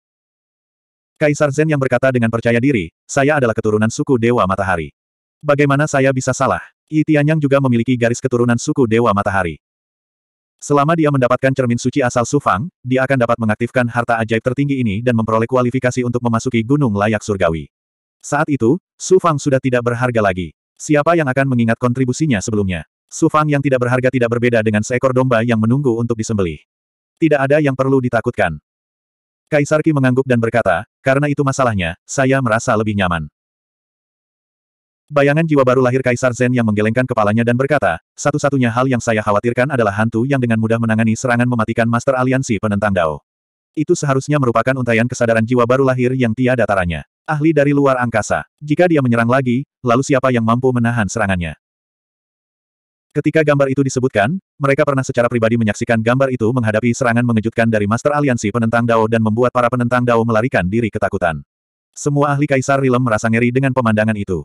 Kaisar Zen yang berkata dengan percaya diri, saya adalah keturunan suku Dewa Matahari. Bagaimana saya bisa salah? Yi Tianyang juga memiliki garis keturunan suku Dewa Matahari. Selama dia mendapatkan cermin suci asal Sufang, dia akan dapat mengaktifkan harta ajaib tertinggi ini dan memperoleh kualifikasi untuk memasuki gunung layak surgawi. Saat itu, Sufang sudah tidak berharga lagi. Siapa yang akan mengingat kontribusinya sebelumnya? Sufang yang tidak berharga tidak berbeda dengan seekor domba yang menunggu untuk disembelih. Tidak ada yang perlu ditakutkan. Kaisar Qi mengangguk dan berkata, karena itu masalahnya, saya merasa lebih nyaman. Bayangan jiwa baru lahir Kaisar Zen yang menggelengkan kepalanya dan berkata, satu-satunya hal yang saya khawatirkan adalah hantu yang dengan mudah menangani serangan mematikan Master Aliansi penentang Dao. Itu seharusnya merupakan untaian kesadaran jiwa baru lahir yang tiada taranya. Ahli dari luar angkasa. Jika dia menyerang lagi, lalu siapa yang mampu menahan serangannya? Ketika gambar itu disebutkan, mereka pernah secara pribadi menyaksikan gambar itu menghadapi serangan mengejutkan dari Master Aliansi penentang Dao dan membuat para penentang Dao melarikan diri ketakutan. Semua ahli Kaisar Rilem merasa ngeri dengan pemandangan itu.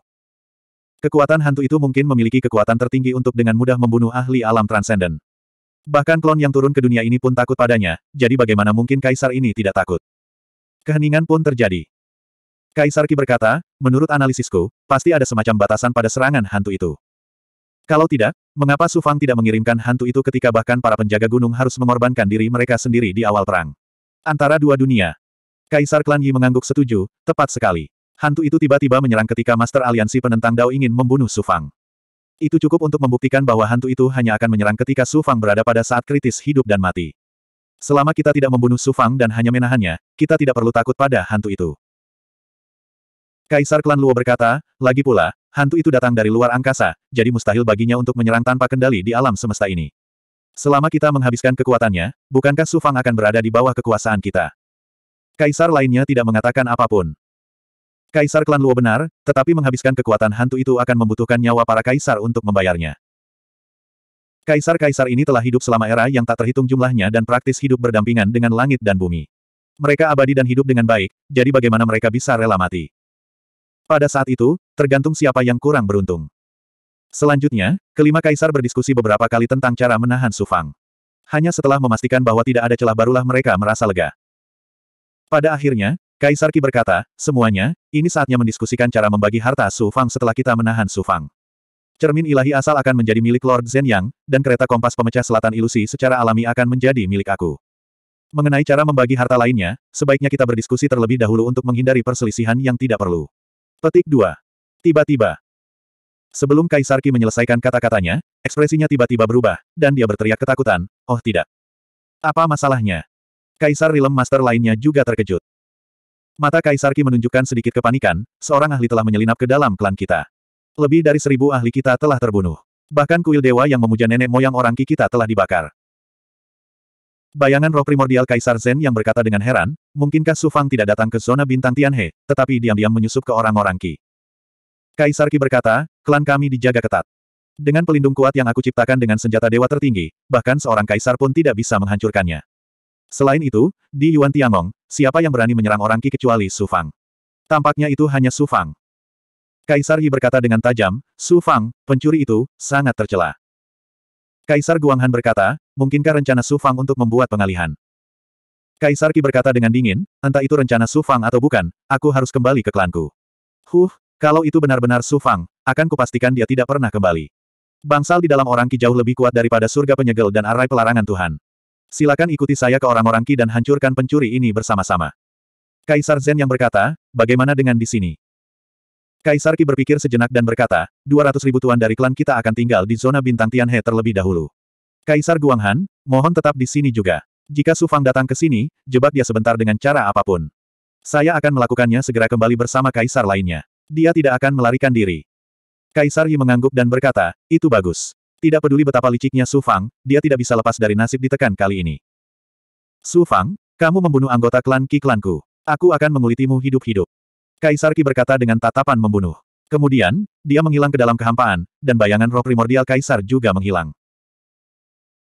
Kekuatan hantu itu mungkin memiliki kekuatan tertinggi untuk dengan mudah membunuh ahli alam transenden. Bahkan klon yang turun ke dunia ini pun takut padanya, jadi bagaimana mungkin kaisar ini tidak takut? Keheningan pun terjadi. Kaisar Ki berkata, menurut analisisku, pasti ada semacam batasan pada serangan hantu itu. Kalau tidak, mengapa Su Fang tidak mengirimkan hantu itu ketika bahkan para penjaga gunung harus mengorbankan diri mereka sendiri di awal perang? Antara dua dunia. Kaisar Klan Yi mengangguk setuju, tepat sekali. Hantu itu tiba-tiba menyerang ketika Master Aliansi penentang Dao ingin membunuh Su Fang. Itu cukup untuk membuktikan bahwa hantu itu hanya akan menyerang ketika Su Fang berada pada saat kritis hidup dan mati. Selama kita tidak membunuh Su Fang dan hanya menahannya, kita tidak perlu takut pada hantu itu. Kaisar Klan Luo berkata, lagi pula, hantu itu datang dari luar angkasa, jadi mustahil baginya untuk menyerang tanpa kendali di alam semesta ini. Selama kita menghabiskan kekuatannya, bukankah Su Fang akan berada di bawah kekuasaan kita? Kaisar lainnya tidak mengatakan apapun. Kaisar klan Luo benar, tetapi menghabiskan kekuatan hantu itu akan membutuhkan nyawa para kaisar untuk membayarnya. Kaisar-kaisar ini telah hidup selama era yang tak terhitung jumlahnya dan praktis hidup berdampingan dengan langit dan bumi. Mereka abadi dan hidup dengan baik, jadi bagaimana mereka bisa rela mati? Pada saat itu, tergantung siapa yang kurang beruntung. Selanjutnya, kelima kaisar berdiskusi beberapa kali tentang cara menahan Sufang. Hanya setelah memastikan bahwa tidak ada celah barulah mereka merasa lega. Pada akhirnya, Kaisar Qi berkata, semuanya, ini saatnya mendiskusikan cara membagi harta Su Fang setelah kita menahan Su Fang. Cermin ilahi asal akan menjadi milik Lord Zhen Yang, dan kereta kompas pemecah selatan ilusi secara alami akan menjadi milik aku. Mengenai cara membagi harta lainnya, sebaiknya kita berdiskusi terlebih dahulu untuk menghindari perselisihan yang tidak perlu. Petik 2. Tiba-tiba. Sebelum Kaisar Qi menyelesaikan kata-katanya, ekspresinya tiba-tiba berubah, dan dia berteriak ketakutan, oh tidak. Apa masalahnya? Kaisar Rilem Master lainnya juga terkejut. Mata Kaisar Qi menunjukkan sedikit kepanikan, seorang ahli telah menyelinap ke dalam klan kita. Lebih dari seribu ahli kita telah terbunuh. Bahkan kuil dewa yang memuja nenek moyang orang Ki kita telah dibakar. Bayangan roh primordial Kaisar Zen yang berkata dengan heran, mungkinkah Su Fang tidak datang ke zona bintang Tianhe, tetapi diam-diam menyusup ke orang-orang Ki?" Kaisar Qi berkata, klan kami dijaga ketat. Dengan pelindung kuat yang aku ciptakan dengan senjata dewa tertinggi, bahkan seorang kaisar pun tidak bisa menghancurkannya. Selain itu, di Yuan Tiangong, siapa yang berani menyerang orang Qi kecuali Su Fang? Tampaknya itu hanya Su Fang. Kaisar Yi berkata dengan tajam, Su Fang, pencuri itu, sangat tercela. Kaisar Guanghan berkata, mungkinkah rencana Su Fang untuk membuat pengalihan? Kaisar Qi berkata dengan dingin, entah itu rencana Su Fang atau bukan, aku harus kembali ke klanku. Huh, kalau itu benar-benar Su Fang, akan kupastikan dia tidak pernah kembali. Bangsal di dalam orang Qi jauh lebih kuat daripada surga penyegel dan arai pelarangan Tuhan. Silakan ikuti saya ke orang-orang Ki dan hancurkan pencuri ini bersama-sama. Kaisar Zen yang berkata, bagaimana dengan di sini? Kaisar Ki berpikir sejenak dan berkata, 200 ribu tuan dari klan kita akan tinggal di zona bintang Tianhe terlebih dahulu. Kaisar Guanghan, mohon tetap di sini juga. Jika Su Fang datang ke sini, jebak dia sebentar dengan cara apapun. Saya akan melakukannya segera kembali bersama kaisar lainnya. Dia tidak akan melarikan diri. Kaisar Yi mengangguk dan berkata, itu bagus. Tidak peduli betapa liciknya Su Fang, dia tidak bisa lepas dari nasib ditekan kali ini. Su Fang, kamu membunuh anggota klan Ki klanku. Aku akan mengulitimu hidup-hidup. Kaisar Ki berkata dengan tatapan membunuh. Kemudian, dia menghilang ke dalam kehampaan, dan bayangan roh primordial Kaisar juga menghilang.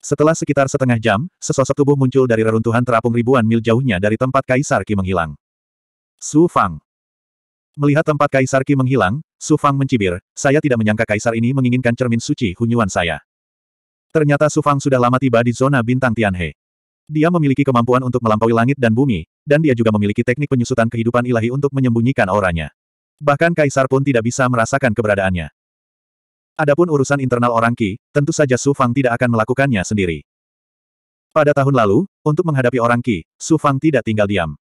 Setelah sekitar setengah jam, sesosok tubuh muncul dari reruntuhan terapung ribuan mil jauhnya dari tempat Kaisar Ki menghilang. Su Fang. Melihat tempat Kaisar Ki menghilang, Su Fang mencibir, saya tidak menyangka kaisar ini menginginkan cermin suci hunyuan saya. Ternyata Su Fang sudah lama tiba di zona bintang Tianhe. Dia memiliki kemampuan untuk melampaui langit dan bumi, dan dia juga memiliki teknik penyusutan kehidupan ilahi untuk menyembunyikan auranya. Bahkan kaisar pun tidak bisa merasakan keberadaannya. Adapun urusan internal orang Qi, tentu saja Su Fang tidak akan melakukannya sendiri. Pada tahun lalu, untuk menghadapi orang Qi, Su Fang tidak tinggal diam.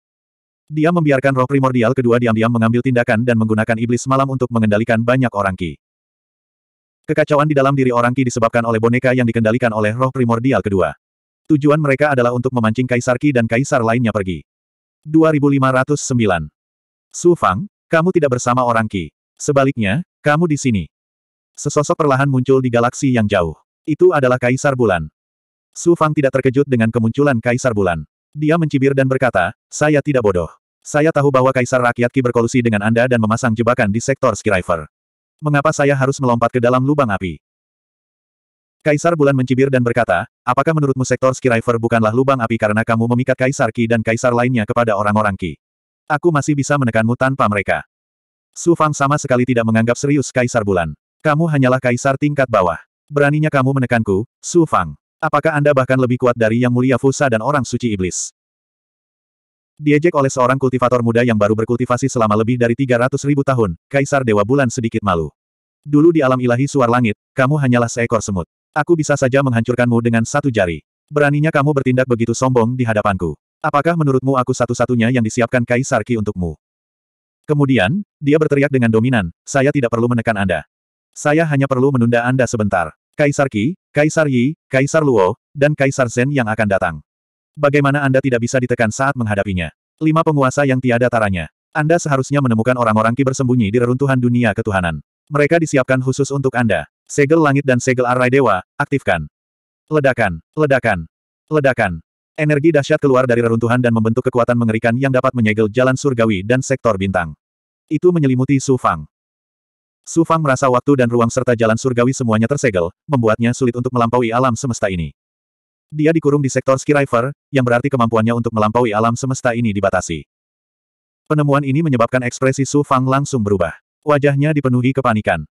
Dia membiarkan roh primordial kedua diam-diam mengambil tindakan dan menggunakan iblis malam untuk mengendalikan banyak orang Ki. Kekacauan di dalam diri orang Ki disebabkan oleh boneka yang dikendalikan oleh roh primordial kedua. Tujuan mereka adalah untuk memancing Kaisar Ki dan Kaisar lainnya pergi. 2509 Su Fang, kamu tidak bersama orang Ki. Sebaliknya, kamu di sini. Sesosok perlahan muncul di galaksi yang jauh. Itu adalah Kaisar Bulan. Su Fang tidak terkejut dengan kemunculan Kaisar Bulan. Dia mencibir dan berkata, saya tidak bodoh. Saya tahu bahwa Kaisar Rakyat Ki berkolusi dengan Anda dan memasang jebakan di sektor Skyriver. Mengapa saya harus melompat ke dalam lubang api? Kaisar Bulan mencibir dan berkata, apakah menurutmu sektor Skyriver bukanlah lubang api karena kamu memikat Kaisar Ki dan Kaisar lainnya kepada orang-orang Ki? Aku masih bisa menekanmu tanpa mereka. Su Fang sama sekali tidak menganggap serius Kaisar Bulan. Kamu hanyalah Kaisar tingkat bawah. Beraninya kamu menekanku, Su Fang. Apakah Anda bahkan lebih kuat dari Yang Mulia Fusa dan Orang Suci Iblis? Diejek oleh seorang kultivator muda yang baru berkultivasi selama lebih dari 300 ribu tahun, Kaisar Dewa Bulan sedikit malu. Dulu di alam ilahi suar langit, kamu hanyalah seekor semut. Aku bisa saja menghancurkanmu dengan satu jari. Beraninya kamu bertindak begitu sombong di hadapanku. Apakah menurutmu aku satu-satunya yang disiapkan Kaisar Ki untukmu? Kemudian, dia berteriak dengan dominan, saya tidak perlu menekan Anda. Saya hanya perlu menunda Anda sebentar. Kaisar Ki, Kaisar Yi, Kaisar Luo, dan Kaisar Zen yang akan datang. Bagaimana Anda tidak bisa ditekan saat menghadapinya? Lima penguasa yang tiada taranya. Anda seharusnya menemukan orang-orang ki bersembunyi di reruntuhan dunia ketuhanan. Mereka disiapkan khusus untuk Anda. Segel langit dan segel arai dewa, aktifkan. Ledakan, ledakan, ledakan. Energi dahsyat keluar dari reruntuhan dan membentuk kekuatan mengerikan yang dapat menyegel jalan surgawi dan sektor bintang. Itu menyelimuti Su Fang. Su Fang merasa waktu dan ruang serta jalan surgawi semuanya tersegel, membuatnya sulit untuk melampaui alam semesta ini. Dia dikurung di sektor Skyriver, yang berarti kemampuannya untuk melampaui alam semesta ini dibatasi. Penemuan ini menyebabkan ekspresi Su Fang langsung berubah. Wajahnya dipenuhi kepanikan.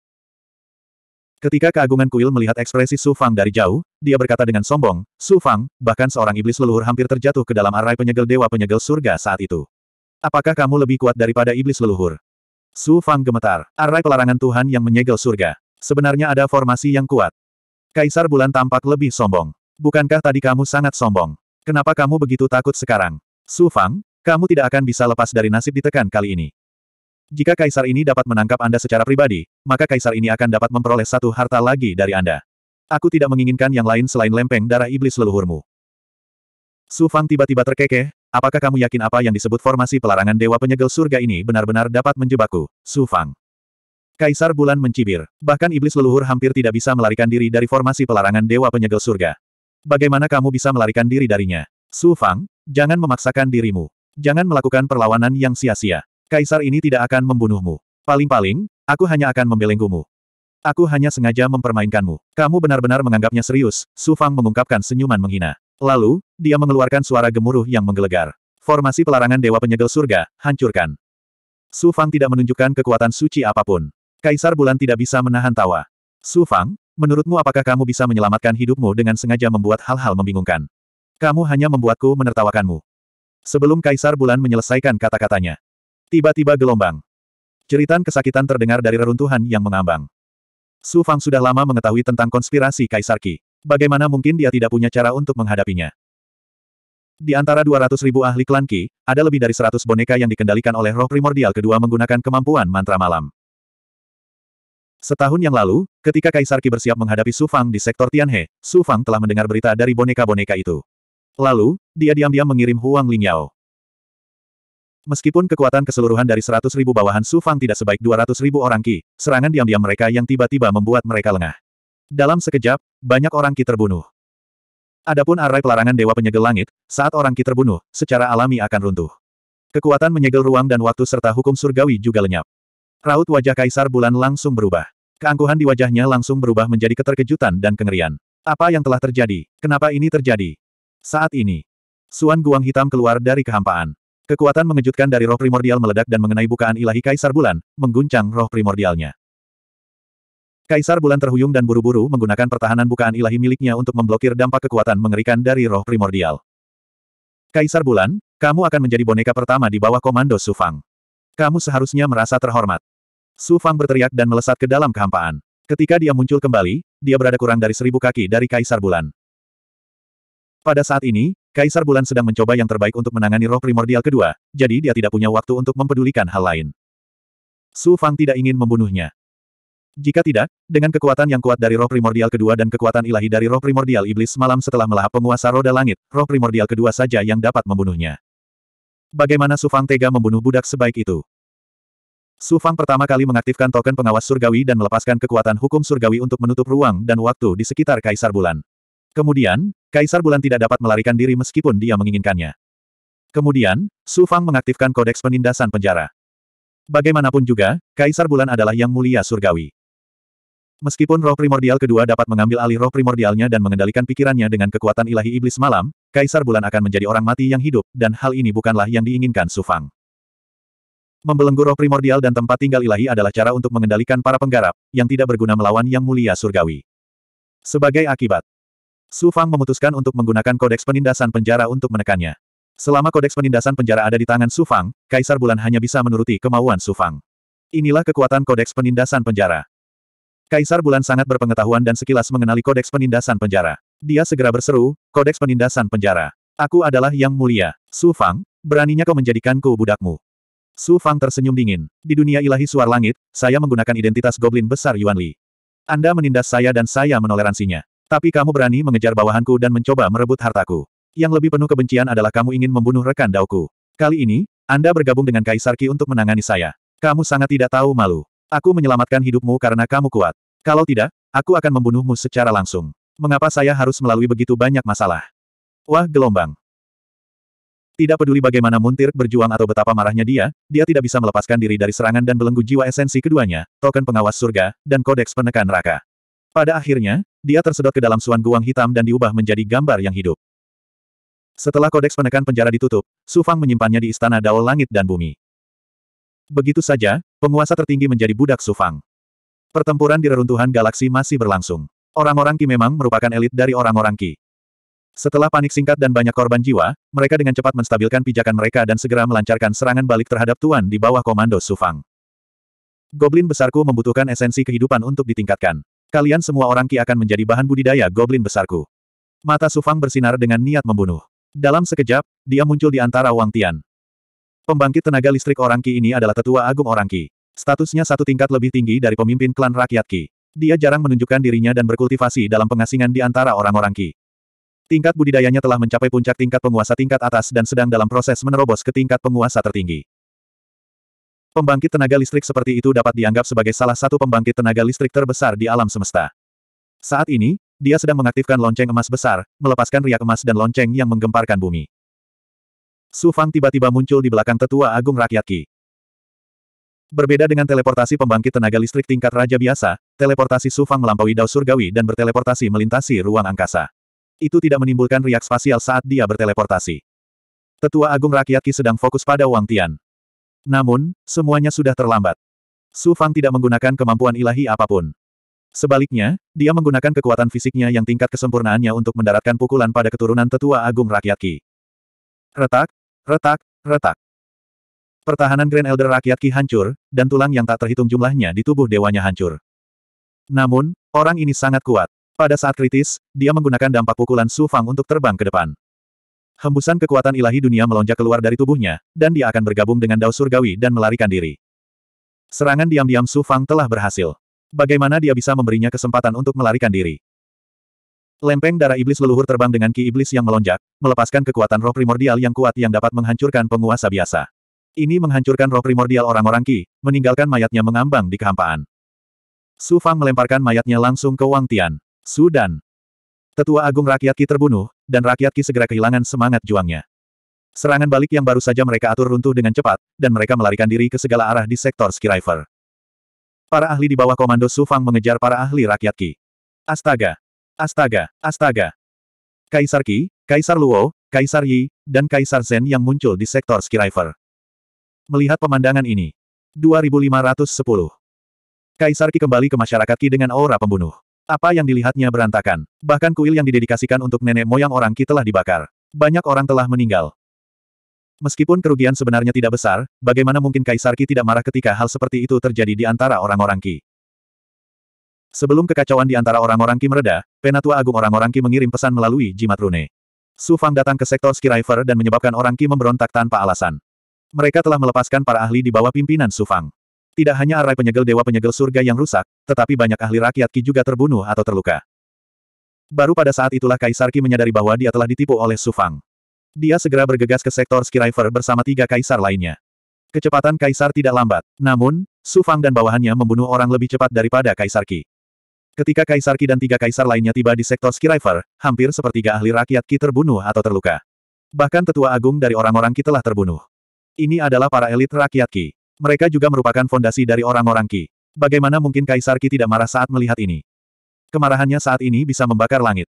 Ketika keagungan kuil melihat ekspresi Su Fang dari jauh, dia berkata dengan sombong, Su Fang, bahkan seorang iblis leluhur hampir terjatuh ke dalam arai penyegel dewa penyegel surga saat itu. Apakah kamu lebih kuat daripada iblis leluhur? Su Fang gemetar, arai pelarangan Tuhan yang menyegel surga. Sebenarnya ada formasi yang kuat. Kaisar Bulan tampak lebih sombong. Bukankah tadi kamu sangat sombong? Kenapa kamu begitu takut sekarang? Su Fang, kamu tidak akan bisa lepas dari nasib ditekan kali ini. Jika kaisar ini dapat menangkap Anda secara pribadi, maka kaisar ini akan dapat memperoleh satu harta lagi dari Anda. Aku tidak menginginkan yang lain selain lempeng darah iblis leluhurmu. Su Fang tiba-tiba terkekeh, apakah kamu yakin apa yang disebut formasi pelarangan dewa penyegel surga ini benar-benar dapat menjebakku, Su Fang? Kaisar Bulan mencibir. Bahkan iblis leluhur hampir tidak bisa melarikan diri dari formasi pelarangan Dewa Penyegel Surga. Bagaimana kamu bisa melarikan diri darinya? Su Fang, jangan memaksakan dirimu. Jangan melakukan perlawanan yang sia-sia. Kaisar ini tidak akan membunuhmu. Paling-paling, aku hanya akan membelenggumu. Aku hanya sengaja mempermainkanmu. Kamu benar-benar menganggapnya serius, Su Fang mengungkapkan senyuman menghina. Lalu, dia mengeluarkan suara gemuruh yang menggelegar. Formasi pelarangan Dewa Penyegel Surga, hancurkan. Su Fang tidak menunjukkan kekuatan suci apapun. Kaisar Bulan tidak bisa menahan tawa. Su Fang, Menurutmu apakah kamu bisa menyelamatkan hidupmu dengan sengaja membuat hal-hal membingungkan? Kamu hanya membuatku menertawakanmu. Sebelum Kaisar Bulan menyelesaikan kata-katanya. Tiba-tiba gelombang. Ceritan kesakitan terdengar dari reruntuhan yang mengambang. Su Fang sudah lama mengetahui tentang konspirasi Kaisar Ki. Bagaimana mungkin dia tidak punya cara untuk menghadapinya? Di antara 200 ribu ahli klan Qi, ada lebih dari 100 boneka yang dikendalikan oleh roh primordial kedua menggunakan kemampuan mantra malam. Setahun yang lalu, ketika Kaisar Qi bersiap menghadapi Su Fang di sektor Tianhe, Su Fang telah mendengar berita dari boneka-boneka itu. Lalu, dia diam-diam mengirim Huang Lingyao. Meskipun kekuatan keseluruhan dari seratus ribu bawahan Su Fang tidak sebaik dua ratus ribu orang Ki, serangan diam-diam mereka yang tiba-tiba membuat mereka lengah. Dalam sekejap, banyak orang Ki terbunuh. Adapun arai pelarangan Dewa Penyegel Langit, saat orang Ki terbunuh, secara alami akan runtuh. Kekuatan menyegel ruang dan waktu serta hukum surgawi juga lenyap. Raut wajah Kaisar Bulan langsung berubah. Keangkuhan di wajahnya langsung berubah menjadi keterkejutan dan kengerian. Apa yang telah terjadi? Kenapa ini terjadi? Saat ini, Suan Guang Hitam keluar dari kehampaan. Kekuatan mengejutkan dari roh primordial meledak dan mengenai bukaan ilahi Kaisar Bulan, mengguncang roh primordialnya. Kaisar Bulan terhuyung dan buru-buru menggunakan pertahanan bukaan ilahi miliknya untuk memblokir dampak kekuatan mengerikan dari roh primordial. Kaisar Bulan, kamu akan menjadi boneka pertama di bawah komando Sufang. Kamu seharusnya merasa terhormat. Su Fang berteriak dan melesat ke dalam kehampaan. Ketika dia muncul kembali, dia berada kurang dari seribu kaki dari Kaisar Bulan. Pada saat ini, Kaisar Bulan sedang mencoba yang terbaik untuk menangani roh primordial kedua, jadi dia tidak punya waktu untuk mempedulikan hal lain. Su Fang tidak ingin membunuhnya. Jika tidak, dengan kekuatan yang kuat dari roh primordial kedua dan kekuatan ilahi dari roh primordial iblis malam setelah melahap penguasa roda langit, roh primordial kedua saja yang dapat membunuhnya. Bagaimana Su Fang tega membunuh budak sebaik itu? Su Fang pertama kali mengaktifkan token pengawas surgawi dan melepaskan kekuatan hukum surgawi untuk menutup ruang dan waktu di sekitar Kaisar Bulan. Kemudian, Kaisar Bulan tidak dapat melarikan diri meskipun dia menginginkannya. Kemudian, Su Fang mengaktifkan kodeks penindasan penjara. Bagaimanapun juga, Kaisar Bulan adalah yang mulia surgawi. Meskipun roh primordial kedua dapat mengambil alih roh primordialnya dan mengendalikan pikirannya dengan kekuatan ilahi iblis malam, Kaisar Bulan akan menjadi orang mati yang hidup, dan hal ini bukanlah yang diinginkan Su Fang. Membelenggu roh primordial dan tempat tinggal ilahi adalah cara untuk mengendalikan para penggarap, yang tidak berguna melawan yang mulia surgawi. Sebagai akibat, Su Fang memutuskan untuk menggunakan kodeks penindasan penjara untuk menekannya. Selama kodeks penindasan penjara ada di tangan Su Fang, Kaisar Bulan hanya bisa menuruti kemauan Su Fang. Inilah kekuatan kodeks penindasan penjara. Kaisar Bulan sangat berpengetahuan dan sekilas mengenali kodeks penindasan penjara. Dia segera berseru, kodeks penindasan penjara. Aku adalah yang mulia, Su Fang, beraninya kau menjadikanku budakmu. Su Fang tersenyum dingin. Di dunia ilahi suar langit, saya menggunakan identitas goblin besar Yuan Li. Anda menindas saya dan saya menoleransinya. Tapi kamu berani mengejar bawahanku dan mencoba merebut hartaku. Yang lebih penuh kebencian adalah kamu ingin membunuh rekan Daoku. Kali ini, Anda bergabung dengan Kaisar Qi untuk menangani saya. Kamu sangat tidak tahu malu. Aku menyelamatkan hidupmu karena kamu kuat. Kalau tidak, aku akan membunuhmu secara langsung. Mengapa saya harus melalui begitu banyak masalah? Wah gelombang. Tidak peduli bagaimana Muntir berjuang atau betapa marahnya dia, dia tidak bisa melepaskan diri dari serangan dan belenggu jiwa esensi keduanya, token pengawas surga, dan kodeks penekan neraka. Pada akhirnya, dia tersedot ke dalam suan guang hitam dan diubah menjadi gambar yang hidup. Setelah kodeks penekan penjara ditutup, Su Fang menyimpannya di istana Dao Langit dan Bumi. Begitu saja, penguasa tertinggi menjadi budak Su Fang. Pertempuran di reruntuhan galaksi masih berlangsung. Orang-orang Ki memang merupakan elit dari orang-orang Ki. Setelah panik singkat dan banyak korban jiwa, mereka dengan cepat menstabilkan pijakan mereka dan segera melancarkan serangan balik terhadap Tuan di bawah komando Sufang. Goblin besarku membutuhkan esensi kehidupan untuk ditingkatkan. Kalian semua orang Ki akan menjadi bahan budidaya goblin besarku. Mata Sufang bersinar dengan niat membunuh. Dalam sekejap, dia muncul di antara Wang Tian. Pembangkit tenaga listrik orang Ki ini adalah tetua agung orang Ki. Statusnya satu tingkat lebih tinggi dari pemimpin klan rakyat Ki. Dia jarang menunjukkan dirinya dan berkultivasi dalam pengasingan di antara orang-orang Ki. Tingkat budidayanya telah mencapai puncak tingkat penguasa tingkat atas dan sedang dalam proses menerobos ke tingkat penguasa tertinggi. Pembangkit tenaga listrik seperti itu dapat dianggap sebagai salah satu pembangkit tenaga listrik terbesar di alam semesta. Saat ini, dia sedang mengaktifkan lonceng emas besar, melepaskan riak emas dan lonceng yang menggemparkan bumi. Su Fang tiba-tiba muncul di belakang tetua agung rakyat Qi. Berbeda dengan teleportasi pembangkit tenaga listrik tingkat raja biasa, teleportasi Su Fang melampaui dao surgawi dan berteleportasi melintasi ruang angkasa. Itu tidak menimbulkan riak spasial saat dia berteleportasi. Tetua Agung Rakyat Qi sedang fokus pada Wang Tian. Namun, semuanya sudah terlambat. Su Fang tidak menggunakan kemampuan ilahi apapun. Sebaliknya, dia menggunakan kekuatan fisiknya yang tingkat kesempurnaannya untuk mendaratkan pukulan pada keturunan tetua agung rakyat Qi. Retak, retak, retak. Pertahanan Grand Elder rakyat Qi hancur, dan tulang yang tak terhitung jumlahnya di tubuh dewanya hancur. Namun, orang ini sangat kuat. Pada saat kritis, dia menggunakan dampak pukulan Su Fang untuk terbang ke depan. Hembusan kekuatan ilahi dunia melonjak keluar dari tubuhnya, dan dia akan bergabung dengan Dao Surgawi dan melarikan diri. Serangan diam-diam Su Fang telah berhasil. Bagaimana dia bisa memberinya kesempatan untuk melarikan diri? Lempeng darah iblis leluhur terbang dengan ki iblis yang melonjak, melepaskan kekuatan roh primordial yang kuat yang dapat menghancurkan penguasa biasa. Ini menghancurkan roh primordial orang-orang ki, meninggalkan mayatnya mengambang di kehampaan. Su Fang melemparkan mayatnya langsung ke Wang Tian. Sudan. Tetua Agung Rakyat Ki terbunuh, dan Rakyat Ki segera kehilangan semangat juangnya. Serangan balik yang baru saja mereka atur runtuh dengan cepat, dan mereka melarikan diri ke segala arah di sektor Skyriver. Para ahli di bawah komando Sufang mengejar para ahli Rakyat Ki. Astaga! Astaga! Astaga! Kaisar Ki, Kaisar Luo, Kaisar Yi, dan Kaisar Zen yang muncul di sektor Skyriver. Melihat pemandangan ini. 2510. Kaisar Ki kembali ke masyarakat Ki dengan aura pembunuh. Apa yang dilihatnya berantakan. Bahkan kuil yang didedikasikan untuk nenek moyang orang Ki telah dibakar. Banyak orang telah meninggal. Meskipun kerugian sebenarnya tidak besar, bagaimana mungkin Kaisar Ki tidak marah ketika hal seperti itu terjadi di antara orang-orang Ki? Sebelum kekacauan di antara orang-orang Ki mereda, Penatua Agung orang-orang Ki mengirim pesan melalui jimat rune. Su Fang datang ke sektor Skyriver dan menyebabkan orang Ki memberontak tanpa alasan. Mereka telah melepaskan para ahli di bawah pimpinan Su Fang. Tidak hanya arai penyegel dewa penyegel surga yang rusak, tetapi banyak ahli rakyat Qi juga terbunuh atau terluka. Baru pada saat itulah Kaisar Ki menyadari bahwa dia telah ditipu oleh Su Fang. Dia segera bergegas ke sektor Skyriver bersama tiga kaisar lainnya. Kecepatan kaisar tidak lambat, namun, Su Fang dan bawahannya membunuh orang lebih cepat daripada kaisar Ki. Ketika kaisar Ki dan tiga kaisar lainnya tiba di sektor Skyriver, hampir sepertiga ahli rakyat Qi terbunuh atau terluka. Bahkan tetua agung dari orang-orang Qi telah terbunuh. Ini adalah para elit rakyat Qi. Mereka juga merupakan fondasi dari orang-orang Ki. Bagaimana mungkin Kaisar Ki tidak marah saat melihat ini? Kemarahannya saat ini bisa membakar langit.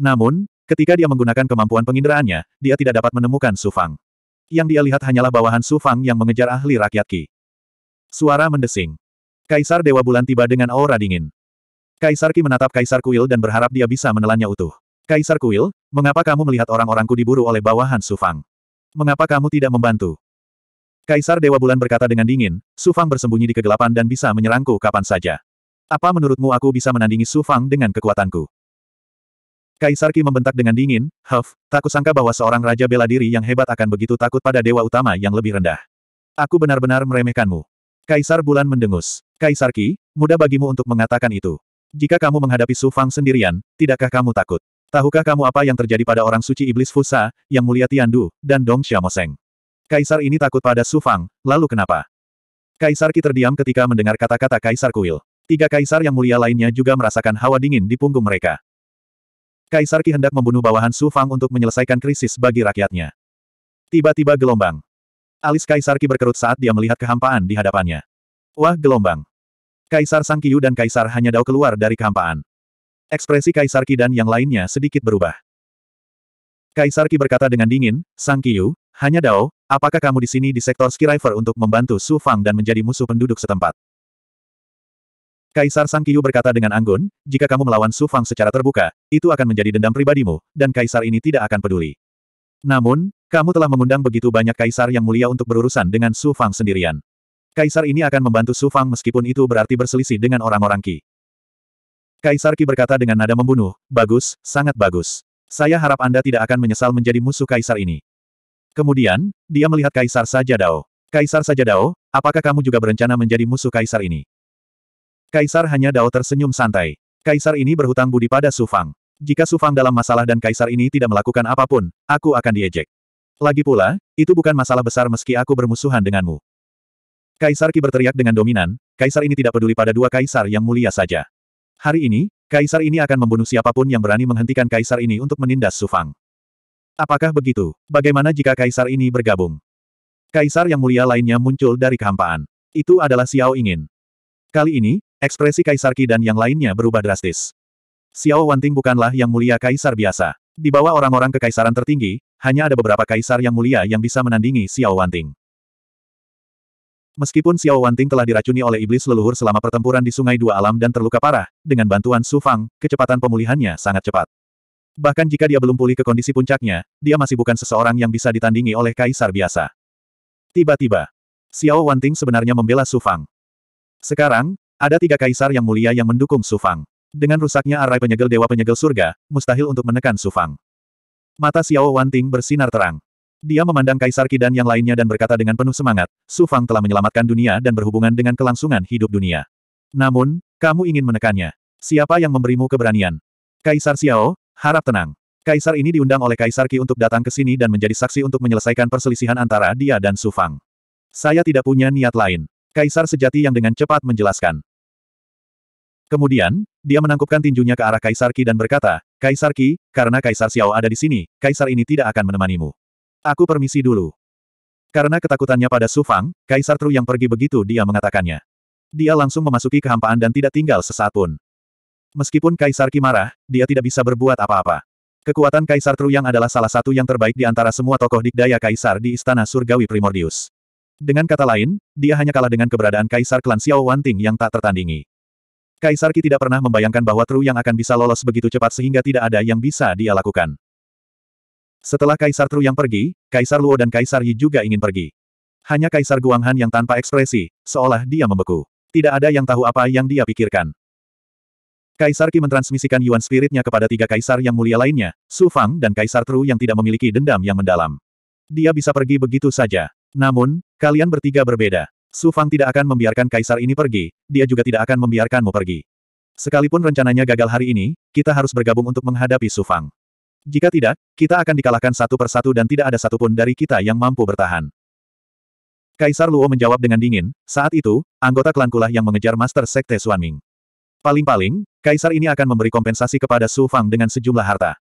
Namun, ketika dia menggunakan kemampuan penginderaannya, dia tidak dapat menemukan Sufang. Yang dia lihat hanyalah bawahan Sufang yang mengejar ahli rakyat Ki. Suara mendesing. Kaisar Dewa Bulan tiba dengan aura dingin. Kaisar Ki menatap Kaisar Kuil dan berharap dia bisa menelannya utuh. Kaisar Kuil, mengapa kamu melihat orang-orangku diburu oleh bawahan Sufang? Mengapa kamu tidak membantu? Kaisar Dewa Bulan berkata dengan dingin, Su Fang bersembunyi di kegelapan dan bisa menyerangku kapan saja. Apa menurutmu aku bisa menandingi Su Fang dengan kekuatanku? Kaisar Qi membentak dengan dingin, Huff, tak kusangka bahwa seorang raja bela diri yang hebat akan begitu takut pada dewa utama yang lebih rendah. Aku benar-benar meremehkanmu. Kaisar Bulan mendengus. Kaisar Qi, mudah bagimu untuk mengatakan itu. Jika kamu menghadapi Su Fang sendirian, tidakkah kamu takut? Tahukah kamu apa yang terjadi pada orang suci iblis Fusa, yang mulia Tian Du, dan Dong Xiaomoseng? Kaisar ini takut pada Su Fang, lalu kenapa? Kaisar Ki terdiam ketika mendengar kata-kata Kaisar Kuil. Tiga kaisar yang mulia lainnya juga merasakan hawa dingin di punggung mereka. Kaisar Ki hendak membunuh bawahan Su Fang untuk menyelesaikan krisis bagi rakyatnya. Tiba-tiba gelombang. Alis Kaisar Ki berkerut saat dia melihat kehampaan di hadapannya. Wah gelombang. Kaisar Sang Kiyu dan Kaisar Hanya Dao keluar dari kehampaan. Ekspresi Kaisar Ki dan yang lainnya sedikit berubah. Kaisar Ki berkata dengan dingin, Sang Kiyu, hanya Dao, apakah kamu di sini di sektor Skyriver untuk membantu Su Fang dan menjadi musuh penduduk setempat? Kaisar Sang Kiyu berkata dengan anggun, jika kamu melawan Su Fang secara terbuka, itu akan menjadi dendam pribadimu, dan kaisar ini tidak akan peduli. Namun, kamu telah mengundang begitu banyak kaisar yang mulia untuk berurusan dengan Su Fang sendirian. Kaisar ini akan membantu Su Fang meskipun itu berarti berselisih dengan orang-orang Ki. Kaisar Ki berkata dengan nada membunuh, bagus, sangat bagus. Saya harap Anda tidak akan menyesal menjadi musuh kaisar ini. Kemudian, dia melihat Kaisar Sajadao. Kaisar Sajadao, apakah kamu juga berencana menjadi musuh Kaisar ini? Kaisar hanya Dao tersenyum santai. Kaisar ini berhutang budi pada Sufang. Jika Sufang dalam masalah dan Kaisar ini tidak melakukan apapun, aku akan diejek. Lagi pula, itu bukan masalah besar meski aku bermusuhan denganmu. Kaisar Qi berteriak dengan dominan, Kaisar ini tidak peduli pada dua Kaisar yang mulia saja. Hari ini, Kaisar ini akan membunuh siapapun yang berani menghentikan Kaisar ini untuk menindas Sufang. Apakah begitu? Bagaimana jika kaisar ini bergabung? Kaisar yang mulia lainnya muncul dari kehampaan. Itu adalah Xiao Ingin. Kali ini, ekspresi Kaisar Qi dan yang lainnya berubah drastis. Xiao Wanting bukanlah yang mulia kaisar biasa. Di bawah orang-orang kekaisaran tertinggi, hanya ada beberapa kaisar yang mulia yang bisa menandingi Xiao Wanting. Meskipun Xiao Wanting telah diracuni oleh iblis leluhur selama pertempuran di Sungai Dua Alam dan terluka parah, dengan bantuan Su Fang, kecepatan pemulihannya sangat cepat. Bahkan jika dia belum pulih ke kondisi puncaknya, dia masih bukan seseorang yang bisa ditandingi oleh kaisar biasa. Tiba-tiba, Xiao Wanting sebenarnya membela Su Fang. Sekarang, ada tiga kaisar yang mulia yang mendukung Su Fang. Dengan rusaknya arai penyegel dewa penyegel surga, mustahil untuk menekan Su Fang. Mata Xiao Wanting bersinar terang. Dia memandang Kaisar Kidan yang lainnya dan berkata dengan penuh semangat, Su Fang telah menyelamatkan dunia dan berhubungan dengan kelangsungan hidup dunia. Namun, kamu ingin menekannya. Siapa yang memberimu keberanian? Kaisar Xiao, Harap tenang. Kaisar ini diundang oleh Kaisar Qi untuk datang ke sini dan menjadi saksi untuk menyelesaikan perselisihan antara dia dan Su Fang. Saya tidak punya niat lain. Kaisar sejati yang dengan cepat menjelaskan. Kemudian, dia menangkupkan tinjunya ke arah Kaisar Qi dan berkata, Kaisar Qi, karena Kaisar Xiao ada di sini, Kaisar ini tidak akan menemanimu. Aku permisi dulu. Karena ketakutannya pada Su Fang, Kaisar Tru yang pergi begitu dia mengatakannya. Dia langsung memasuki kehampaan dan tidak tinggal sesaat pun. Meskipun Kaisar Ki marah, dia tidak bisa berbuat apa-apa. Kekuatan Kaisar Truyang adalah salah satu yang terbaik di antara semua tokoh dikdaya Kaisar di Istana Surgawi Primordius. Dengan kata lain, dia hanya kalah dengan keberadaan Kaisar Klan Xiao Wanting yang tak tertandingi. Kaisar Ki tidak pernah membayangkan bahwa Truyang akan bisa lolos begitu cepat sehingga tidak ada yang bisa dia lakukan. Setelah Kaisar Tru yang pergi, Kaisar Luo dan Kaisar Yi juga ingin pergi. Hanya Kaisar Guanghan yang tanpa ekspresi, seolah dia membeku. Tidak ada yang tahu apa yang dia pikirkan. Kaisar Qi mentransmisikan Yuan Spiritnya kepada tiga kaisar yang mulia lainnya, Su Fang dan Kaisar Tru yang tidak memiliki dendam yang mendalam. Dia bisa pergi begitu saja. Namun, kalian bertiga berbeda. Su Fang tidak akan membiarkan kaisar ini pergi, dia juga tidak akan membiarkanmu pergi. Sekalipun rencananya gagal hari ini, kita harus bergabung untuk menghadapi Su Fang. Jika tidak, kita akan dikalahkan satu persatu dan tidak ada satupun dari kita yang mampu bertahan. Kaisar Luo menjawab dengan dingin, saat itu, anggota klan Kulah yang mengejar Master Sekte Xuanming. Paling-paling, kaisar ini akan memberi kompensasi kepada Su Fang dengan sejumlah harta.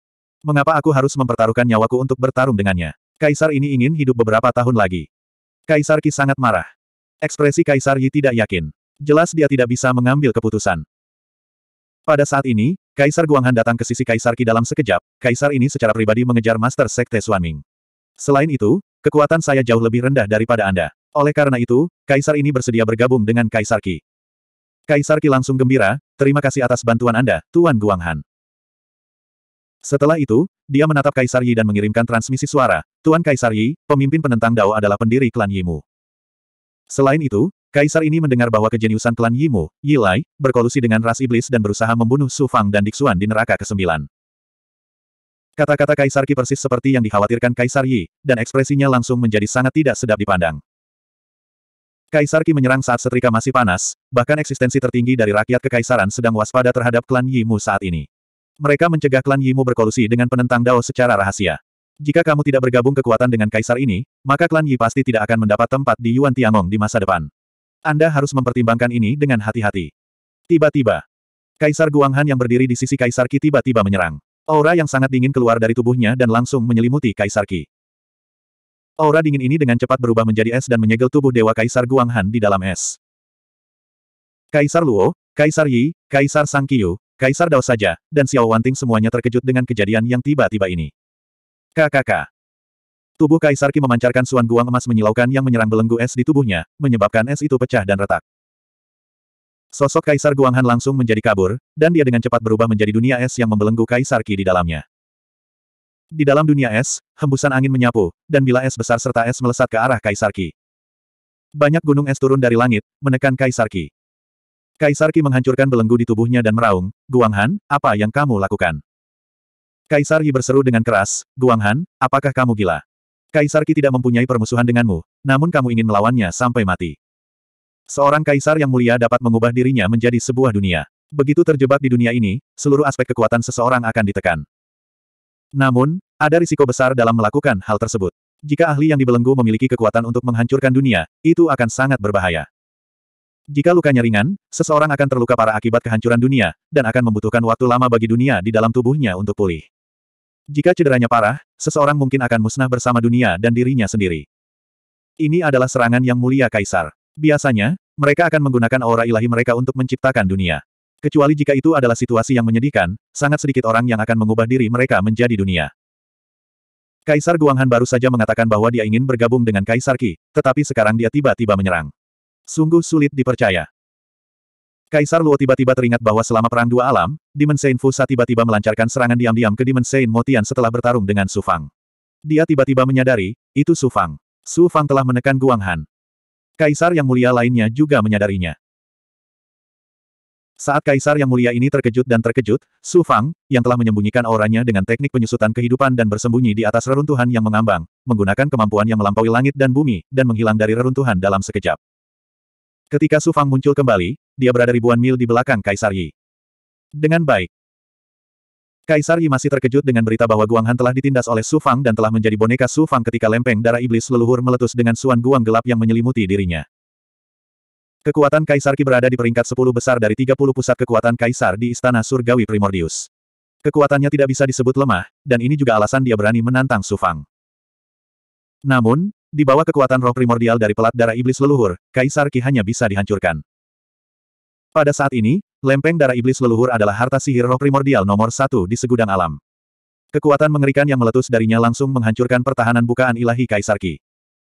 Mengapa aku harus mempertaruhkan nyawaku untuk bertarung dengannya? Kaisar ini ingin hidup beberapa tahun lagi. Kaisar Qi sangat marah. Ekspresi Kaisar Yi tidak yakin. Jelas dia tidak bisa mengambil keputusan. Pada saat ini, Kaisar Guanghan datang ke sisi Kaisar Qi dalam sekejap, Kaisar ini secara pribadi mengejar Master Sekte Suanming. Selain itu, kekuatan saya jauh lebih rendah daripada Anda. Oleh karena itu, Kaisar ini bersedia bergabung dengan Kaisar Qi. Kaisar Qi langsung gembira, terima kasih atas bantuan Anda, Tuan Guanghan. Setelah itu, dia menatap Kaisar Yi dan mengirimkan transmisi suara, Tuan Kaisar Yi, pemimpin penentang Dao adalah pendiri klan Yimu. Selain itu, Kaisar ini mendengar bahwa kejeniusan klan Yimu, Yilai, berkolusi dengan ras iblis dan berusaha membunuh Su Fang dan Dixuan di neraka ke-9. Kata-kata Kaisar Qi persis seperti yang dikhawatirkan Kaisar Yi, dan ekspresinya langsung menjadi sangat tidak sedap dipandang. Kaisar Qi menyerang saat setrika masih panas, bahkan eksistensi tertinggi dari rakyat kekaisaran sedang waspada terhadap klan Yimu saat ini. Mereka mencegah klan Yimu berkolusi dengan penentang Dao secara rahasia. Jika kamu tidak bergabung kekuatan dengan kaisar ini, maka klan Yi pasti tidak akan mendapat tempat di Yuan Tiangong di masa depan. Anda harus mempertimbangkan ini dengan hati-hati. Tiba-tiba, Kaisar Guanghan yang berdiri di sisi Kaisar Qi tiba-tiba menyerang. Aura yang sangat dingin keluar dari tubuhnya dan langsung menyelimuti Kaisar Qi. Aura dingin ini dengan cepat berubah menjadi es dan menyegel tubuh Dewa Kaisar Guanghan di dalam es. Kaisar Luo, Kaisar Yi, Kaisar Sang Kiyu, Kaisar Dao saja, dan Xiao Wanting semuanya terkejut dengan kejadian yang tiba-tiba ini. KKK. Tubuh Kaisar Qi memancarkan suan guang emas menyilaukan yang menyerang belenggu es di tubuhnya, menyebabkan es itu pecah dan retak. Sosok Kaisar Guanghan langsung menjadi kabur, dan dia dengan cepat berubah menjadi dunia es yang membelenggu Kaisar Qi di dalamnya. Di dalam dunia es, hembusan angin menyapu, dan bila es besar serta es melesat ke arah Kaisar Qi. Banyak gunung es turun dari langit, menekan Kaisar Qi. Kaisar Qi menghancurkan belenggu di tubuhnya dan meraung, Guanghan, apa yang kamu lakukan? Kaisar Qi berseru dengan keras, Guanghan, apakah kamu gila? Kaisar Qi tidak mempunyai permusuhan denganmu, namun kamu ingin melawannya sampai mati. Seorang kaisar yang mulia dapat mengubah dirinya menjadi sebuah dunia. Begitu terjebak di dunia ini, seluruh aspek kekuatan seseorang akan ditekan. Namun, ada risiko besar dalam melakukan hal tersebut. Jika ahli yang dibelenggu memiliki kekuatan untuk menghancurkan dunia, itu akan sangat berbahaya. Jika lukanya ringan, seseorang akan terluka parah akibat kehancuran dunia, dan akan membutuhkan waktu lama bagi dunia di dalam tubuhnya untuk pulih. Jika cederanya parah, seseorang mungkin akan musnah bersama dunia dan dirinya sendiri. Ini adalah serangan yang mulia Kaisar. Biasanya, mereka akan menggunakan aura ilahi mereka untuk menciptakan dunia. Kecuali jika itu adalah situasi yang menyedihkan, sangat sedikit orang yang akan mengubah diri mereka menjadi dunia. Kaisar Guanghan baru saja mengatakan bahwa dia ingin bergabung dengan Kaisar Qi, tetapi sekarang dia tiba-tiba menyerang. Sungguh sulit dipercaya. Kaisar Luo tiba-tiba teringat bahwa selama Perang Dua Alam, Dimensain Fusa tiba-tiba melancarkan serangan diam-diam ke Dimensain Motian setelah bertarung dengan Su Fang. Dia tiba-tiba menyadari, itu Su Fang. Su Fang telah menekan Guanghan. Kaisar yang mulia lainnya juga menyadarinya. Saat kaisar yang mulia ini terkejut dan terkejut, Su Fang, yang telah menyembunyikan auranya dengan teknik penyusutan kehidupan dan bersembunyi di atas reruntuhan yang mengambang, menggunakan kemampuan yang melampaui langit dan bumi, dan menghilang dari reruntuhan dalam sekejap. Ketika Su Fang muncul kembali, dia berada ribuan mil di belakang Kaisar Yi. Dengan baik. Kaisar Yi masih terkejut dengan berita bahwa Guanghan telah ditindas oleh Su Fang dan telah menjadi boneka Su Fang ketika lempeng darah iblis leluhur meletus dengan suan guang gelap yang menyelimuti dirinya. Kekuatan Kaisar Ki berada di peringkat 10 besar dari 30 pusat kekuatan Kaisar di Istana Surgawi Primordius. Kekuatannya tidak bisa disebut lemah, dan ini juga alasan dia berani menantang Sufang. Namun, di bawah kekuatan roh primordial dari pelat darah iblis leluhur, Kaisar Ki hanya bisa dihancurkan. Pada saat ini, lempeng darah iblis leluhur adalah harta sihir roh primordial nomor satu di segudang alam. Kekuatan mengerikan yang meletus darinya langsung menghancurkan pertahanan bukaan ilahi Kaisar Ki.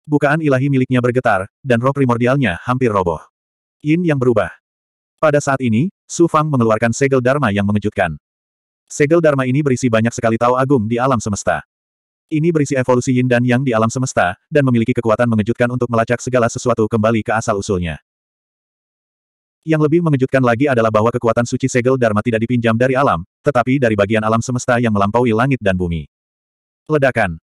Bukaan ilahi miliknya bergetar, dan roh primordialnya hampir roboh yin yang berubah. Pada saat ini, Su Fang mengeluarkan segel Dharma yang mengejutkan. Segel Dharma ini berisi banyak sekali Tao Agung di alam semesta. Ini berisi evolusi yin dan yang di alam semesta, dan memiliki kekuatan mengejutkan untuk melacak segala sesuatu kembali ke asal-usulnya. Yang lebih mengejutkan lagi adalah bahwa kekuatan suci segel Dharma tidak dipinjam dari alam, tetapi dari bagian alam semesta yang melampaui langit dan bumi. Ledakan